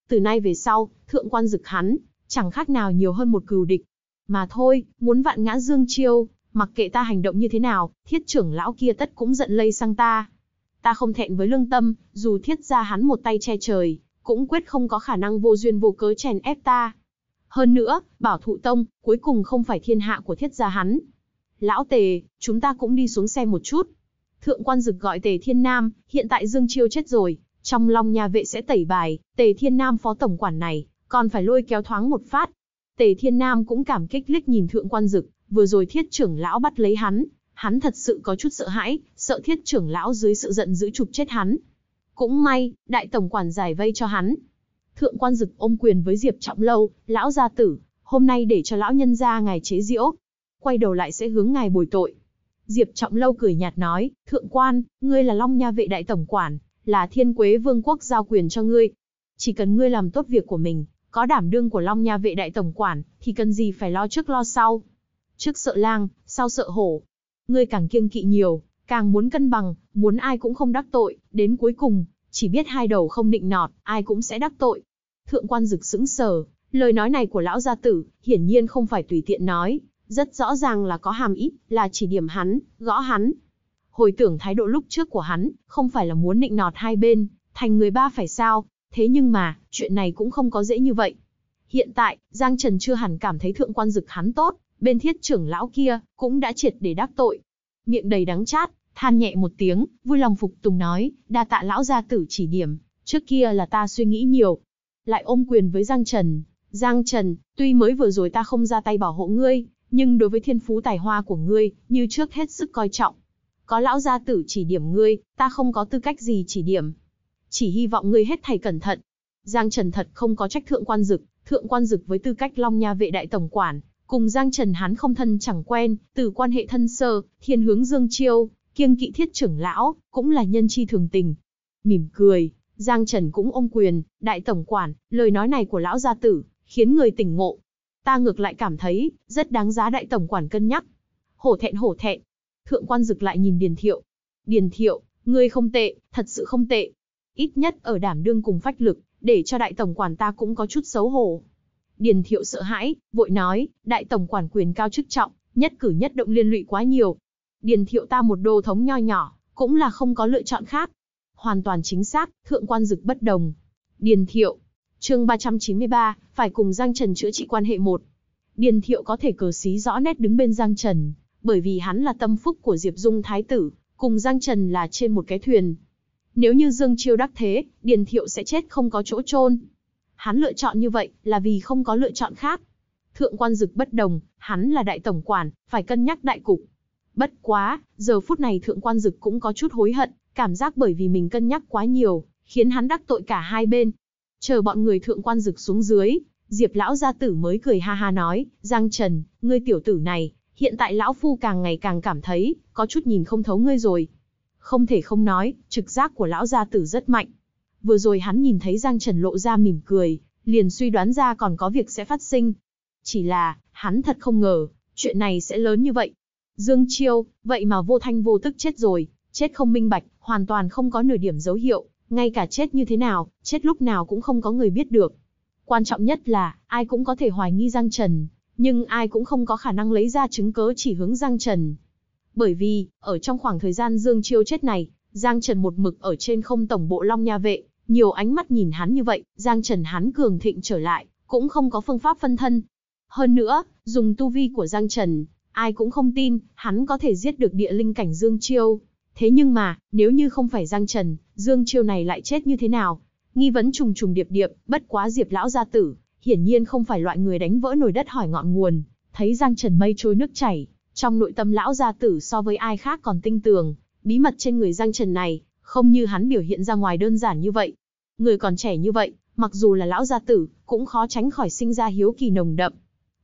Từ nay về sau, thượng quan dực hắn, chẳng khác nào nhiều hơn một cừu địch. Mà thôi, muốn vạn ngã dương chiêu, mặc kệ ta hành động như thế nào, thiết trưởng lão kia tất cũng giận lây sang ta. Ta không thẹn với lương tâm, dù thiết ra hắn một tay che trời, cũng quyết không có khả năng vô duyên vô cớ chèn ép ta. Hơn nữa, bảo thụ tông, cuối cùng không phải thiên hạ của thiết gia hắn. Lão tề, chúng ta cũng đi xuống xe một chút. Thượng quan dực gọi tề thiên nam, hiện tại Dương Chiêu chết rồi, trong Long Nha vệ sẽ tẩy bài, Tề Thiên Nam phó tổng quản này, còn phải lôi kéo thoáng một phát. Tề Thiên Nam cũng cảm kích lích nhìn thượng quan dực, vừa rồi thiết trưởng lão bắt lấy hắn, hắn thật sự có chút sợ hãi, sợ thiết trưởng lão dưới sự giận dữ chụp chết hắn. Cũng may, đại tổng quản giải vây cho hắn. Thượng quan dực ôm quyền với Diệp Trọng Lâu, lão gia tử, hôm nay để cho lão nhân ra ngài chế diễu. Quay đầu lại sẽ hướng ngài bồi tội. Diệp Trọng Lâu cười nhạt nói, thượng quan, ngươi là Long Nha vệ đại tổng quản, là thiên quế vương quốc giao quyền cho ngươi. Chỉ cần ngươi làm tốt việc của mình, có đảm đương của Long Nha vệ đại tổng quản, thì cần gì phải lo trước lo sau. Trước sợ lang, sau sợ hổ. Ngươi càng kiêng kỵ nhiều, càng muốn cân bằng, muốn ai cũng không đắc tội, đến cuối cùng, chỉ biết hai đầu không định nọt, ai cũng sẽ đắc tội. Thượng quan rực sững sờ, lời nói này của lão gia tử, hiển nhiên không phải tùy tiện nói, rất rõ ràng là có hàm ý, là chỉ điểm hắn, gõ hắn, Hồi tưởng thái độ lúc trước của hắn, không phải là muốn nịnh nọt hai bên, thành người ba phải sao, thế nhưng mà, chuyện này cũng không có dễ như vậy. Hiện tại, Giang Trần chưa hẳn cảm thấy thượng quan dực hắn tốt, bên thiết trưởng lão kia, cũng đã triệt để đắc tội. Miệng đầy đắng chát, than nhẹ một tiếng, vui lòng phục tùng nói, đa tạ lão gia tử chỉ điểm, trước kia là ta suy nghĩ nhiều. Lại ôm quyền với Giang Trần, Giang Trần, tuy mới vừa rồi ta không ra tay bảo hộ ngươi, nhưng đối với thiên phú tài hoa của ngươi, như trước hết sức coi trọng, có lão gia tử chỉ điểm ngươi, ta không có tư cách gì chỉ điểm. Chỉ hy vọng ngươi hết thầy cẩn thận. Giang Trần thật không có trách thượng quan dực, thượng quan dực với tư cách long nha vệ đại tổng quản, cùng Giang Trần hắn không thân chẳng quen, từ quan hệ thân sơ, thiên hướng dương chiêu, kiêng kỵ thiết trưởng lão, cũng là nhân chi thường tình. Mỉm cười, Giang Trần cũng ôm quyền, đại tổng quản, lời nói này của lão gia tử, khiến người tỉnh ngộ. Ta ngược lại cảm thấy, rất đáng giá đại tổng quản cân nhắc. Hổ thẹn hổ thẹn, Thượng quan Dực lại nhìn Điền Thiệu. Điền Thiệu, ngươi không tệ, thật sự không tệ. Ít nhất ở đảm đương cùng phách lực, để cho đại tổng quản ta cũng có chút xấu hổ. Điền Thiệu sợ hãi, vội nói, đại tổng quản quyền cao chức trọng, nhất cử nhất động liên lụy quá nhiều. Điền Thiệu ta một đô thống nho nhỏ, cũng là không có lựa chọn khác. Hoàn toàn chính xác, thượng quan dực bất đồng. Điền Thiệu, chương 393, phải cùng Giang Trần chữa trị quan hệ một. Điền Thiệu có thể cờ xí rõ nét đứng bên Giang Trần, bởi vì hắn là tâm phúc của Diệp Dung Thái Tử, cùng Giang Trần là trên một cái thuyền. Nếu như Dương Chiêu đắc thế, Điền Thiệu sẽ chết không có chỗ chôn. Hắn lựa chọn như vậy là vì không có lựa chọn khác. Thượng quan dực bất đồng, hắn là đại tổng quản, phải cân nhắc đại cục. Bất quá, giờ phút này thượng quan dực cũng có chút hối hận, cảm giác bởi vì mình cân nhắc quá nhiều, khiến hắn đắc tội cả hai bên. Chờ bọn người thượng quan dực xuống dưới, Diệp lão gia tử mới cười ha ha nói, Giang Trần, ngươi tiểu tử này, hiện tại lão phu càng ngày càng cảm thấy, có chút nhìn không thấu ngươi rồi. Không thể không nói, trực giác của lão gia tử rất mạnh. Vừa rồi hắn nhìn thấy Giang Trần lộ ra mỉm cười, liền suy đoán ra còn có việc sẽ phát sinh. Chỉ là, hắn thật không ngờ, chuyện này sẽ lớn như vậy. Dương Chiêu, vậy mà vô thanh vô tức chết rồi, chết không minh bạch, hoàn toàn không có nửa điểm dấu hiệu, ngay cả chết như thế nào, chết lúc nào cũng không có người biết được. Quan trọng nhất là, ai cũng có thể hoài nghi Giang Trần, nhưng ai cũng không có khả năng lấy ra chứng cớ chỉ hướng Giang Trần. Bởi vì, ở trong khoảng thời gian Dương Chiêu chết này, Giang Trần một mực ở trên không tổng bộ Long Nha Vệ, nhiều ánh mắt nhìn hắn như vậy, Giang Trần hắn cường thịnh trở lại, cũng không có phương pháp phân thân. Hơn nữa, dùng tu vi của Giang Trần, ai cũng không tin, hắn có thể giết được địa linh cảnh Dương Chiêu. Thế nhưng mà, nếu như không phải Giang Trần, Dương Chiêu này lại chết như thế nào? Nghi vấn trùng trùng điệp điệp, bất quá Diệp lão gia tử, hiển nhiên không phải loại người đánh vỡ nồi đất hỏi ngọn nguồn, thấy Giang Trần mây trôi nước chảy, trong nội tâm lão gia tử so với ai khác còn tinh tường, bí mật trên người Giang Trần này, không như hắn biểu hiện ra ngoài đơn giản như vậy. Người còn trẻ như vậy, mặc dù là lão gia tử, cũng khó tránh khỏi sinh ra hiếu kỳ nồng đậm.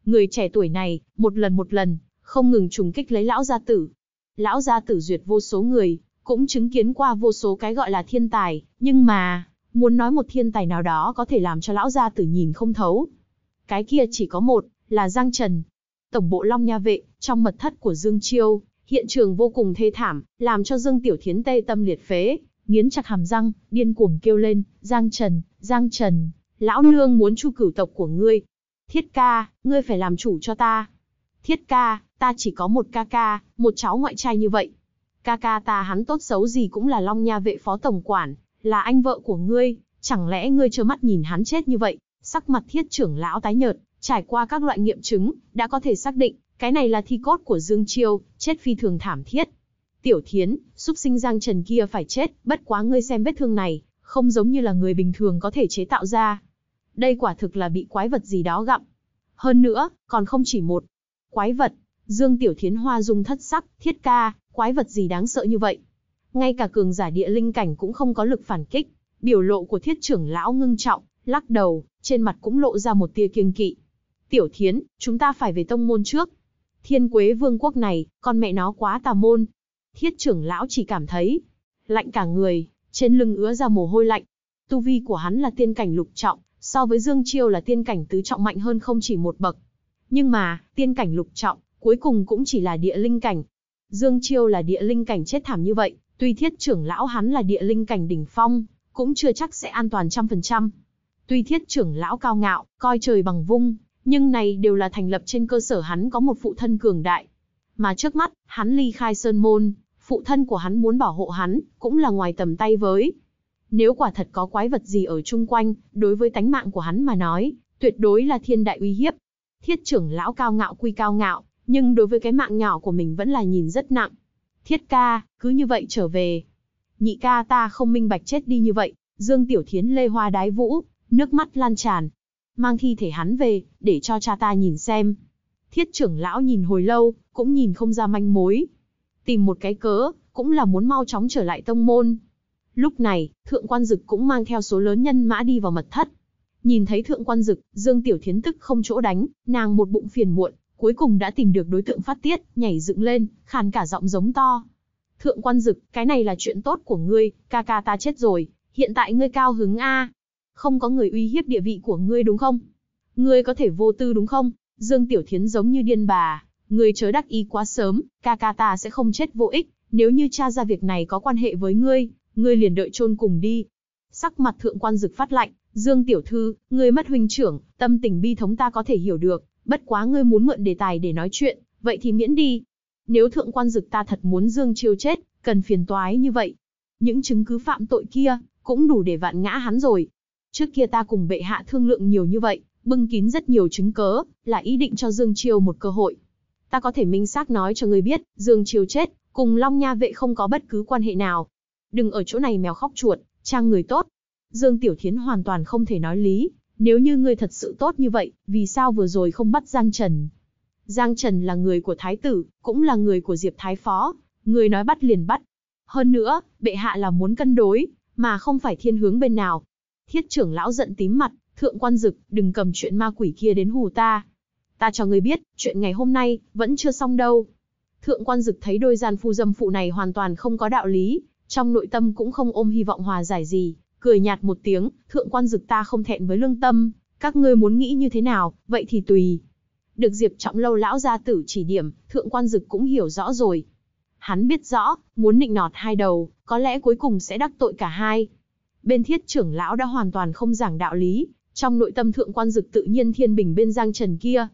Người trẻ tuổi này, một lần một lần, không ngừng trùng kích lấy lão gia tử. Lão gia tử duyệt vô số người, cũng chứng kiến qua vô số cái gọi là thiên tài, nhưng mà, Muốn nói một thiên tài nào đó có thể làm cho lão gia tử nhìn không thấu. Cái kia chỉ có một, là Giang Trần. Tổng bộ Long Nha Vệ, trong mật thất của Dương Chiêu, hiện trường vô cùng thê thảm, làm cho Dương Tiểu Thiến tê tâm liệt phế, nghiến chặt hàm răng, điên cuồng kêu lên, Giang Trần, Giang Trần, lão nương muốn chu cửu tộc của ngươi. Thiết ca, ngươi phải làm chủ cho ta. Thiết ca, ta chỉ có một ca ca, một cháu ngoại trai như vậy. Ca ca ta hắn tốt xấu gì cũng là Long Nha vệ phó tổng quản, là anh vợ của ngươi, chẳng lẽ ngươi trơ mắt nhìn hắn chết như vậy? Sắc mặt thiết trưởng lão tái nhợt, trải qua các loại nghiệm chứng, đã có thể xác định, cái này là thi cốt của Dương Chiêu, chết phi thường thảm thiết. Tiểu Thiến, xúc sinh Giang Trần kia phải chết, bất quá ngươi xem vết thương này, không giống như là người bình thường có thể chế tạo ra. Đây quả thực là bị quái vật gì đó gặm. Hơn nữa, còn không chỉ một quái vật. Dương Tiểu Thiến Hoa dung thất sắc, thiết ca, quái vật gì đáng sợ như vậy ngay cả cường giả địa linh cảnh cũng không có lực phản kích. Biểu lộ của thiết trưởng lão ngưng trọng, lắc đầu, trên mặt cũng lộ ra một tia kiêng kỵ. Tiểu thiến, chúng ta phải về tông môn trước. Thiên quế vương quốc này, con mẹ nó quá tà môn. Thiết trưởng lão chỉ cảm thấy lạnh cả người, trên lưng ứa ra mồ hôi lạnh. Tu vi của hắn là tiên cảnh lục trọng, so với Dương Chiêu là tiên cảnh tứ trọng mạnh hơn không chỉ một bậc. Nhưng mà, tiên cảnh lục trọng, cuối cùng cũng chỉ là địa linh cảnh. Dương Chiêu là địa linh cảnh chết thảm như vậy, Tuy thiết trưởng lão hắn là địa linh cảnh đỉnh phong, cũng chưa chắc sẽ an toàn trăm phần trăm. Tuy thiết trưởng lão cao ngạo, coi trời bằng vung, nhưng này đều là thành lập trên cơ sở hắn có một phụ thân cường đại. Mà trước mắt, hắn ly khai sơn môn, phụ thân của hắn muốn bảo hộ hắn, cũng là ngoài tầm tay với. Nếu quả thật có quái vật gì ở chung quanh, đối với tánh mạng của hắn mà nói, tuyệt đối là thiên đại uy hiếp. Thiết trưởng lão cao ngạo quy cao ngạo, nhưng đối với cái mạng nhỏ của mình vẫn là nhìn rất nặng. Thiết ca, cứ như vậy trở về. Nhị ca ta không minh bạch chết đi như vậy, Dương Tiểu Thiến lê hoa đái vũ, nước mắt lan tràn. Mang thi thể hắn về, để cho cha ta nhìn xem. Thiết trưởng lão nhìn hồi lâu, cũng nhìn không ra manh mối. Tìm một cái cớ, cũng là muốn mau chóng trở lại tông môn. Lúc này, thượng quan dực cũng mang theo số lớn nhân mã đi vào mật thất. Nhìn thấy thượng quan dực, Dương Tiểu Thiến tức không chỗ đánh, nàng một bụng phiền muộn, cuối cùng đã tìm được đối tượng phát tiết, nhảy dựng lên, khàn cả giọng giống to. Thượng quan dực, cái này là chuyện tốt của ngươi, ca ca ta chết rồi, hiện tại ngươi cao hứng A. Không có người uy hiếp địa vị của ngươi đúng không? Ngươi có thể vô tư đúng không? Dương Tiểu Thiến giống như điên bà, ngươi chớ đắc ý quá sớm, ca ca ta sẽ không chết vô ích, nếu như cha ra việc này có quan hệ với ngươi, ngươi liền đợi chôn cùng đi. Sắc mặt thượng quan dực phát lạnh, Dương Tiểu Thư, ngươi mất huynh trưởng, tâm tình bi thống ta có thể hiểu được, bất quá ngươi muốn mượn đề tài để nói chuyện, vậy thì miễn đi. Nếu thượng quan dực ta thật muốn dương chiêu chết, cần phiền toái như vậy. Những chứng cứ phạm tội kia, cũng đủ để vạn ngã hắn rồi. Trước kia ta cùng bệ hạ thương lượng nhiều như vậy, bưng kín rất nhiều chứng cớ, là ý định cho Dương Chiêu một cơ hội. Ta có thể minh xác nói cho ngươi biết, Dương Chiêu chết, cùng Long Nha vệ không có bất cứ quan hệ nào. Đừng ở chỗ này mèo khóc chuột, trang người tốt. Dương Tiểu Thiến hoàn toàn không thể nói lý, nếu như ngươi thật sự tốt như vậy, vì sao vừa rồi không bắt Giang Trần? Giang Trần là người của Thái tử, cũng là người của Diệp Thái Phó, người nói bắt liền bắt. Hơn nữa, bệ hạ là muốn cân đối, mà không phải thiên hướng bên nào. Thiết trưởng lão giận tím mặt, thượng quan dực, đừng cầm chuyện ma quỷ kia đến hù ta. Ta cho ngươi biết, chuyện ngày hôm nay, vẫn chưa xong đâu. Thượng quan dực thấy đôi gian phu dâm phụ này hoàn toàn không có đạo lý, trong nội tâm cũng không ôm hy vọng hòa giải gì, cười nhạt một tiếng, thượng quan dực ta không thẹn với lương tâm, các ngươi muốn nghĩ như thế nào, vậy thì tùy. Được Diệp Trọng Lâu lão gia tử chỉ điểm, thượng quan dực cũng hiểu rõ rồi. Hắn biết rõ, muốn nịnh nọt hai đầu, có lẽ cuối cùng sẽ đắc tội cả hai. Bên thiết trưởng lão đã hoàn toàn không giảng đạo lý, trong nội tâm thượng quan dực tự nhiên thiên bình bên giang trần kia.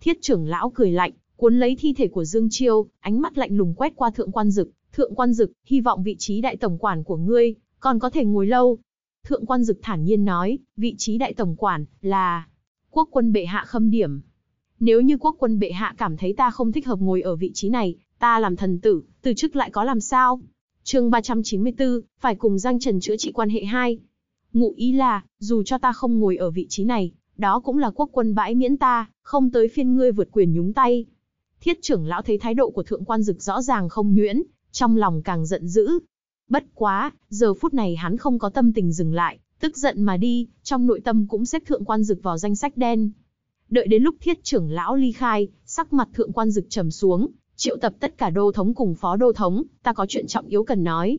Thiết trưởng lão cười lạnh, cuốn lấy thi thể của Dương Chiêu, ánh mắt lạnh lùng quét qua thượng quan dực. Thượng quan dực, hy vọng vị trí đại tổng quản của ngươi, còn có thể ngồi lâu, Thượng quan dực thản nhiên nói, vị trí đại tổng quản là quốc quân bệ hạ khâm điểm. Nếu như quốc quân bệ hạ cảm thấy ta không thích hợp ngồi ở vị trí này, ta làm thần tử, từ chức lại có làm sao? chương 394, phải cùng Giang Trần chữa trị quan hệ 2. Ngụ ý là, dù cho ta không ngồi ở vị trí này, đó cũng là quốc quân bãi miễn ta, không tới phiên ngươi vượt quyền nhúng tay. Thiết trưởng lão thấy thái độ của thượng quan dực rõ ràng không nhuyễn, trong lòng càng giận dữ, Bất quá, giờ phút này hắn không có tâm tình dừng lại, tức giận mà đi, trong nội tâm cũng xếp thượng quan dực vào danh sách đen. Đợi đến lúc thiết trưởng lão ly khai, sắc mặt thượng quan dực trầm xuống, triệu tập tất cả đô thống cùng phó đô thống, ta có chuyện trọng yếu cần nói.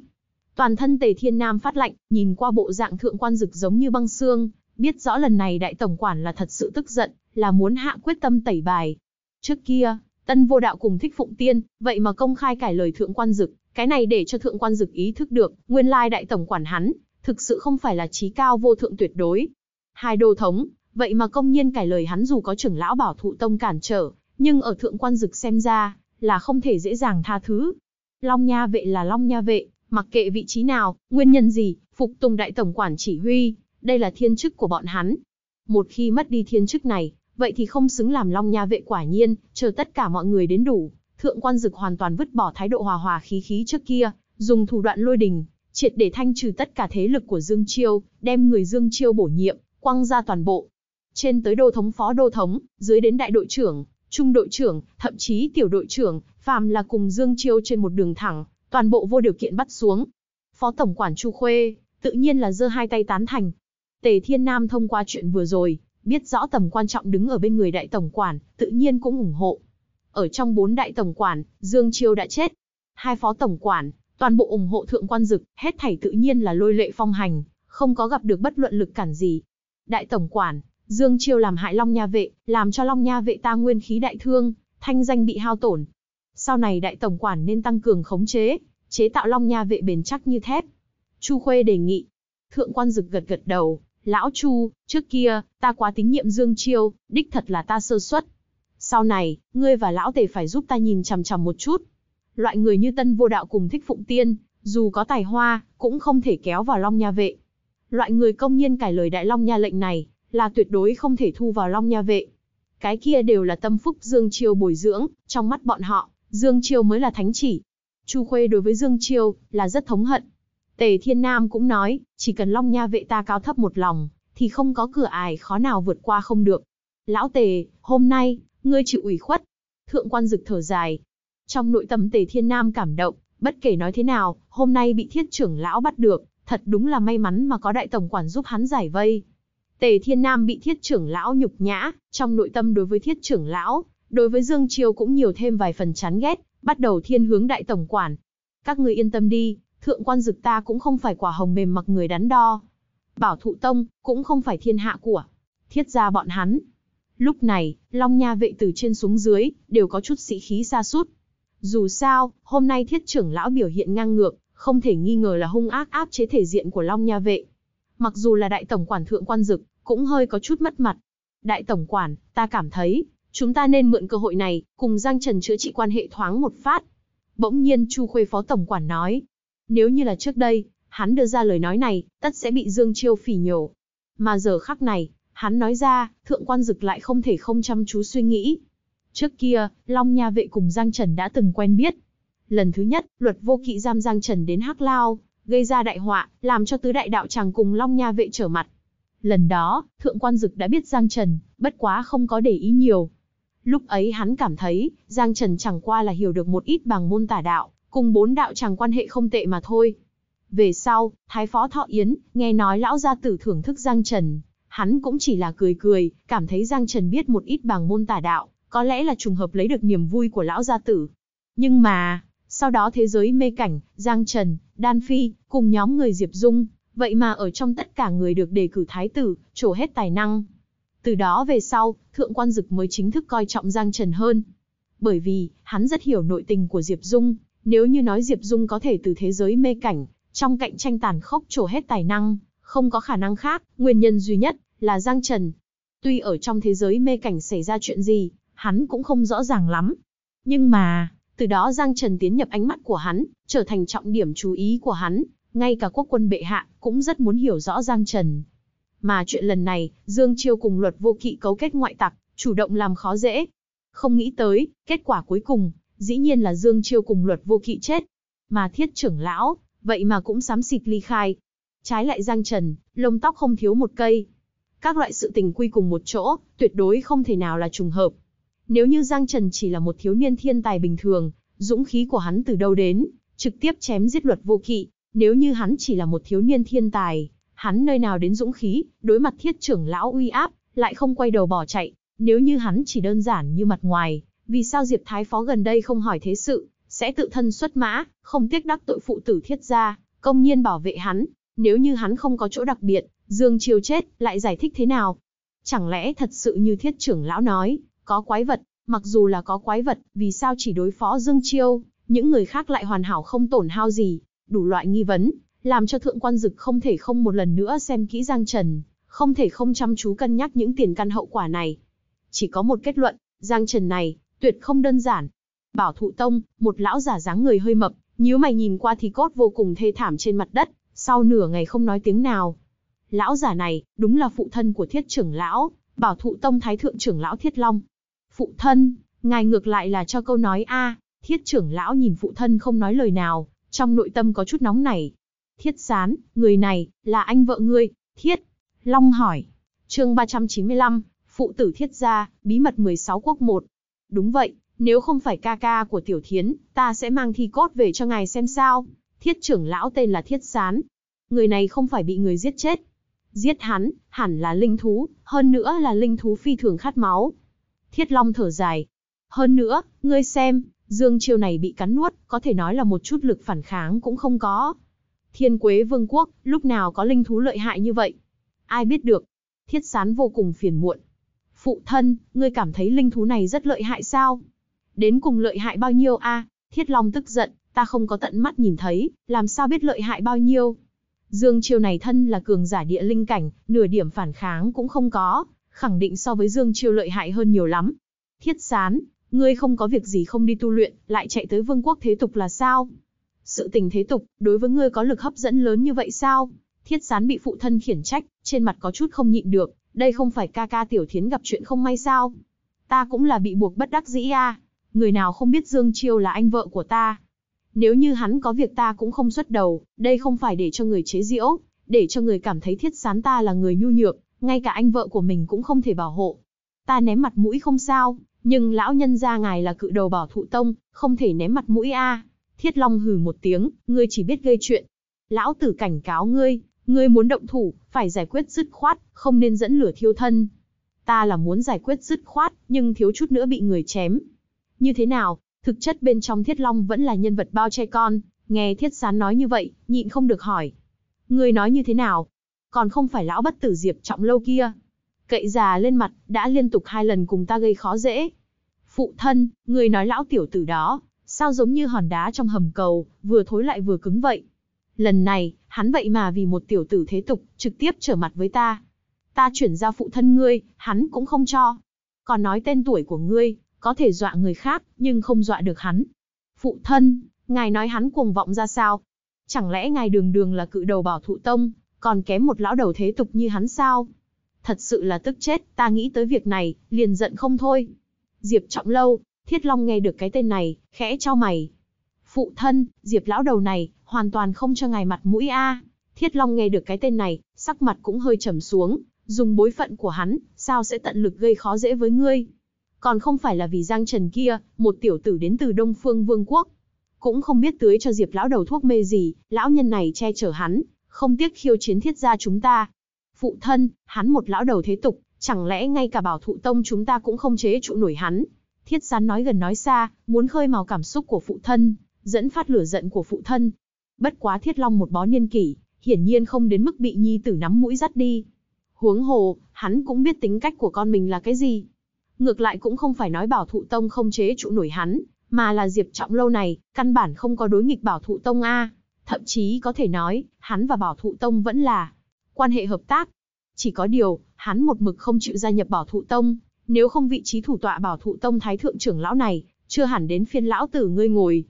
Toàn thân tề thiên nam phát lạnh, nhìn qua bộ dạng thượng quan dực giống như băng xương, biết rõ lần này đại tổng quản là thật sự tức giận, là muốn hạ quyết tâm tẩy bài. Trước kia, tân vô đạo cùng thích phụng tiên, vậy mà công khai cải lời thượng quan dực, cái này để cho thượng quan dực ý thức được, nguyên lai đại tổng quản hắn, thực sự không phải là trí cao vô thượng tuyệt đối. Hai đô thống, vậy mà công nhiên cải lời hắn dù có trưởng lão bảo thụ tông cản trở, nhưng ở thượng quan dực xem ra, là không thể dễ dàng tha thứ. Long nha vệ là long nha vệ, mặc kệ vị trí nào, nguyên nhân gì, phục tùng đại tổng quản chỉ huy, đây là thiên chức của bọn hắn. Một khi mất đi thiên chức này, vậy thì không xứng làm long nha vệ quả nhiên, chờ tất cả mọi người đến đủ, thượng quan dực hoàn toàn vứt bỏ thái độ hòa hòa khí khí trước kia, dùng thủ đoạn lôi đình, triệt để thanh trừ tất cả thế lực của Dương Chiêu, đem người Dương Chiêu bổ nhiệm, quăng ra toàn bộ. Trên tới đô thống phó đô thống, dưới đến đại đội trưởng, trung đội trưởng, thậm chí tiểu đội trưởng, phàm là cùng Dương Chiêu trên một đường thẳng, toàn bộ vô điều kiện bắt xuống. Phó tổng quản Chu Khuê, tự nhiên là giơ hai tay tán thành. Tề Thiên Nam thông qua chuyện vừa rồi, biết rõ tầm quan trọng đứng ở bên người đại tổng quản, tự nhiên cũng ủng hộ. Ở trong bốn đại tổng quản, Dương Chiêu đã chết. Hai phó tổng quản, toàn bộ ủng hộ thượng quan dực, hết thảy tự nhiên là lôi lệ phong hành, không có gặp được bất luận lực cản gì. Đại tổng quản, Dương Chiêu làm hại Long Nha Vệ, làm cho Long Nha Vệ ta nguyên khí đại thương, thanh danh bị hao tổn. Sau này đại tổng quản nên tăng cường khống chế, chế tạo Long Nha Vệ bền chắc như thép. Chu Khuê đề nghị. Thượng quan dực gật gật đầu, lão Chu, trước kia, ta quá tín nhiệm Dương Chiêu, đích thật là ta sơ suất, sau này, ngươi và lão tề phải giúp ta nhìn chằm chằm một chút. Loại người như tân vô đạo cùng thích phụng tiên, dù có tài hoa, cũng không thể kéo vào Long Nha Vệ. Loại người công nhiên cải lời Đại Long Nha lệnh này, là tuyệt đối không thể thu vào Long Nha Vệ. Cái kia đều là tâm phúc Dương Chiêu bồi dưỡng, trong mắt bọn họ, Dương Chiêu mới là thánh chỉ. Chu Khuê đối với Dương Chiêu, là rất thống hận. Tề Thiên Nam cũng nói, chỉ cần Long Nha Vệ ta cao thấp một lòng, thì không có cửa ải khó nào vượt qua không được. Lão Tề, hôm nay, ngươi chịu ủy khuất. Thượng quan dực thở dài. Trong nội tâm tề thiên nam cảm động, bất kể nói thế nào, hôm nay bị thiết trưởng lão bắt được, thật đúng là may mắn mà có đại tổng quản giúp hắn giải vây. Tề thiên nam bị thiết trưởng lão nhục nhã, trong nội tâm đối với thiết trưởng lão, đối với Dương triều cũng nhiều thêm vài phần chán ghét, bắt đầu thiên hướng đại tổng quản. Các người yên tâm đi, thượng quan dực ta cũng không phải quả hồng mềm mặc người đắn đo. Bảo thụ tông, cũng không phải thiên hạ của. Thiết ra bọn hắn, Lúc này, Long Nha vệ từ trên xuống dưới, đều có chút sĩ khí xa sút Dù sao, hôm nay thiết trưởng lão biểu hiện ngang ngược, không thể nghi ngờ là hung ác áp chế thể diện của Long Nha vệ. Mặc dù là đại tổng quản thượng quan dực, cũng hơi có chút mất mặt. Đại tổng quản, ta cảm thấy, chúng ta nên mượn cơ hội này, cùng Giang Trần chữa trị quan hệ thoáng một phát. Bỗng nhiên Chu Khuê phó tổng quản nói, nếu như là trước đây, hắn đưa ra lời nói này, tất sẽ bị Dương Chiêu phỉ nhổ. Mà giờ khắc này, Hắn nói ra, thượng quan dực lại không thể không chăm chú suy nghĩ. Trước kia, Long Nha vệ cùng Giang Trần đã từng quen biết. Lần thứ nhất, luật vô kỵ giam Giang Trần đến Hắc Lao, gây ra đại họa, làm cho tứ đại đạo chàng cùng Long Nha vệ trở mặt. Lần đó, thượng quan dực đã biết Giang Trần, bất quá không có để ý nhiều. Lúc ấy hắn cảm thấy, Giang Trần chẳng qua là hiểu được một ít bằng môn tả đạo, cùng bốn đạo chàng quan hệ không tệ mà thôi. Về sau, Thái Phó Thọ Yến, nghe nói lão gia tử thưởng thức Giang Trần, Hắn cũng chỉ là cười cười, cảm thấy Giang Trần biết một ít bảng môn tả đạo, có lẽ là trùng hợp lấy được niềm vui của lão gia tử. Nhưng mà, sau đó thế giới mê cảnh, Giang Trần, Đan Phi, cùng nhóm người Diệp Dung, vậy mà ở trong tất cả người được đề cử thái tử, trổ hết tài năng. Từ đó về sau, thượng quan dực mới chính thức coi trọng Giang Trần hơn. Bởi vì, hắn rất hiểu nội tình của Diệp Dung, nếu như nói Diệp Dung có thể từ thế giới mê cảnh, trong cạnh tranh tàn khốc trổ hết tài năng, không có khả năng khác, nguyên nhân duy nhất là Giang Trần. Tuy ở trong thế giới mê cảnh xảy ra chuyện gì, hắn cũng không rõ ràng lắm. Nhưng mà, từ đó Giang Trần tiến nhập ánh mắt của hắn, trở thành trọng điểm chú ý của hắn, ngay cả quốc quân bệ hạ cũng rất muốn hiểu rõ Giang Trần. Mà chuyện lần này, Dương Chiêu cùng luật vô kỵ cấu kết ngoại tặc, chủ động làm khó dễ. Không nghĩ tới, kết quả cuối cùng, dĩ nhiên là Dương Chiêu cùng luật vô kỵ chết. Mà thiết trưởng lão, vậy mà cũng sám xịt ly khai, trái lại Giang Trần, lông tóc không thiếu một cây. Các loại sự tình quy cùng một chỗ, tuyệt đối không thể nào là trùng hợp. Nếu như Giang Trần chỉ là một thiếu niên thiên tài bình thường, dũng khí của hắn từ đâu đến, trực tiếp chém giết luật vô kỵ, nếu như hắn chỉ là một thiếu niên thiên tài, hắn nơi nào đến dũng khí, đối mặt thiết trưởng lão uy áp, lại không quay đầu bỏ chạy, nếu như hắn chỉ đơn giản như mặt ngoài, vì sao Diệp Thái Phó gần đây không hỏi thế sự, sẽ tự thân xuất mã, không tiếc đắc tội phụ tử thiết gia, công nhiên bảo vệ hắn, nếu như hắn không có chỗ đặc biệt, Dương Chiêu chết, lại giải thích thế nào? Chẳng lẽ thật sự như thiết trưởng lão nói, có quái vật, mặc dù là có quái vật, vì sao chỉ đối phó Dương Chiêu, những người khác lại hoàn hảo không tổn hao gì, đủ loại nghi vấn, làm cho thượng quan dực không thể không một lần nữa xem kỹ Giang Trần, không thể không chăm chú cân nhắc những tiền căn hậu quả này. Chỉ có một kết luận, Giang Trần này, tuyệt không đơn giản. Bảo thụ tông, một lão giả dáng người hơi mập, nhíu mày nhìn qua thì cốt vô cùng thê thảm trên mặt đất, sau nửa ngày không nói tiếng nào. Lão giả này, đúng là phụ thân của thiết trưởng lão, bảo thụ tông thái thượng trưởng lão thiết long. Phụ thân, ngài ngược lại là cho câu nói a thiết trưởng lão nhìn phụ thân không nói lời nào, trong nội tâm có chút nóng này Thiết sán, người này, là anh vợ ngươi, thiết. Long hỏi, chương 395, phụ tử thiết gia, bí mật 16 quốc 1. Đúng vậy, nếu không phải ca ca của tiểu thiến, ta sẽ mang thi cốt về cho ngài xem sao. Thiết trưởng lão tên là Thiết Sán, người này không phải bị người giết chết. Giết hắn, hẳn là linh thú, hơn nữa là linh thú phi thường khát máu. Thiết Long thở dài. Hơn nữa, ngươi xem, Dương Chiêu này bị cắn nuốt, có thể nói là một chút lực phản kháng cũng không có. Thiên Quế Vương quốc, lúc nào có linh thú lợi hại như vậy? Ai biết được? Thiết Sán vô cùng phiền muộn. Phụ thân, ngươi cảm thấy linh thú này rất lợi hại sao? Đến cùng lợi hại bao nhiêu a? Thiết Long tức giận, ta không có tận mắt nhìn thấy, làm sao biết lợi hại bao nhiêu? Dương Chiêu này thân là cường giả địa linh cảnh, nửa điểm phản kháng cũng không có, khẳng định so với Dương Chiêu lợi hại hơn nhiều lắm. Thiết Sán, ngươi không có việc gì không đi tu luyện, lại chạy tới vương quốc thế tục là sao? Sự tình thế tục, đối với ngươi có lực hấp dẫn lớn như vậy sao? Thiết Sán bị phụ thân khiển trách, trên mặt có chút không nhịn được, đây không phải ca ca Tiểu Thiến gặp chuyện không may sao? Ta cũng là bị buộc bất đắc dĩ a. Người nào không biết Dương Chiêu là anh vợ của ta, nếu như hắn có việc ta cũng không xuất đầu, đây không phải để cho người chế giễu, để cho người cảm thấy thiết sán ta là người nhu nhược, ngay cả anh vợ của mình cũng không thể bảo hộ. Ta ném mặt mũi không sao, nhưng lão nhân gia ngài là cự đầu bảo thụ tông, không thể ném mặt mũi a. Thiết Long hừ một tiếng, ngươi chỉ biết gây chuyện. Lão tử cảnh cáo ngươi, ngươi muốn động thủ, phải giải quyết dứt khoát, không nên dẫn lửa thiêu thân. Ta là muốn giải quyết dứt khoát, nhưng thiếu chút nữa bị người chém. Như thế nào, Thực chất bên trong Thiết Long vẫn là nhân vật bao che con, nghe Thiết Sán nói như vậy, nhịn không được hỏi. Người nói như thế nào? Còn không phải lão bất tử Diệp trọng lâu kia. Cậy già lên mặt, đã liên tục hai lần cùng ta gây khó dễ. Phụ thân, người nói lão tiểu tử đó, sao giống như hòn đá trong hầm cầu, vừa thối lại vừa cứng vậy. Lần này, hắn vậy mà vì một tiểu tử thế tục, trực tiếp trở mặt với ta. Ta chuyển giao phụ thân ngươi, hắn cũng không cho. Còn nói tên tuổi của ngươi, có thể dọa người khác, nhưng không dọa được hắn. Phụ thân, ngài nói hắn cuồng vọng ra sao? Chẳng lẽ ngài đường đường là cự đầu bảo thụ tông, còn kém một lão đầu thế tục như hắn sao? Thật sự là tức chết, ta nghĩ tới việc này, liền giận không thôi. Diệp trọng lâu, thiết long nghe được cái tên này, khẽ cho mày. Phụ thân, diệp lão đầu này, hoàn toàn không cho ngài mặt mũi a. Thiết long nghe được cái tên này, sắc mặt cũng hơi trầm xuống, dùng bối phận của hắn, sao sẽ tận lực gây khó dễ với ngươi? còn không phải là vì Giang Trần kia, một tiểu tử đến từ Đông Phương Vương quốc. Cũng không biết tưới cho Diệp lão đầu thuốc mê gì, lão nhân này che chở hắn, không tiếc khiêu chiến thiết gia chúng ta. Phụ thân, hắn một lão đầu thế tục, chẳng lẽ ngay cả bảo thụ tông chúng ta cũng không chế trụ nổi hắn. Thiết gián nói gần nói xa, muốn khơi mào cảm xúc của phụ thân, dẫn phát lửa giận của phụ thân. Bất quá thiết long một bó niên kỷ, hiển nhiên không đến mức bị nhi tử nắm mũi dắt đi. Huống hồ, hắn cũng biết tính cách của con mình là cái gì, Ngược lại cũng không phải nói bảo thụ tông không chế trụ nổi hắn, mà là Diệp Trọng lâu này, căn bản không có đối nghịch bảo thụ tông A. Thậm chí có thể nói, hắn và bảo thụ tông vẫn là quan hệ hợp tác. Chỉ có điều, hắn một mực không chịu gia nhập bảo thụ tông, nếu không vị trí thủ tọa bảo thụ tông thái thượng trưởng lão này, chưa hẳn đến phiên lão tử ngươi ngồi.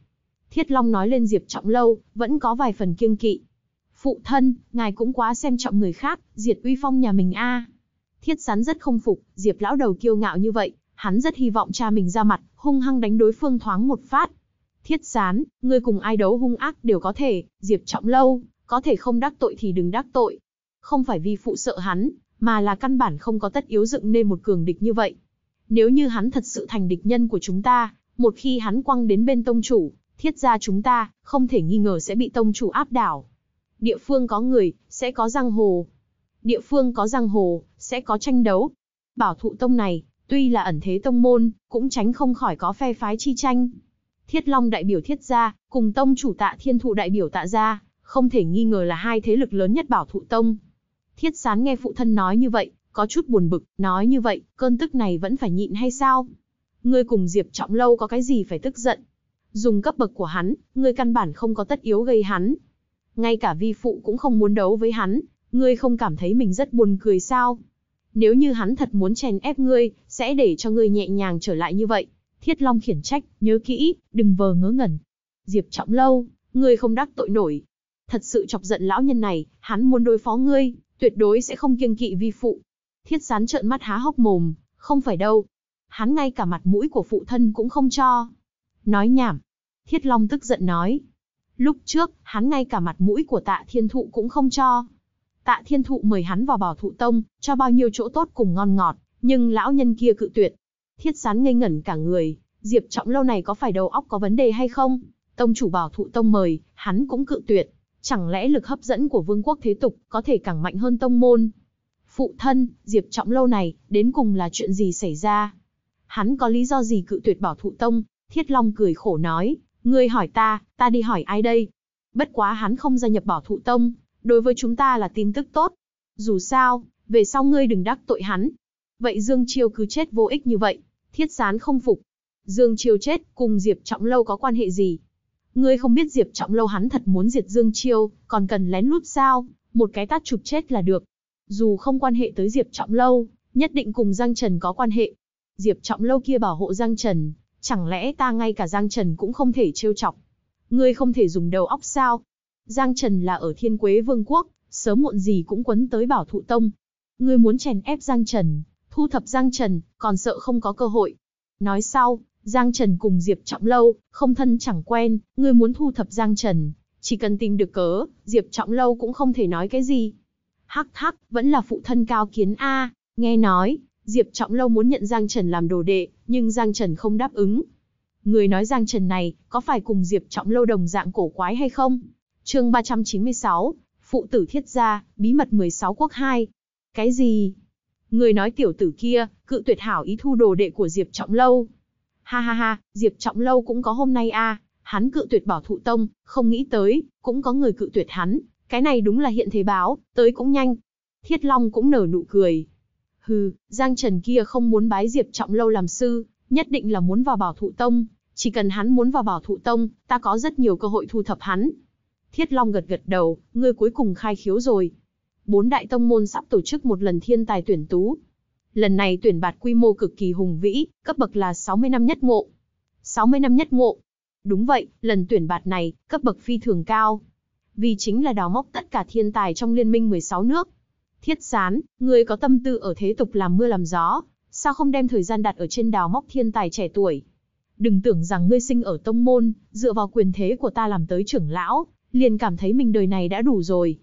Thiết Long nói lên Diệp Trọng lâu, vẫn có vài phần kiêng kỵ. Phụ thân, ngài cũng quá xem trọng người khác, diệt uy phong nhà mình a. Thiết sắn rất không phục, Diệp lão đầu kiêu ngạo như vậy, hắn rất hy vọng cha mình ra mặt, hung hăng đánh đối phương thoáng một phát. Thiết sán, ngươi cùng ai đấu hung ác đều có thể, Diệp trọng lâu, có thể không đắc tội thì đừng đắc tội. Không phải vì phụ sợ hắn, mà là căn bản không có tất yếu dựng nên một cường địch như vậy. Nếu như hắn thật sự thành địch nhân của chúng ta, một khi hắn quăng đến bên tông chủ, thiết ra chúng ta, không thể nghi ngờ sẽ bị tông chủ áp đảo. Địa phương có người, sẽ có giang hồ. Địa phương có giang hồ, sẽ có tranh đấu. Bảo thụ tông này, tuy là ẩn thế tông môn, cũng tránh không khỏi có phe phái chi tranh. Thiết Long đại biểu Thiết gia, cùng tông chủ Tạ Thiên Thụ đại biểu Tạ gia, không thể nghi ngờ là hai thế lực lớn nhất Bảo Thụ Tông. Thiết Sán nghe phụ thân nói như vậy, có chút buồn bực, nói như vậy, cơn tức này vẫn phải nhịn hay sao? Ngươi cùng Diệp Trọng Lâu có cái gì phải tức giận? Dùng cấp bậc của hắn, ngươi căn bản không có tất yếu gây hắn. Ngay cả vi phụ cũng không muốn đấu với hắn, ngươi không cảm thấy mình rất buồn cười sao? nếu như hắn thật muốn chèn ép ngươi, sẽ để cho ngươi nhẹ nhàng trở lại như vậy. Thiết Long khiển trách, nhớ kỹ, đừng vờ ngớ ngẩn. Diệp Trọng Lâu, ngươi không đắc tội nổi. Thật sự chọc giận lão nhân này, hắn muốn đối phó ngươi, tuyệt đối sẽ không kiêng kỵ vi phụ. Thiết Sán trợn mắt há hốc mồm, không phải đâu. Hắn ngay cả mặt mũi của phụ thân cũng không cho. Nói nhảm. Thiết Long tức giận nói. Lúc trước, hắn ngay cả mặt mũi của tạ thiên thụ cũng không cho, Tạ Thiên Thụ mời hắn vào Bảo Thụ Tông, cho bao nhiêu chỗ tốt cùng ngon ngọt, nhưng lão nhân kia cự tuyệt. Thiết Sán ngây ngẩn cả người, Diệp Trọng lâu này có phải đầu óc có vấn đề hay không? Tông chủ Bảo Thụ Tông mời, hắn cũng cự tuyệt. Chẳng lẽ lực hấp dẫn của vương quốc thế tục có thể càng mạnh hơn tông môn? Phụ thân, Diệp Trọng lâu này, đến cùng là chuyện gì xảy ra? Hắn có lý do gì cự tuyệt Bảo Thụ Tông? Thiết Long cười khổ nói, ngươi hỏi ta, ta đi hỏi ai đây? Bất quá hắn không gia nhập Bảo Thụ Tông, đối với chúng ta là tin tức tốt. Dù sao, về sau ngươi đừng đắc tội hắn. Vậy Dương Chiêu cứ chết vô ích như vậy, thiết sán không phục. Dương Chiêu chết cùng Diệp Trọng Lâu có quan hệ gì? Ngươi không biết Diệp Trọng Lâu hắn thật muốn diệt Dương Chiêu, còn cần lén lút sao, một cái tát chụp chết là được. Dù không quan hệ tới Diệp Trọng Lâu, nhất định cùng Giang Trần có quan hệ. Diệp Trọng Lâu kia bảo hộ Giang Trần, chẳng lẽ ta ngay cả Giang Trần cũng không thể trêu chọc. Ngươi không thể dùng đầu óc sao? Giang Trần là ở Thiên Quế Vương quốc, sớm muộn gì cũng quấn tới Bảo Thụ Tông. Ngươi muốn chèn ép Giang Trần, thu thập Giang Trần, còn sợ không có cơ hội. Nói sau, Giang Trần cùng Diệp Trọng Lâu, không thân chẳng quen, ngươi muốn thu thập Giang Trần, chỉ cần tìm được cớ, Diệp Trọng Lâu cũng không thể nói cái gì. Hắc hắc, vẫn là phụ thân cao kiến A, nghe nói, Diệp Trọng Lâu muốn nhận Giang Trần làm đồ đệ, nhưng Giang Trần không đáp ứng. Người nói Giang Trần này, có phải cùng Diệp Trọng Lâu đồng dạng cổ quái hay không? Chương 396, phụ tử thiết gia, bí mật 16 quốc 2. Cái gì? Người nói tiểu tử kia, cự tuyệt hảo ý thu đồ đệ của Diệp Trọng Lâu. Ha ha ha, Diệp Trọng Lâu cũng có hôm nay a, à. hắn cự tuyệt bảo thụ tông, không nghĩ tới, cũng có người cự tuyệt hắn, cái này đúng là hiện thế báo, tới cũng nhanh. Thiết Long cũng nở nụ cười. Hừ, Giang Trần kia không muốn bái Diệp Trọng Lâu làm sư, nhất định là muốn vào bảo thụ tông, chỉ cần hắn muốn vào bảo thụ tông, ta có rất nhiều cơ hội thu thập hắn. Thiết Long gật gật đầu, ngươi cuối cùng khai khiếu rồi. Bốn đại tông môn sắp tổ chức một lần thiên tài tuyển tú. Lần này tuyển bạt quy mô cực kỳ hùng vĩ, cấp bậc là 60 năm nhất ngộ. 60 năm nhất ngộ. Đúng vậy, lần tuyển bạt này, cấp bậc phi thường cao. Vì chính là đào mốc tất cả thiên tài trong liên minh 16 nước. Thiết Sán, ngươi có tâm tư ở thế tục làm mưa làm gió, sao không đem thời gian đặt ở trên đào mốc thiên tài trẻ tuổi? Đừng tưởng rằng ngươi sinh ở tông môn, dựa vào quyền thế của ta làm tới trưởng lão, liền cảm thấy mình đời này đã đủ rồi.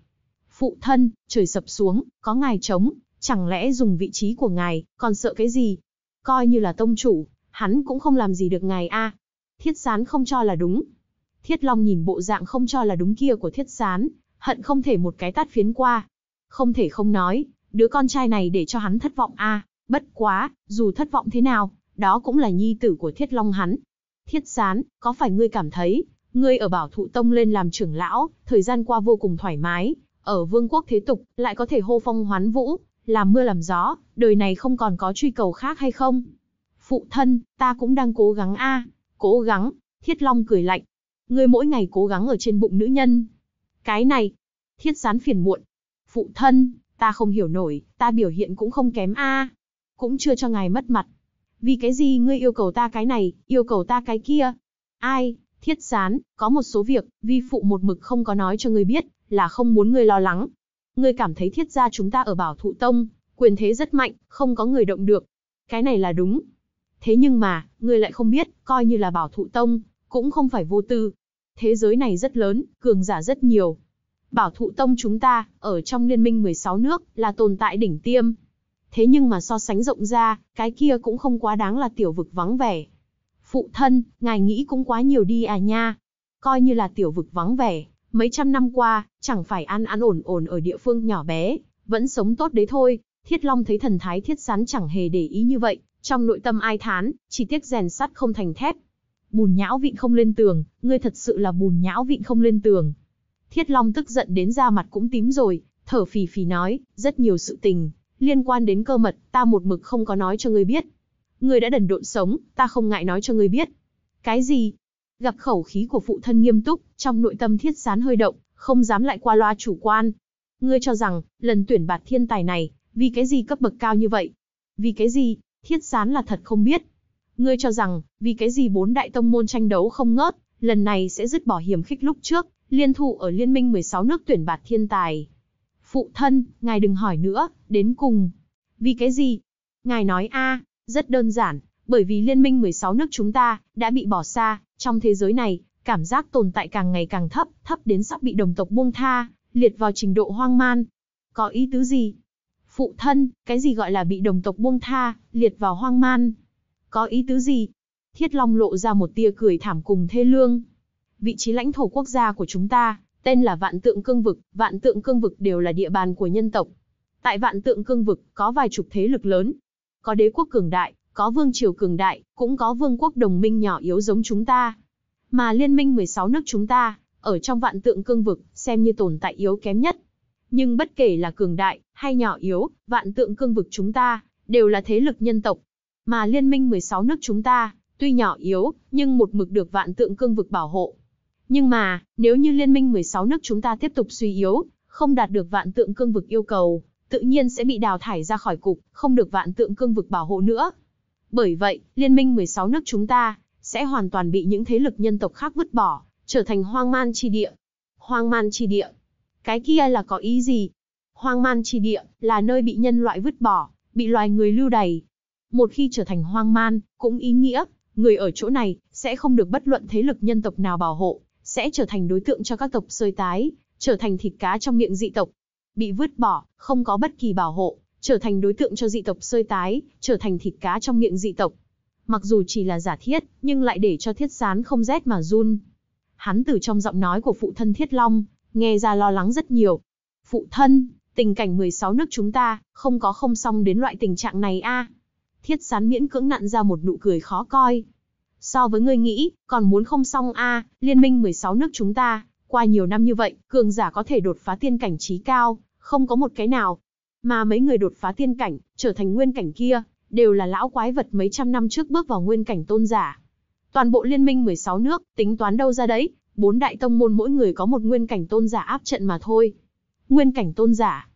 Phụ thân, trời sập xuống, có ngài chống, chẳng lẽ dùng vị trí của ngài, còn sợ cái gì? Coi như là tông chủ, hắn cũng không làm gì được ngài a. Thiết sán không cho là đúng. Thiết Long nhìn bộ dạng không cho là đúng kia của thiết sán, hận không thể một cái tát phiến qua. Không thể không nói, đứa con trai này để cho hắn thất vọng a. Bất quá, dù thất vọng thế nào, đó cũng là nhi tử của thiết long hắn. Thiết sán, có phải ngươi cảm thấy, Ngươi ở bảo thụ tông lên làm trưởng lão, thời gian qua vô cùng thoải mái, ở vương quốc thế tục, lại có thể hô phong hoán vũ, làm mưa làm gió, đời này không còn có truy cầu khác hay không? Phụ thân, ta cũng đang cố gắng a, cố gắng, thiết long cười lạnh. Ngươi mỗi ngày cố gắng ở trên bụng nữ nhân. Cái này, thiết sán phiền muộn. Phụ thân, ta không hiểu nổi, ta biểu hiện cũng không kém a, cũng chưa cho ngài mất mặt. Vì cái gì ngươi yêu cầu ta cái này, yêu cầu ta cái kia? Ai, Thiết sán, có một số việc, vi phụ một mực không có nói cho ngươi biết, là không muốn ngươi lo lắng. Ngươi cảm thấy thiết gia chúng ta ở bảo thụ tông, quyền thế rất mạnh, không có người động được. Cái này là đúng. Thế nhưng mà, ngươi lại không biết, coi như là bảo thụ tông, cũng không phải vô tư. Thế giới này rất lớn, cường giả rất nhiều. Bảo thụ tông chúng ta, ở trong liên minh 16 nước, là tồn tại đỉnh tiêm. Thế nhưng mà so sánh rộng ra, cái kia cũng không quá đáng là tiểu vực vắng vẻ. Phụ thân, ngài nghĩ cũng quá nhiều đi à nha. Coi như là tiểu vực vắng vẻ, mấy trăm năm qua, chẳng phải ăn ăn ổn ổn ở địa phương nhỏ bé, vẫn sống tốt đấy thôi. Thiết Long thấy thần thái thiết sán chẳng hề để ý như vậy, trong nội tâm ai thán, chỉ tiếc rèn sắt không thành thép. Bùn nhão vịn không lên tường, ngươi thật sự là bùn nhão vịn không lên tường. Thiết Long tức giận đến da mặt cũng tím rồi, thở phì phì nói, rất nhiều sự tình, liên quan đến cơ mật, ta một mực không có nói cho ngươi biết ngươi đã đần độn sống, ta không ngại nói cho ngươi biết. Cái gì? Gặp khẩu khí của phụ thân nghiêm túc, trong nội tâm thiết sán hơi động, không dám lại qua loa chủ quan. Ngươi cho rằng, lần tuyển bạt thiên tài này, vì cái gì cấp bậc cao như vậy? Vì cái gì? Thiết sán là thật không biết. Ngươi cho rằng, vì cái gì bốn đại tông môn tranh đấu không ngớt, lần này sẽ dứt bỏ hiểm khích lúc trước, liên thủ ở Liên minh 16 nước tuyển bạt thiên tài. Phụ thân, ngài đừng hỏi nữa, đến cùng. Vì cái gì? Ngài nói a, rất đơn giản, bởi vì liên minh 16 nước chúng ta đã bị bỏ xa, trong thế giới này, cảm giác tồn tại càng ngày càng thấp, thấp đến sắp bị đồng tộc buông tha, liệt vào trình độ hoang man. Có ý tứ gì? Phụ thân, cái gì gọi là bị đồng tộc buông tha, liệt vào hoang man? Có ý tứ gì? Thiết Long lộ ra một tia cười thảm cùng thê lương. Vị trí lãnh thổ quốc gia của chúng ta, tên là Vạn Tượng Cương Vực, Vạn Tượng Cương Vực đều là địa bàn của nhân tộc. Tại Vạn Tượng Cương Vực có vài chục thế lực lớn, có đế quốc cường đại, có vương triều cường đại, cũng có vương quốc đồng minh nhỏ yếu giống chúng ta. Mà liên minh 16 nước chúng ta, ở trong vạn tượng cương vực, xem như tồn tại yếu kém nhất. Nhưng bất kể là cường đại hay nhỏ yếu, vạn tượng cương vực chúng ta, đều là thế lực nhân tộc. Mà liên minh 16 nước chúng ta, tuy nhỏ yếu, nhưng một mực được vạn tượng cương vực bảo hộ. Nhưng mà, nếu như liên minh 16 nước chúng ta tiếp tục suy yếu, không đạt được vạn tượng cương vực yêu cầu, tự nhiên sẽ bị đào thải ra khỏi cục, không được vạn tượng cương vực bảo hộ nữa. Bởi vậy, liên minh 16 nước chúng ta sẽ hoàn toàn bị những thế lực nhân tộc khác vứt bỏ, trở thành hoang man chi địa. Hoang man chi địa. Cái kia là có ý gì? Hoang man chi địa là nơi bị nhân loại vứt bỏ, bị loài người lưu đày. Một khi trở thành hoang man, cũng ý nghĩa, người ở chỗ này sẽ không được bất luận thế lực nhân tộc nào bảo hộ, sẽ trở thành đối tượng cho các tộc sơi tái, trở thành thịt cá trong miệng dị tộc bị vứt bỏ, không có bất kỳ bảo hộ, trở thành đối tượng cho dị tộc sơi tái, trở thành thịt cá trong miệng dị tộc. Mặc dù chỉ là giả thiết, nhưng lại để cho thiết sán không rét mà run. Hắn từ trong giọng nói của phụ thân Thiết Long, nghe ra lo lắng rất nhiều. Phụ thân, tình cảnh 16 nước chúng ta, không có không xong đến loại tình trạng này a. Thiết sán miễn cưỡng nặn ra một nụ cười khó coi. So với ngươi nghĩ, còn muốn không xong a, liên minh 16 nước chúng ta, qua nhiều năm như vậy, cường giả có thể đột phá tiên cảnh trí cao, không có một cái nào. Mà mấy người đột phá tiên cảnh, trở thành nguyên cảnh kia, đều là lão quái vật mấy trăm năm trước bước vào nguyên cảnh tôn giả. Toàn bộ liên minh 16 nước, tính toán đâu ra đấy, bốn đại tông môn mỗi người có một nguyên cảnh tôn giả áp trận mà thôi. Nguyên cảnh tôn giả.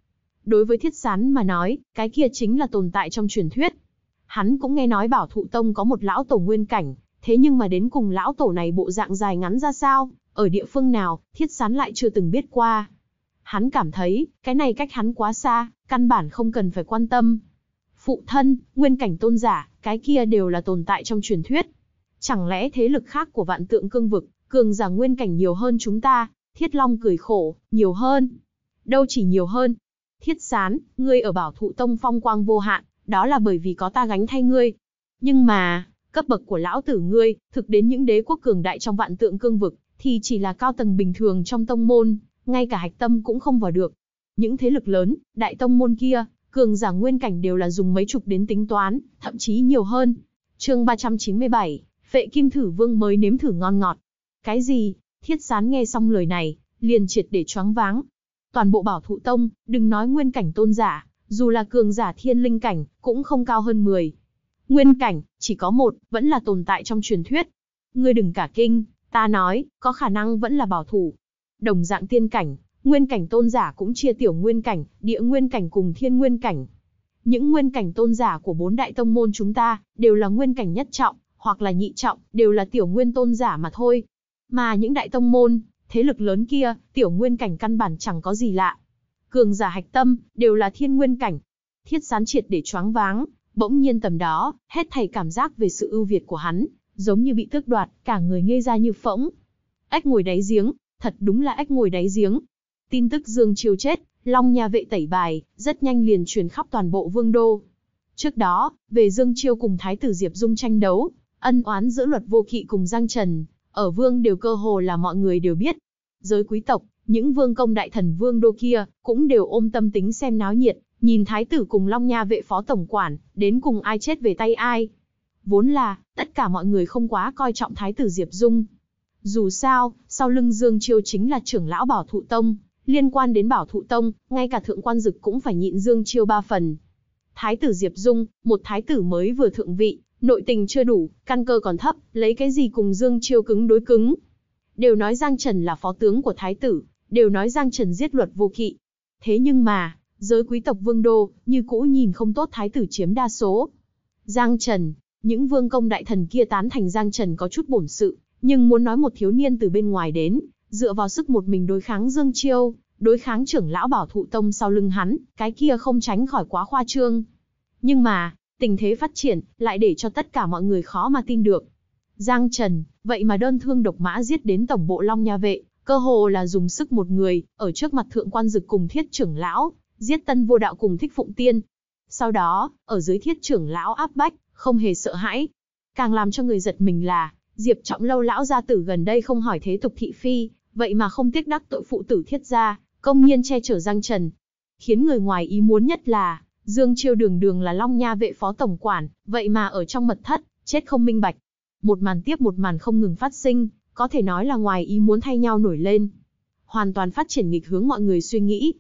Đối với thiết sán mà nói, cái kia chính là tồn tại trong truyền thuyết. Hắn cũng nghe nói bảo thụ tông có một lão tổ nguyên cảnh, thế nhưng mà đến cùng lão tổ này bộ dạng dài ngắn ra sao, ở địa phương nào, thiết sán lại chưa từng biết qua. Hắn cảm thấy, cái này cách hắn quá xa, căn bản không cần phải quan tâm. Phụ thân, nguyên cảnh tôn giả, cái kia đều là tồn tại trong truyền thuyết. Chẳng lẽ thế lực khác của vạn tượng cương vực, cường giả nguyên cảnh nhiều hơn chúng ta, thiết long cười khổ, nhiều hơn. Đâu chỉ nhiều hơn. Thiết sán, ngươi ở bảo thụ tông phong quang vô hạn, đó là bởi vì có ta gánh thay ngươi. Nhưng mà, cấp bậc của lão tử ngươi, thực đến những đế quốc cường đại trong vạn tượng cương vực, thì chỉ là cao tầng bình thường trong tông môn, ngay cả hạch tâm cũng không vào được. Những thế lực lớn, đại tông môn kia, cường giả nguyên cảnh đều là dùng mấy chục đến tính toán, thậm chí nhiều hơn. chương 397, vệ kim thử vương mới nếm thử ngon ngọt. Cái gì? Thiết sán nghe xong lời này, liền triệt để choáng váng. Toàn bộ bảo thụ tông, đừng nói nguyên cảnh tôn giả, dù là cường giả thiên linh cảnh, cũng không cao hơn 10. Nguyên cảnh, chỉ có một, vẫn là tồn tại trong truyền thuyết. Ngươi đừng cả kinh, Ta nói, có khả năng vẫn là bảo thủ. Đồng dạng tiên cảnh, nguyên cảnh tôn giả cũng chia tiểu nguyên cảnh, địa nguyên cảnh cùng thiên nguyên cảnh. Những nguyên cảnh tôn giả của bốn đại tông môn chúng ta, đều là nguyên cảnh nhất trọng, hoặc là nhị trọng, đều là tiểu nguyên tôn giả mà thôi. Mà những đại tông môn, thế lực lớn kia, tiểu nguyên cảnh căn bản chẳng có gì lạ. Cường giả hạch tâm, đều là thiên nguyên cảnh. Thiết sán triệt để choáng váng, bỗng nhiên tầm đó, hết thầy cảm giác về sự ưu việt của hắn, giống như bị tước đoạt, cả người ngây ra như phỗng. Ếch ngồi đáy giếng, thật đúng là ếch ngồi đáy giếng. Tin tức Dương Chiêu chết, Long nhà vệ tẩy bài, rất nhanh liền truyền khắp toàn bộ vương đô. Trước đó, về Dương Chiêu cùng Thái tử Diệp Dung tranh đấu, ân oán giữa luật vô kỵ cùng Giang Trần, ở vương đều cơ hồ là mọi người đều biết. Giới quý tộc, những vương công đại thần vương đô kia, cũng đều ôm tâm tính xem náo nhiệt, nhìn Thái tử cùng Long Nha vệ phó tổng quản, đến cùng ai chết về tay ai. Vốn là, tất cả mọi người không quá coi trọng Thái tử Diệp Dung. Dù sao, sau lưng Dương Chiêu chính là trưởng lão bảo thụ tông, liên quan đến bảo thụ tông, ngay cả thượng quan dực cũng phải nhịn Dương Chiêu ba phần. Thái tử Diệp Dung, một thái tử mới vừa thượng vị, nội tình chưa đủ, căn cơ còn thấp, lấy cái gì cùng Dương Chiêu cứng đối cứng. Đều nói Giang Trần là phó tướng của thái tử, đều nói Giang Trần giết luật vô kỵ. Thế nhưng mà, giới quý tộc vương đô, như cũ nhìn không tốt thái tử chiếm đa số. Giang Trần, những vương công đại thần kia tán thành Giang Trần có chút bổn sự, nhưng muốn nói một thiếu niên từ bên ngoài đến, dựa vào sức một mình đối kháng Dương Chiêu, đối kháng trưởng lão bảo thụ tông sau lưng hắn, cái kia không tránh khỏi quá khoa trương. Nhưng mà, tình thế phát triển, lại để cho tất cả mọi người khó mà tin được. Giang Trần, vậy mà đơn thương độc mã giết đến tổng bộ Long Nha Vệ, cơ hồ là dùng sức một người, ở trước mặt thượng quan dực cùng thiết trưởng lão, giết tân vô đạo cùng thích phụng tiên. Sau đó, ở dưới thiết trưởng lão áp bách, không hề sợ hãi. Càng làm cho người giật mình là, Diệp Trọng Lâu lão gia tử gần đây không hỏi thế tục thị phi, vậy mà không tiếc đắc tội phụ tử thiết gia, công nhiên che chở Giang Trần. Khiến người ngoài ý muốn nhất là, Dương Chiêu đường đường là Long Nha vệ phó tổng quản, vậy mà ở trong mật thất, chết không minh bạch. Một màn tiếp một màn không ngừng phát sinh, có thể nói là ngoài ý muốn thay nhau nổi lên. Hoàn toàn phát triển nghịch hướng mọi người suy nghĩ.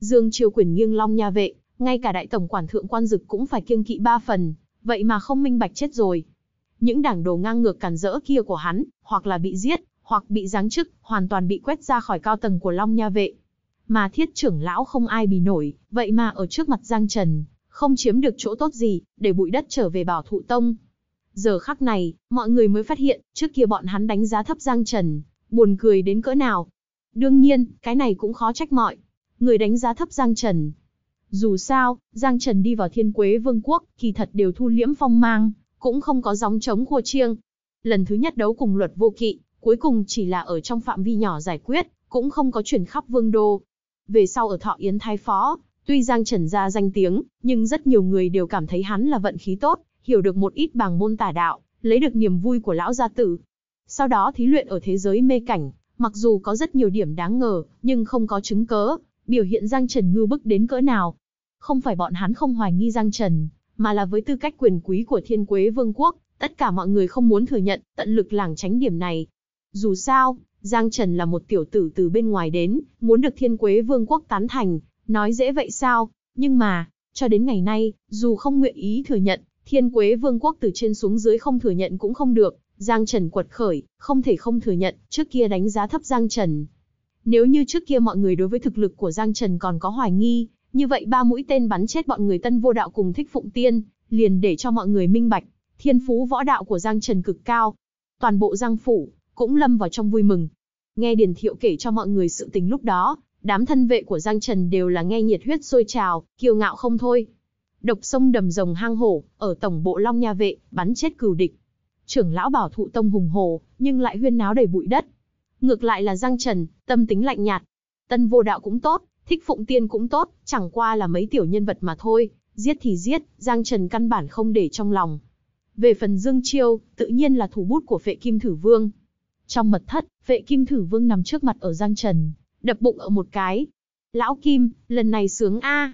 Dương Chiêu quyền nghiêng Long Nha vệ, ngay cả đại tổng quản thượng quan dực cũng phải kiêng kỵ ba phần. Vậy mà không minh bạch chết rồi. Những đảng đồ ngang ngược cản rỡ kia của hắn, hoặc là bị giết, hoặc bị giáng chức, hoàn toàn bị quét ra khỏi cao tầng của Long Nha Vệ. Mà thiết trưởng lão không ai bì nổi, vậy mà ở trước mặt Giang Trần, không chiếm được chỗ tốt gì, để bụi đất trở về bảo thụ tông. Giờ khắc này, mọi người mới phát hiện, trước kia bọn hắn đánh giá thấp Giang Trần, buồn cười đến cỡ nào. Đương nhiên, cái này cũng khó trách mọi. Người đánh giá thấp Giang Trần, dù sao, Giang Trần đi vào thiên quế vương quốc, kỳ thật đều thu liễm phong mang, cũng không có gióng chống khua chiêng. Lần thứ nhất đấu cùng luật vô kỵ, cuối cùng chỉ là ở trong phạm vi nhỏ giải quyết, cũng không có chuyển khắp vương đô. Về sau ở Thọ Yến Thái Phó, tuy Giang Trần ra danh tiếng, nhưng rất nhiều người đều cảm thấy hắn là vận khí tốt, hiểu được một ít bằng môn tả đạo, lấy được niềm vui của lão gia tử. Sau đó thí luyện ở thế giới mê cảnh, mặc dù có rất nhiều điểm đáng ngờ, nhưng không có chứng cớ, biểu hiện Giang Trần ngư bức đến cỡ nào, không phải bọn hắn không hoài nghi Giang Trần, mà là với tư cách quyền quý của Thiên Quế Vương quốc, tất cả mọi người không muốn thừa nhận, tận lực lảng tránh điểm này. Dù sao, Giang Trần là một tiểu tử từ bên ngoài đến, muốn được Thiên Quế Vương quốc tán thành, nói dễ vậy sao? Nhưng mà, cho đến ngày nay, dù không nguyện ý thừa nhận, Thiên Quế Vương quốc từ trên xuống dưới không thừa nhận cũng không được, Giang Trần quật khởi, không thể không thừa nhận, trước kia đánh giá thấp Giang Trần. Nếu như trước kia mọi người đối với thực lực của Giang Trần còn có hoài nghi, như vậy ba mũi tên bắn chết bọn người tân vô đạo cùng thích phụng tiên, liền để cho mọi người minh bạch, thiên phú võ đạo của Giang Trần cực cao. Toàn bộ Giang Phủ, cũng lâm vào trong vui mừng. Nghe Điền Thiệu kể cho mọi người sự tình lúc đó, đám thân vệ của Giang Trần đều là nghe nhiệt huyết sôi trào, kiêu ngạo không thôi. Độc sông đầm rồng hang hổ, ở tổng bộ Long Nha Vệ, bắn chết cừu địch. Trưởng lão bảo thụ tông hùng hồ, nhưng lại huyên náo đầy bụi đất. Ngược lại là Giang Trần, tâm tính lạnh nhạt. Tân vô đạo cũng tốt, Thích Phụng Tiên cũng tốt, chẳng qua là mấy tiểu nhân vật mà thôi, giết thì giết, Giang Trần căn bản không để trong lòng. Về phần Dương Chiêu, tự nhiên là thủ bút của Phệ Kim Thử Vương. Trong mật thất, Phệ Kim Thử Vương nằm trước mặt ở Giang Trần, đập bụng ở một cái. Lão Kim, lần này sướng A.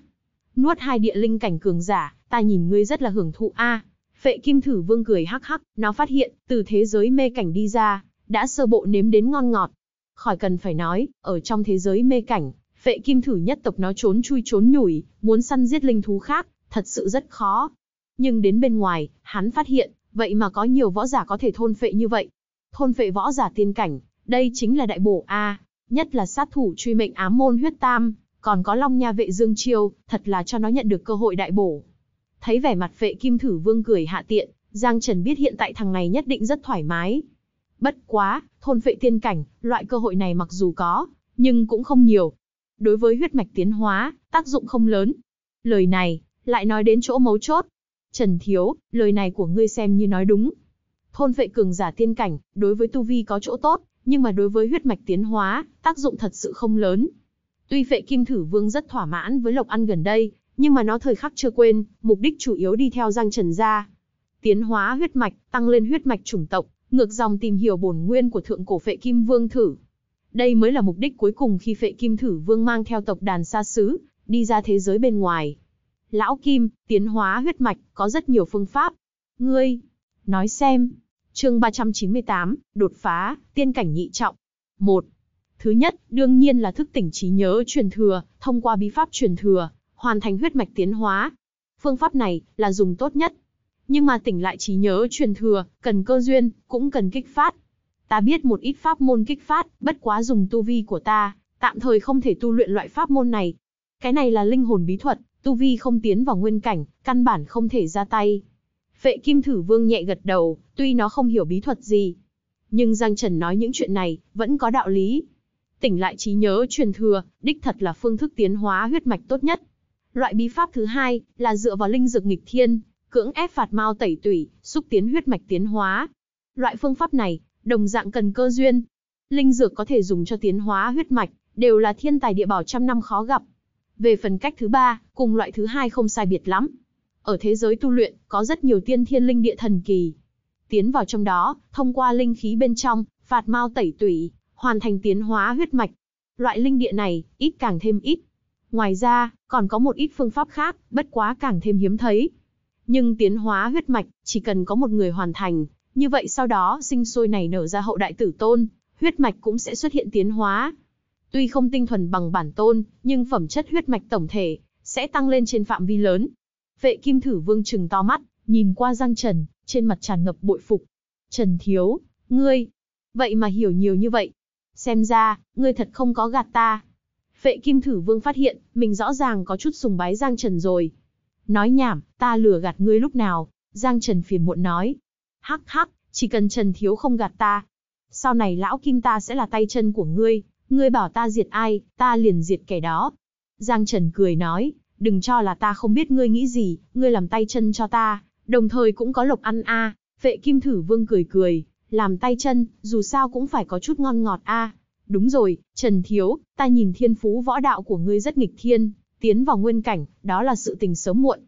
Nuốt hai địa linh cảnh cường giả, ta nhìn ngươi rất là hưởng thụ A. Phệ Kim Thử Vương cười hắc hắc, nó phát hiện, từ thế giới mê cảnh đi ra, đã sơ bộ nếm đến ngon ngọt. Khỏi cần phải nói, ở trong thế giới mê cảnh, Phệ kim thử nhất tộc nó trốn chui trốn nhủi, muốn săn giết linh thú khác, thật sự rất khó. Nhưng đến bên ngoài, hắn phát hiện, vậy mà có nhiều võ giả có thể thôn phệ như vậy. Thôn phệ võ giả tiên cảnh, đây chính là đại bổ A, nhất là sát thủ truy mệnh ám môn huyết tam, còn có long nha vệ dương chiêu, thật là cho nó nhận được cơ hội đại bổ. Thấy vẻ mặt phệ kim thử vương cười hạ tiện, Giang Trần biết hiện tại thằng này nhất định rất thoải mái. Bất quá, thôn phệ tiên cảnh, loại cơ hội này mặc dù có, nhưng cũng không nhiều, đối với huyết mạch tiến hóa, tác dụng không lớn. Lời này, lại nói đến chỗ mấu chốt. Trần Thiếu, lời này của ngươi xem như nói đúng. Thôn vệ cường giả tiên cảnh, đối với tu vi có chỗ tốt, nhưng mà đối với huyết mạch tiến hóa, tác dụng thật sự không lớn. Tuy vệ kim thử vương rất thỏa mãn với lộc ăn gần đây, nhưng mà nó thời khắc chưa quên, mục đích chủ yếu đi theo Giang Trần gia. Tiến hóa huyết mạch, tăng lên huyết mạch chủng tộc, ngược dòng tìm hiểu bổn nguyên của thượng cổ vệ kim vương thử, đây mới là mục đích cuối cùng khi phệ kim thử vương mang theo tộc đàn xa xứ, đi ra thế giới bên ngoài. Lão Kim, tiến hóa huyết mạch, có rất nhiều phương pháp. Ngươi, nói xem. chương 398, đột phá, tiên cảnh nhị trọng. 1. Thứ nhất, đương nhiên là thức tỉnh trí nhớ truyền thừa, thông qua bí pháp truyền thừa, hoàn thành huyết mạch tiến hóa. Phương pháp này là dùng tốt nhất. Nhưng mà tỉnh lại trí nhớ truyền thừa, cần cơ duyên, cũng cần kích phát Ta biết một ít pháp môn kích phát, bất quá dùng tu vi của ta, tạm thời không thể tu luyện loại pháp môn này. Cái này là linh hồn bí thuật, tu vi không tiến vào nguyên cảnh, căn bản không thể ra tay. Phệ Kim Thử Vương nhẹ gật đầu, tuy nó không hiểu bí thuật gì. Nhưng Giang Trần nói những chuyện này, vẫn có đạo lý. Tỉnh lại trí nhớ truyền thừa, đích thật là phương thức tiến hóa huyết mạch tốt nhất. Loại bí pháp thứ hai, là dựa vào linh dược nghịch thiên, cưỡng ép phạt mau tẩy tủy, xúc tiến huyết mạch tiến hóa. Loại phương pháp này, đồng dạng cần cơ duyên. Linh dược có thể dùng cho tiến hóa huyết mạch, đều là thiên tài địa bảo trăm năm khó gặp. Về phần cách thứ ba, cùng loại thứ hai không sai biệt lắm. Ở thế giới tu luyện, có rất nhiều tiên thiên linh địa thần kỳ. Tiến vào trong đó, thông qua linh khí bên trong, phạt mau tẩy tủy, hoàn thành tiến hóa huyết mạch. Loại linh địa này, ít càng thêm ít. Ngoài ra, còn có một ít phương pháp khác, bất quá càng thêm hiếm thấy. Nhưng tiến hóa huyết mạch, chỉ cần có một người hoàn thành, như vậy sau đó sinh sôi này nở ra hậu đại tử tôn, huyết mạch cũng sẽ xuất hiện tiến hóa. Tuy không tinh thuần bằng bản tôn, nhưng phẩm chất huyết mạch tổng thể sẽ tăng lên trên phạm vi lớn. Vệ Kim Thử Vương trừng to mắt, nhìn qua Giang Trần, trên mặt tràn ngập bội phục. Trần Thiếu, ngươi, vậy mà hiểu nhiều như vậy. Xem ra, ngươi thật không có gạt ta. Vệ Kim Thử Vương phát hiện, mình rõ ràng có chút sùng bái Giang Trần rồi. Nói nhảm, ta lừa gạt ngươi lúc nào, Giang Trần phiền muộn nói, hắc hắc, chỉ cần Trần Thiếu không gạt ta. Sau này lão kim ta sẽ là tay chân của ngươi, ngươi bảo ta diệt ai, ta liền diệt kẻ đó. Giang Trần cười nói, đừng cho là ta không biết ngươi nghĩ gì, ngươi làm tay chân cho ta, đồng thời cũng có lộc ăn a. Vệ kim thử vương cười cười, làm tay chân, dù sao cũng phải có chút ngon ngọt a. Đúng rồi, Trần Thiếu, ta nhìn thiên phú võ đạo của ngươi rất nghịch thiên, tiến vào nguyên cảnh, đó là sự tình sớm muộn.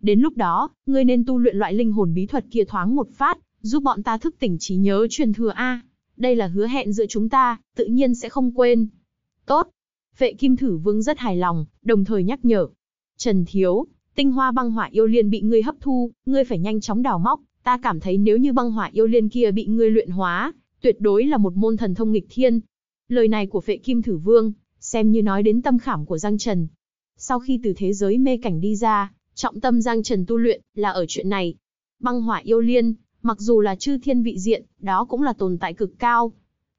Đến lúc đó, ngươi nên tu luyện loại linh hồn bí thuật kia thoáng một phát, giúp bọn ta thức tỉnh trí nhớ truyền thừa A. Đây là hứa hẹn giữa chúng ta, tự nhiên sẽ không quên. Tốt. Vệ kim thử vương rất hài lòng, đồng thời nhắc nhở. Trần Thiếu, tinh hoa băng hỏa yêu liên bị ngươi hấp thu, ngươi phải nhanh chóng đào móc. Ta cảm thấy nếu như băng hỏa yêu liên kia bị ngươi luyện hóa, tuyệt đối là một môn thần thông nghịch thiên. Lời này của Phệ kim thử vương, xem như nói đến tâm khảm của Giang Trần. Sau khi từ thế giới mê cảnh đi ra, trọng tâm Giang Trần tu luyện là ở chuyện này. Băng hỏa yêu liên, Mặc dù là chư thiên vị diện, đó cũng là tồn tại cực cao.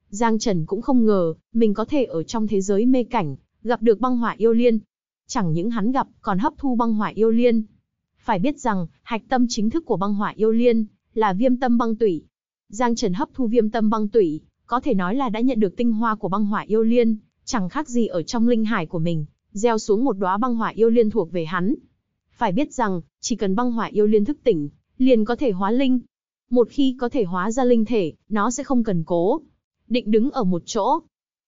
Giang Trần cũng không ngờ, mình có thể ở trong thế giới mê cảnh, gặp được băng hỏa yêu liên. Chẳng những hắn gặp, còn hấp thu băng hỏa yêu liên. Phải biết rằng, hạch tâm chính thức của băng hỏa yêu liên, là viêm tâm băng tủy. Giang Trần hấp thu viêm tâm băng tủy, có thể nói là đã nhận được tinh hoa của băng hỏa yêu liên, chẳng khác gì ở trong linh hải của mình, gieo xuống một đóa băng hỏa yêu liên thuộc về hắn. Phải biết rằng, chỉ cần băng hỏa yêu liên thức tỉnh, liền có thể hóa linh, một khi có thể hóa ra linh thể, nó sẽ không cần cố. Định đứng ở một chỗ,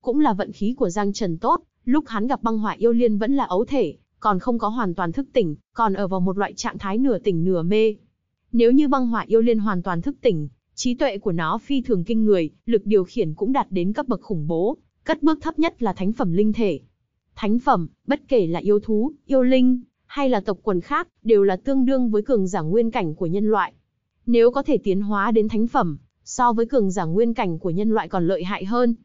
cũng là vận khí của Giang Trần tốt, lúc hắn gặp băng hỏa yêu liên vẫn là ấu thể, còn không có hoàn toàn thức tỉnh, còn ở vào một loại trạng thái nửa tỉnh nửa mê. Nếu như băng hỏa yêu liên hoàn toàn thức tỉnh, trí tuệ của nó phi thường kinh người, lực điều khiển cũng đạt đến cấp bậc khủng bố, cất bước thấp nhất là thánh phẩm linh thể. Thánh phẩm, bất kể là yêu thú, yêu linh, hay là tộc quần khác, đều là tương đương với cường giả nguyên cảnh của nhân loại nếu có thể tiến hóa đến thánh phẩm, so với cường giả nguyên cảnh của nhân loại còn lợi hại hơn.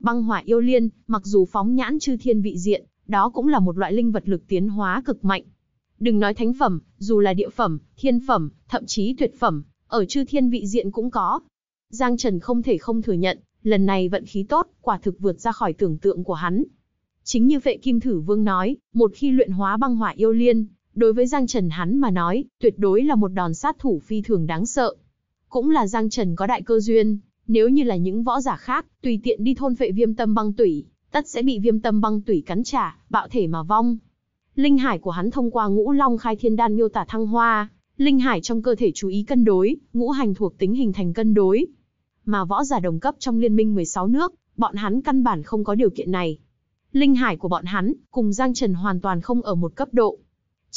Băng hỏa yêu liên, mặc dù phóng nhãn chư thiên vị diện, đó cũng là một loại linh vật lực tiến hóa cực mạnh. Đừng nói thánh phẩm, dù là địa phẩm, thiên phẩm, thậm chí tuyệt phẩm, ở chư thiên vị diện cũng có. Giang Trần không thể không thừa nhận, lần này vận khí tốt, quả thực vượt ra khỏi tưởng tượng của hắn. Chính như vệ kim thử vương nói, một khi luyện hóa băng hỏa yêu liên, Đối với Giang Trần hắn mà nói, tuyệt đối là một đòn sát thủ phi thường đáng sợ. Cũng là Giang Trần có đại cơ duyên, nếu như là những võ giả khác, tùy tiện đi thôn vệ viêm tâm băng tủy, tất sẽ bị viêm tâm băng tủy cắn trả, bạo thể mà vong. Linh hải của hắn thông qua ngũ long khai thiên đan miêu tả thăng hoa, linh hải trong cơ thể chú ý cân đối, ngũ hành thuộc tính hình thành cân đối. Mà võ giả đồng cấp trong liên minh 16 nước, bọn hắn căn bản không có điều kiện này. Linh hải của bọn hắn, cùng Giang Trần hoàn toàn không ở một cấp độ.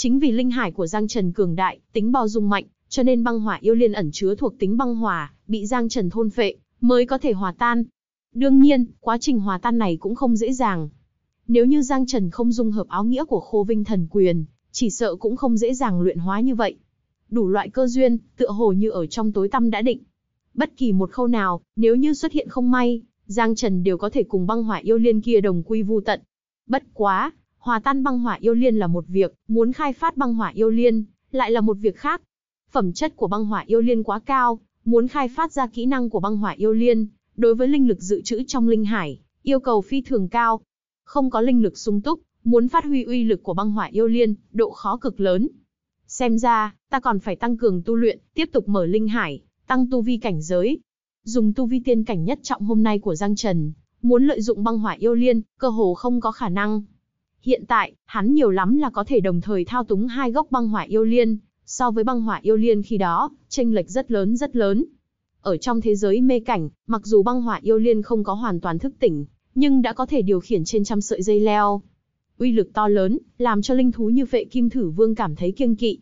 Chính vì linh hải của Giang Trần cường đại, tính bao dung mạnh, cho nên băng hỏa yêu liên ẩn chứa thuộc tính băng hỏa, bị Giang Trần thôn phệ, mới có thể hòa tan. Đương nhiên, quá trình hòa tan này cũng không dễ dàng. Nếu như Giang Trần không dung hợp áo nghĩa của Khô Vinh Thần Quyền, chỉ sợ cũng không dễ dàng luyện hóa như vậy. Đủ loại cơ duyên, tựa hồ như ở trong tối tăm đã định. Bất kỳ một khâu nào, nếu như xuất hiện không may, Giang Trần đều có thể cùng băng hỏa yêu liên kia đồng quy vu tận. Bất quá, Hòa tan băng hỏa yêu liên là một việc, muốn khai phát băng hỏa yêu liên, lại là một việc khác. Phẩm chất của băng hỏa yêu liên quá cao, muốn khai phát ra kỹ năng của băng hỏa yêu liên, đối với linh lực dự trữ trong linh hải, yêu cầu phi thường cao. Không có linh lực sung túc, muốn phát huy uy lực của băng hỏa yêu liên, độ khó cực lớn. Xem ra, ta còn phải tăng cường tu luyện, tiếp tục mở linh hải, tăng tu vi cảnh giới. Dùng tu vi tiên cảnh nhất trọng hôm nay của Giang Trần, muốn lợi dụng băng hỏa yêu liên, cơ hồ không có khả năng. Hiện tại, hắn nhiều lắm là có thể đồng thời thao túng hai gốc băng hỏa yêu liên, so với băng hỏa yêu liên khi đó, tranh lệch rất lớn rất lớn. Ở trong thế giới mê cảnh, mặc dù băng hỏa yêu liên không có hoàn toàn thức tỉnh, nhưng đã có thể điều khiển trên trăm sợi dây leo. Uy lực to lớn, làm cho linh thú như vệ kim thử vương cảm thấy kiêng kỵ.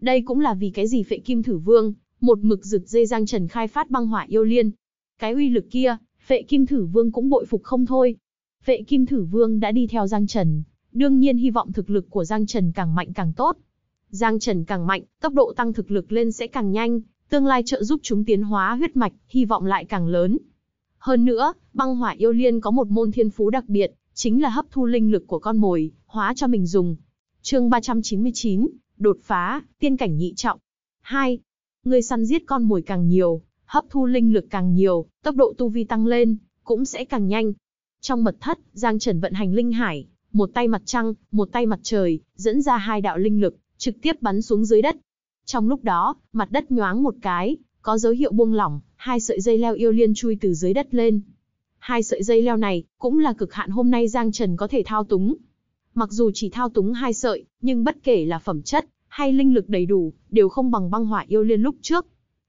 Đây cũng là vì cái gì vệ kim thử vương, một mực rực dây giang trần khai phát băng hỏa yêu liên. Cái uy lực kia, vệ kim thử vương cũng bội phục không thôi. Vệ kim thử vương đã đi theo giang trần, đương nhiên hy vọng thực lực của Giang Trần càng mạnh càng tốt. Giang Trần càng mạnh, tốc độ tăng thực lực lên sẽ càng nhanh, tương lai trợ giúp chúng tiến hóa huyết mạch, hy vọng lại càng lớn. Hơn nữa, băng hỏa yêu liên có một môn thiên phú đặc biệt, chính là hấp thu linh lực của con mồi, hóa cho mình dùng. chương 399, đột phá, tiên cảnh nhị trọng. 2. Người săn giết con mồi càng nhiều, hấp thu linh lực càng nhiều, tốc độ tu vi tăng lên, cũng sẽ càng nhanh. Trong mật thất, Giang Trần vận hành linh hải, một tay mặt trăng, một tay mặt trời, dẫn ra hai đạo linh lực, trực tiếp bắn xuống dưới đất. Trong lúc đó, mặt đất nhoáng một cái, có dấu hiệu buông lỏng, hai sợi dây leo yêu liên chui từ dưới đất lên. Hai sợi dây leo này cũng là cực hạn hôm nay Giang Trần có thể thao túng. Mặc dù chỉ thao túng hai sợi, nhưng bất kể là phẩm chất hay linh lực đầy đủ, đều không bằng băng hỏa yêu liên lúc trước.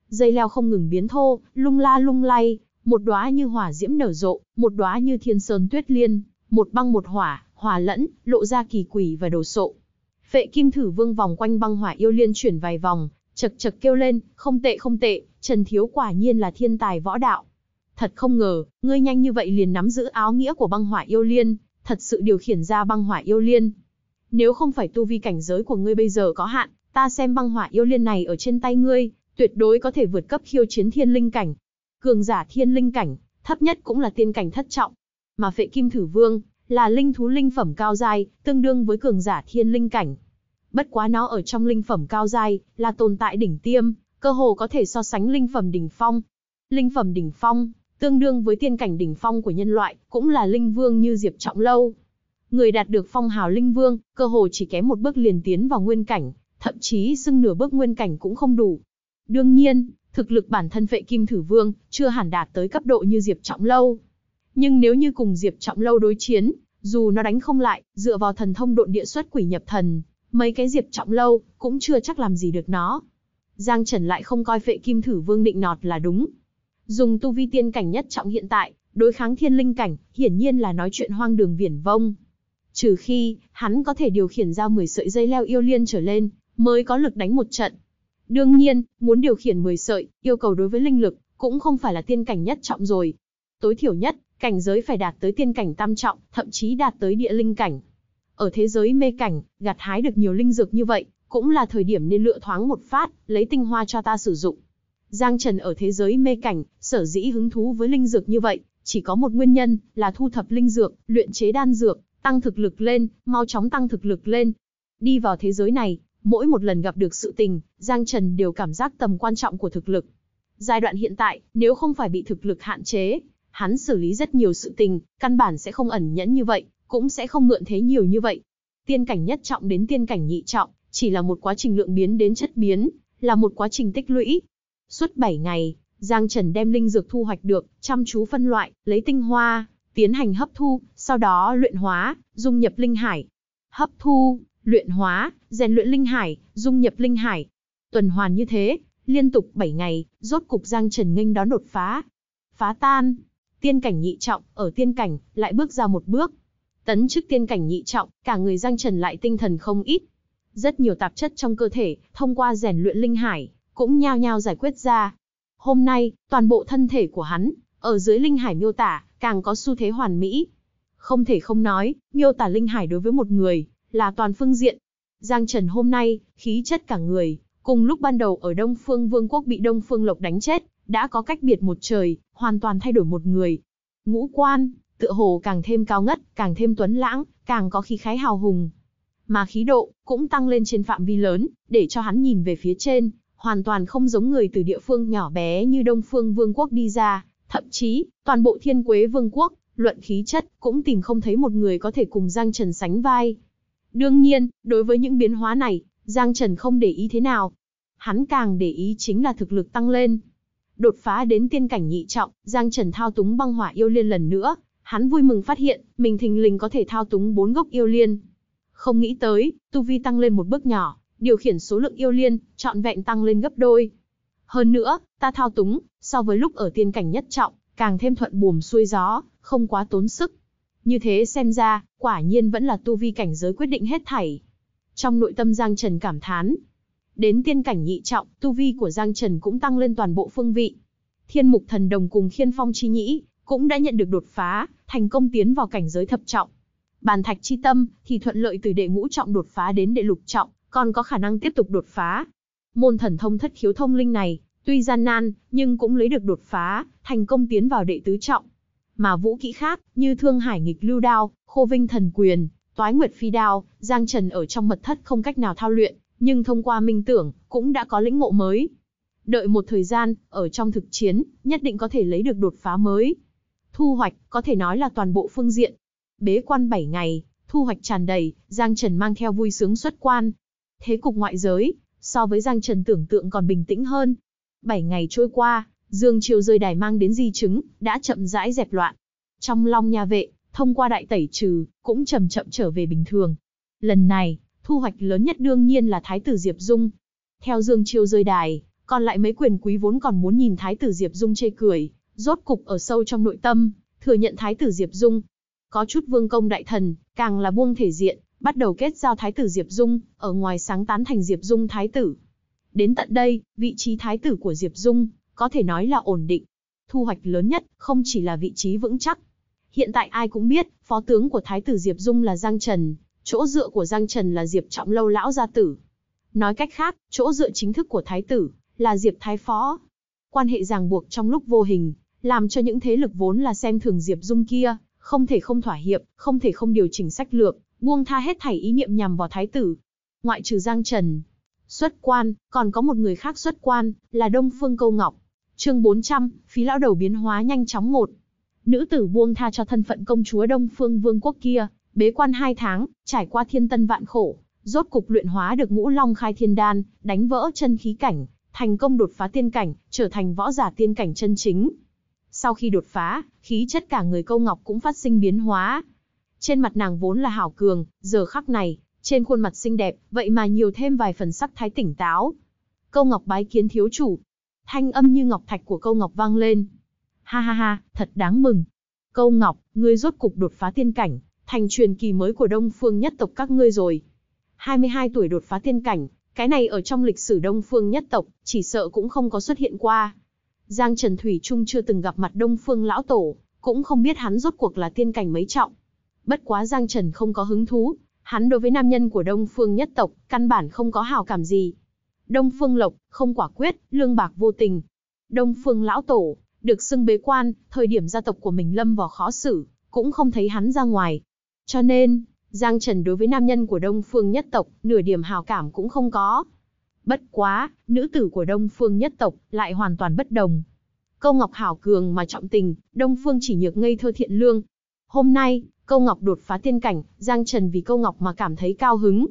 Dây leo không ngừng biến thô, lung la lung lay, một đóa như hỏa diễm nở rộ, một đóa như thiên sơn tuyết liên, một băng một hỏa, hòa lẫn, lộ ra kỳ quỷ và đồ sộ. Phệ kim thử vương vòng quanh băng hỏa yêu liên chuyển vài vòng, chật chật kêu lên, không tệ không tệ, Trần Thiếu quả nhiên là thiên tài võ đạo. Thật không ngờ, ngươi nhanh như vậy liền nắm giữ áo nghĩa của băng hỏa yêu liên, thật sự điều khiển ra băng hỏa yêu liên. Nếu không phải tu vi cảnh giới của ngươi bây giờ có hạn, ta xem băng hỏa yêu liên này ở trên tay ngươi, tuyệt đối có thể vượt cấp khiêu chiến thiên linh cảnh. Cường giả thiên linh cảnh, thấp nhất cũng là tiên cảnh thất trọng. Mà phệ kim thử vương, là linh thú linh phẩm cao giai, tương đương với cường giả thiên linh cảnh. Bất quá nó ở trong linh phẩm cao giai, là tồn tại đỉnh tiêm, cơ hồ có thể so sánh linh phẩm đỉnh phong. Linh phẩm đỉnh phong, tương đương với tiên cảnh đỉnh phong của nhân loại, cũng là linh vương như Diệp Trọng Lâu. Người đạt được phong hào linh vương, cơ hồ chỉ kém một bước liền tiến vào nguyên cảnh, thậm chí xưng nửa bước nguyên cảnh cũng không đủ. Đương nhiên, thực lực bản thân vệ kim thử vương chưa hẳn đạt tới cấp độ như Diệp Trọng Lâu, nhưng nếu như cùng Diệp Trọng Lâu đối chiến, dù nó đánh không lại, dựa vào thần thông độn địa xuất quỷ nhập thần, mấy cái Diệp Trọng Lâu cũng chưa chắc làm gì được nó. Giang Trần lại không coi phệ kim thử vương định nọt là đúng. Dùng tu vi tiên cảnh nhất trọng hiện tại, đối kháng thiên linh cảnh, hiển nhiên là nói chuyện hoang đường viển vông. Trừ khi, hắn có thể điều khiển ra 10 sợi dây leo yêu liên trở lên, mới có lực đánh một trận. Đương nhiên, muốn điều khiển 10 sợi, yêu cầu đối với linh lực, cũng không phải là tiên cảnh nhất trọng rồi. Tối thiểu nhất, cảnh giới phải đạt tới tiên cảnh tam trọng, thậm chí đạt tới địa linh cảnh. Ở thế giới mê cảnh, gặt hái được nhiều linh dược như vậy, cũng là thời điểm nên lựa thoáng một phát, lấy tinh hoa cho ta sử dụng. Giang Trần ở thế giới mê cảnh, sở dĩ hứng thú với linh dược như vậy, chỉ có một nguyên nhân, là thu thập linh dược, luyện chế đan dược, tăng thực lực lên, mau chóng tăng thực lực lên. Đi vào thế giới này, mỗi một lần gặp được sự tình, Giang Trần đều cảm giác tầm quan trọng của thực lực. Giai đoạn hiện tại, nếu không phải bị thực lực hạn chế, hắn xử lý rất nhiều sự tình, căn bản sẽ không ẩn nhẫn như vậy, cũng sẽ không mượn thế nhiều như vậy. Tiên cảnh nhất trọng đến tiên cảnh nhị trọng, chỉ là một quá trình lượng biến đến chất biến, là một quá trình tích lũy. Suốt 7 ngày, Giang Trần đem linh dược thu hoạch được, chăm chú phân loại, lấy tinh hoa, tiến hành hấp thu, sau đó luyện hóa, dung nhập linh hải. Hấp thu, luyện hóa, rèn luyện linh hải, dung nhập linh hải. Tuần hoàn như thế, liên tục 7 ngày, rốt cục Giang Trần nghênh đón đột phá. Phá tan, tiên cảnh nhị trọng, ở tiên cảnh, lại bước ra một bước. Tấn chức tiên cảnh nhị trọng, cả người Giang Trần lại tinh thần không ít. Rất nhiều tạp chất trong cơ thể, thông qua rèn luyện linh hải, cũng nhao nhao giải quyết ra. Hôm nay, toàn bộ thân thể của hắn, ở dưới linh hải miêu tả, càng có xu thế hoàn mỹ. Không thể không nói, miêu tả linh hải đối với một người, là toàn phương diện. Giang Trần hôm nay, khí chất cả người, cùng lúc ban đầu ở Đông Phương Vương quốc bị Đông Phương Lộc đánh chết, đã có cách biệt một trời, hoàn toàn thay đổi một người. Ngũ quan, tựa hồ càng thêm cao ngất, càng thêm tuấn lãng, càng có khí khái hào hùng. Mà khí độ, cũng tăng lên trên phạm vi lớn, để cho hắn nhìn về phía trên, hoàn toàn không giống người từ địa phương nhỏ bé như Đông Phương Vương quốc đi ra, thậm chí, toàn bộ Thiên Quế Vương quốc, luận khí chất, cũng tìm không thấy một người có thể cùng Giang Trần sánh vai. Đương nhiên, đối với những biến hóa này, Giang Trần không để ý thế nào. Hắn càng để ý chính là thực lực tăng lên, Đột phá đến tiên cảnh nhị trọng, Giang Trần thao túng băng hỏa yêu liên lần nữa, hắn vui mừng phát hiện, mình thình lình có thể thao túng bốn gốc yêu liên. Không nghĩ tới, tu vi tăng lên một bước nhỏ, điều khiển số lượng yêu liên, trọn vẹn tăng lên gấp đôi. Hơn nữa, ta thao túng, so với lúc ở tiên cảnh nhất trọng, càng thêm thuận buồm xuôi gió, không quá tốn sức. Như thế xem ra, quả nhiên vẫn là tu vi cảnh giới quyết định hết thảy. Trong nội tâm Giang Trần cảm thán, Đến tiên cảnh nhị trọng, tu vi của Giang Trần cũng tăng lên toàn bộ phương vị. Thiên mục thần đồng cùng khiên phong chi nhĩ, cũng đã nhận được đột phá, thành công tiến vào cảnh giới thập trọng. Bàn thạch chi tâm thì thuận lợi từ đệ ngũ trọng đột phá đến đệ lục trọng, còn có khả năng tiếp tục đột phá. Môn thần thông thất khiếu thông linh này, tuy gian nan, nhưng cũng lấy được đột phá, thành công tiến vào đệ tứ trọng. Mà vũ kỹ khác, như thương hải nghịch lưu đao, khô vinh thần quyền, toái nguyệt phi đao, Giang Trần ở trong mật thất không cách nào thao luyện, nhưng thông qua minh tưởng, cũng đã có lĩnh ngộ mới. Đợi một thời gian, ở trong thực chiến, nhất định có thể lấy được đột phá mới. Thu hoạch, có thể nói là toàn bộ phương diện. Bế quan 7 ngày, thu hoạch tràn đầy, Giang Trần mang theo vui sướng xuất quan. Thế cục ngoại giới, so với Giang Trần tưởng tượng còn bình tĩnh hơn. 7 ngày trôi qua, Dương Triều rơi đài mang đến di chứng, đã chậm rãi dẹp loạn. Trong long nhà vệ, thông qua đại tẩy trừ, cũng chậm chậm trở về bình thường. Lần này, Thu hoạch lớn nhất đương nhiên là Thái tử Diệp Dung. Theo Dương Chiêu rơi đài, còn lại mấy quyền quý vốn còn muốn nhìn Thái tử Diệp Dung chê cười, rốt cục ở sâu trong nội tâm, thừa nhận Thái tử Diệp Dung. Có chút vương công đại thần, càng là buông thể diện, bắt đầu kết giao Thái tử Diệp Dung, ở ngoài sáng tán thành Diệp Dung Thái tử. Đến tận đây, vị trí Thái tử của Diệp Dung, có thể nói là ổn định. Thu hoạch lớn nhất không chỉ là vị trí vững chắc. Hiện tại ai cũng biết, phó tướng của Thái tử Diệp Dung là Giang Trần, chỗ dựa của Giang Trần là Diệp Trọng Lâu lão gia tử. Nói cách khác, chỗ dựa chính thức của thái tử là Diệp thái phó. Quan hệ ràng buộc trong lúc vô hình, làm cho những thế lực vốn là xem thường Diệp Dung kia, không thể không thỏa hiệp, không thể không điều chỉnh sách lược, buông tha hết thảy ý niệm nhằm vào thái tử. Ngoại trừ Giang Trần, xuất quan, còn có một người khác xuất quan, là Đông Phương Câu Ngọc. Chương 400, phí lão đầu biến hóa nhanh chóng một. Nữ tử buông tha cho thân phận công chúa Đông Phương Vương quốc kia, Bế quan hai tháng, trải qua thiên tân vạn khổ, rốt cục luyện hóa được ngũ long khai thiên đan, đánh vỡ chân khí cảnh, thành công đột phá tiên cảnh, trở thành võ giả tiên cảnh chân chính. Sau khi đột phá, khí chất cả người câu ngọc cũng phát sinh biến hóa. Trên mặt nàng vốn là hảo cường, giờ khắc này, trên khuôn mặt xinh đẹp, vậy mà nhiều thêm vài phần sắc thái tỉnh táo. Câu ngọc bái kiến thiếu chủ. Thanh âm như ngọc thạch của câu ngọc vang lên. Ha ha ha, thật đáng mừng. Câu ngọc, ngươi rốt cục đột phá tiên cảnh, thành truyền kỳ mới của Đông Phương nhất tộc các ngươi rồi. 22 tuổi đột phá tiên cảnh, cái này ở trong lịch sử Đông Phương nhất tộc, chỉ sợ cũng không có xuất hiện qua. Giang Trần Thủy Trung chưa từng gặp mặt Đông Phương lão tổ, cũng không biết hắn rốt cuộc là tiên cảnh mấy trọng. Bất quá Giang Trần không có hứng thú, hắn đối với nam nhân của Đông Phương nhất tộc, căn bản không có hào cảm gì. Đông Phương Lộc, không quả quyết, lương bạc vô tình. Đông Phương lão tổ, được xưng bế quan, thời điểm gia tộc của mình lâm vào khó xử, cũng không thấy hắn ra ngoài, cho nên, Giang Trần đối với nam nhân của Đông Phương nhất tộc, nửa điểm hào cảm cũng không có. Bất quá, nữ tử của Đông Phương nhất tộc lại hoàn toàn bất đồng. Câu Ngọc hảo cường mà trọng tình, Đông Phương chỉ nhược ngây thơ thiện lương. Hôm nay, Câu Ngọc đột phá tiên cảnh, Giang Trần vì Câu Ngọc mà cảm thấy cao hứng.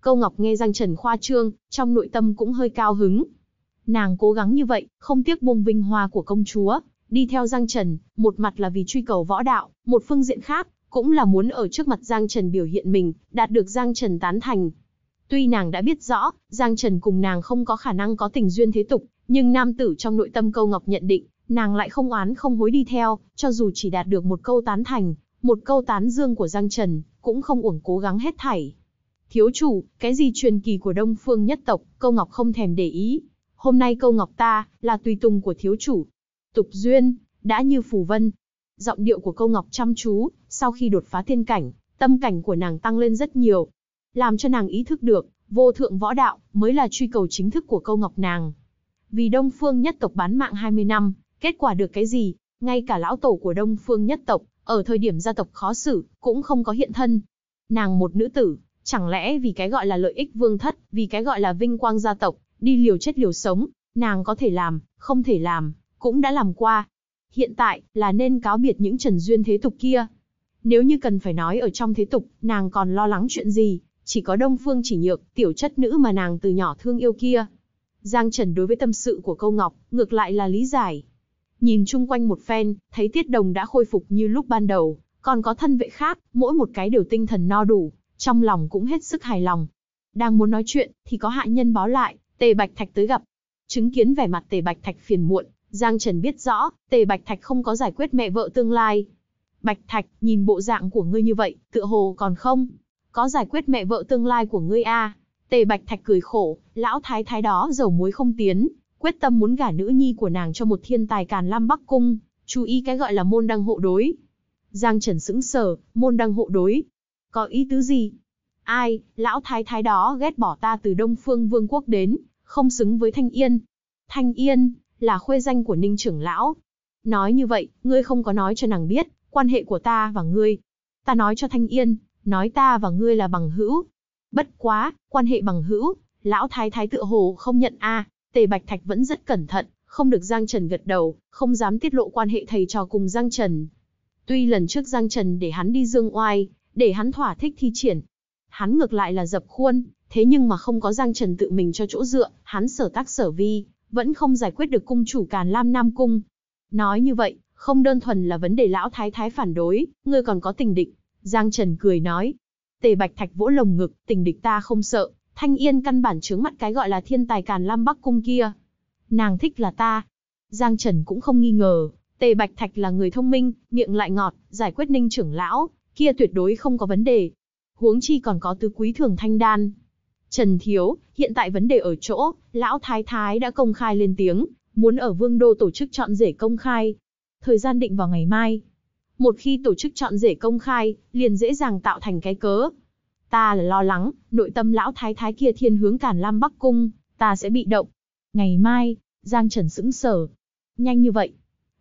Câu Ngọc nghe Giang Trần khoa trương, trong nội tâm cũng hơi cao hứng. Nàng cố gắng như vậy, không tiếc bông vinh hoa của công chúa, đi theo Giang Trần, một mặt là vì truy cầu võ đạo, một phương diện khác, cũng là muốn ở trước mặt Giang Trần biểu hiện mình, đạt được Giang Trần tán thành. Tuy nàng đã biết rõ, Giang Trần cùng nàng không có khả năng có tình duyên thế tục, nhưng nam tử trong nội tâm câu ngọc nhận định, nàng lại không oán không hối đi theo, cho dù chỉ đạt được một câu tán thành, một câu tán dương của Giang Trần, cũng không uổng cố gắng hết thảy. Thiếu chủ, cái gì truyền kỳ của Đông Phương nhất tộc, câu ngọc không thèm để ý. Hôm nay câu ngọc ta, là tùy tùng của thiếu chủ. Tục duyên, đã như phù vân. Giọng điệu của câu ngọc chăm chú, sau khi đột phá tiên cảnh, tâm cảnh của nàng tăng lên rất nhiều, làm cho nàng ý thức được, vô thượng võ đạo mới là truy cầu chính thức của câu ngọc nàng. Vì Đông Phương nhất tộc bán mạng 20 năm, kết quả được cái gì, ngay cả lão tổ của Đông Phương nhất tộc, ở thời điểm gia tộc khó xử, cũng không có hiện thân. Nàng một nữ tử, chẳng lẽ vì cái gọi là lợi ích vương thất, vì cái gọi là vinh quang gia tộc, đi liều chết liều sống, nàng có thể làm, không thể làm, cũng đã làm qua. Hiện tại, là nên cáo biệt những trần duyên thế tục kia. Nếu như cần phải nói ở trong thế tục, nàng còn lo lắng chuyện gì, chỉ có đông phương chỉ nhược, tiểu chất nữ mà nàng từ nhỏ thương yêu kia. Giang Trần đối với tâm sự của câu Ngọc, ngược lại là lý giải. Nhìn chung quanh một phen, thấy Tiết Đồng đã khôi phục như lúc ban đầu, còn có thân vệ khác, mỗi một cái đều tinh thần no đủ, trong lòng cũng hết sức hài lòng. Đang muốn nói chuyện, thì có hạ nhân báo lại, Tề Bạch Thạch tới gặp. Chứng kiến vẻ mặt Tề Bạch Thạch phiền muộn, Giang Trần biết rõ, Tề Bạch Thạch không có giải quyết mẹ vợ tương lai, Bạch Thạch, nhìn bộ dạng của ngươi như vậy, tựa hồ còn không. Có giải quyết mẹ vợ tương lai của ngươi a à? Tề Bạch Thạch cười khổ, lão thái thái đó dầu muối không tiến, quyết tâm muốn gả nữ nhi của nàng cho một thiên tài càn lam bắc cung, chú ý cái gọi là môn đăng hộ đối. Giang Trần sững sờ, môn đăng hộ đối. Có ý tứ gì? Ai, lão thái thái đó ghét bỏ ta từ Đông Phương Vương quốc đến, không xứng với Thanh Yên. Thanh Yên, là khuê danh của Ninh trưởng lão. Nói như vậy, ngươi không có nói cho nàng biết, quan hệ của ta và ngươi. Ta nói cho Thanh Yên, nói ta và ngươi là bằng hữu. Bất quá, quan hệ bằng hữu, lão thái thái tựa hồ không nhận a. Tề Bạch Thạch vẫn rất cẩn thận, không được Giang Trần gật đầu, không dám tiết lộ quan hệ thầy trò cùng Giang Trần. Tuy lần trước Giang Trần để hắn đi dương oai, để hắn thỏa thích thi triển. Hắn ngược lại là dập khuôn, thế nhưng mà không có Giang Trần tự mình cho chỗ dựa, hắn sở tác sở vi, vẫn không giải quyết được cung chủ Càn Lam Nam Cung. Nói như vậy, không đơn thuần là vấn đề lão thái thái phản đối, ngươi còn có tình địch. Giang Trần cười nói. Tề Bạch Thạch vỗ lồng ngực, tình địch ta không sợ. Thanh Yên căn bản chướng mặt cái gọi là thiên tài càn lam bắc cung kia. Nàng thích là ta. Giang Trần cũng không nghi ngờ, Tề Bạch Thạch là người thông minh, miệng lại ngọt, giải quyết ninh trưởng lão, kia tuyệt đối không có vấn đề. Huống chi còn có tứ quý thường thanh đan. Trần Thiếu, hiện tại vấn đề ở chỗ, lão thái thái đã công khai lên tiếng, muốn ở vương đô tổ chức chọn rể công khai, thời gian định vào ngày mai. Một khi tổ chức chọn rể công khai, liền dễ dàng tạo thành cái cớ. Ta là lo lắng, nội tâm lão thái thái kia thiên hướng Cản Lam Bắc Cung, ta sẽ bị động. Ngày mai, Giang Trần sững sở, Nhanh như vậy.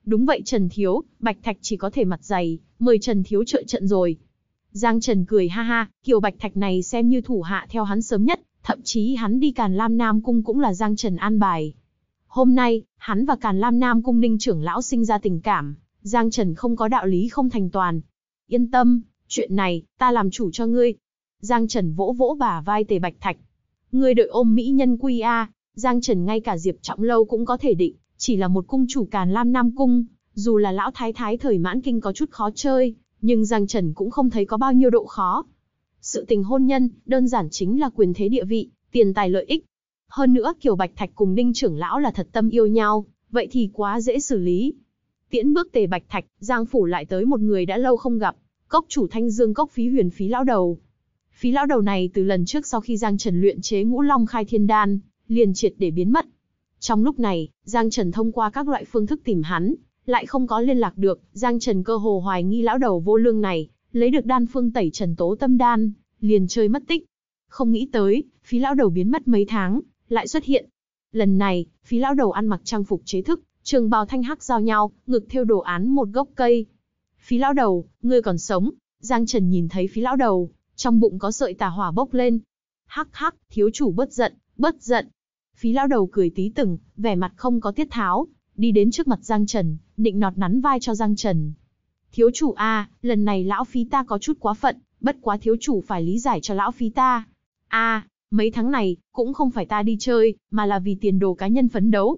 Đúng vậy Trần Thiếu, Bạch Thạch chỉ có thể mặt dày, mời Trần Thiếu trợ trận rồi. Giang Trần cười ha ha, Kiều Bạch Thạch này xem như thủ hạ theo hắn sớm nhất, thậm chí hắn đi Càn Lam Nam Cung cũng là Giang Trần an bài. Hôm nay, hắn và Càn Lam Nam cung ninh trưởng lão sinh ra tình cảm, Giang Trần không có đạo lý không thành toàn. Yên tâm, chuyện này, ta làm chủ cho ngươi. Giang Trần vỗ vỗ bả vai tề bạch thạch. Ngươi đợi ôm mỹ nhân quy a, Giang Trần ngay cả Diệp Trọng Lâu cũng có thể định, chỉ là một cung chủ Càn Lam Nam cung, dù là lão thái thái thời mãn kinh có chút khó chơi, nhưng Giang Trần cũng không thấy có bao nhiêu độ khó. Sự tình hôn nhân, đơn giản chính là quyền thế địa vị, tiền tài lợi ích, hơn nữa Kiều Bạch Thạch cùng Ninh trưởng lão là thật tâm yêu nhau, vậy thì quá dễ xử lý. Tiễn bước tề Bạch Thạch, Giang Phủ lại tới một người đã lâu không gặp, cốc chủ Thanh Dương cốc phí huyền phí lão đầu. Phí lão đầu này từ lần trước sau khi Giang Trần luyện chế ngũ long khai thiên đan, liền triệt để biến mất. Trong lúc này, Giang Trần thông qua các loại phương thức tìm hắn, lại không có liên lạc được, Giang Trần cơ hồ hoài nghi lão đầu vô lương này, lấy được đan phương tẩy trần tố tâm đan, liền chơi mất tích. Không nghĩ tới, phí lão đầu biến mất mấy tháng, lại xuất hiện. Lần này, phí lão đầu ăn mặc trang phục chế thức, trường bào thanh hắc giao nhau, ngực theo đồ án một gốc cây. Phí lão đầu, ngươi còn sống. Giang Trần nhìn thấy phí lão đầu, trong bụng có sợi tà hỏa bốc lên. Hắc hắc, thiếu chủ bất giận, bất giận. Phí lão đầu cười tí từng, vẻ mặt không có tiết tháo, đi đến trước mặt Giang Trần, định nọt nắn vai cho Giang Trần. Thiếu chủ a, lần này lão phí ta có chút quá phận, bất quá thiếu chủ phải lý giải cho lão phí ta. A, Mấy tháng này, cũng không phải ta đi chơi, mà là vì tiền đồ cá nhân phấn đấu,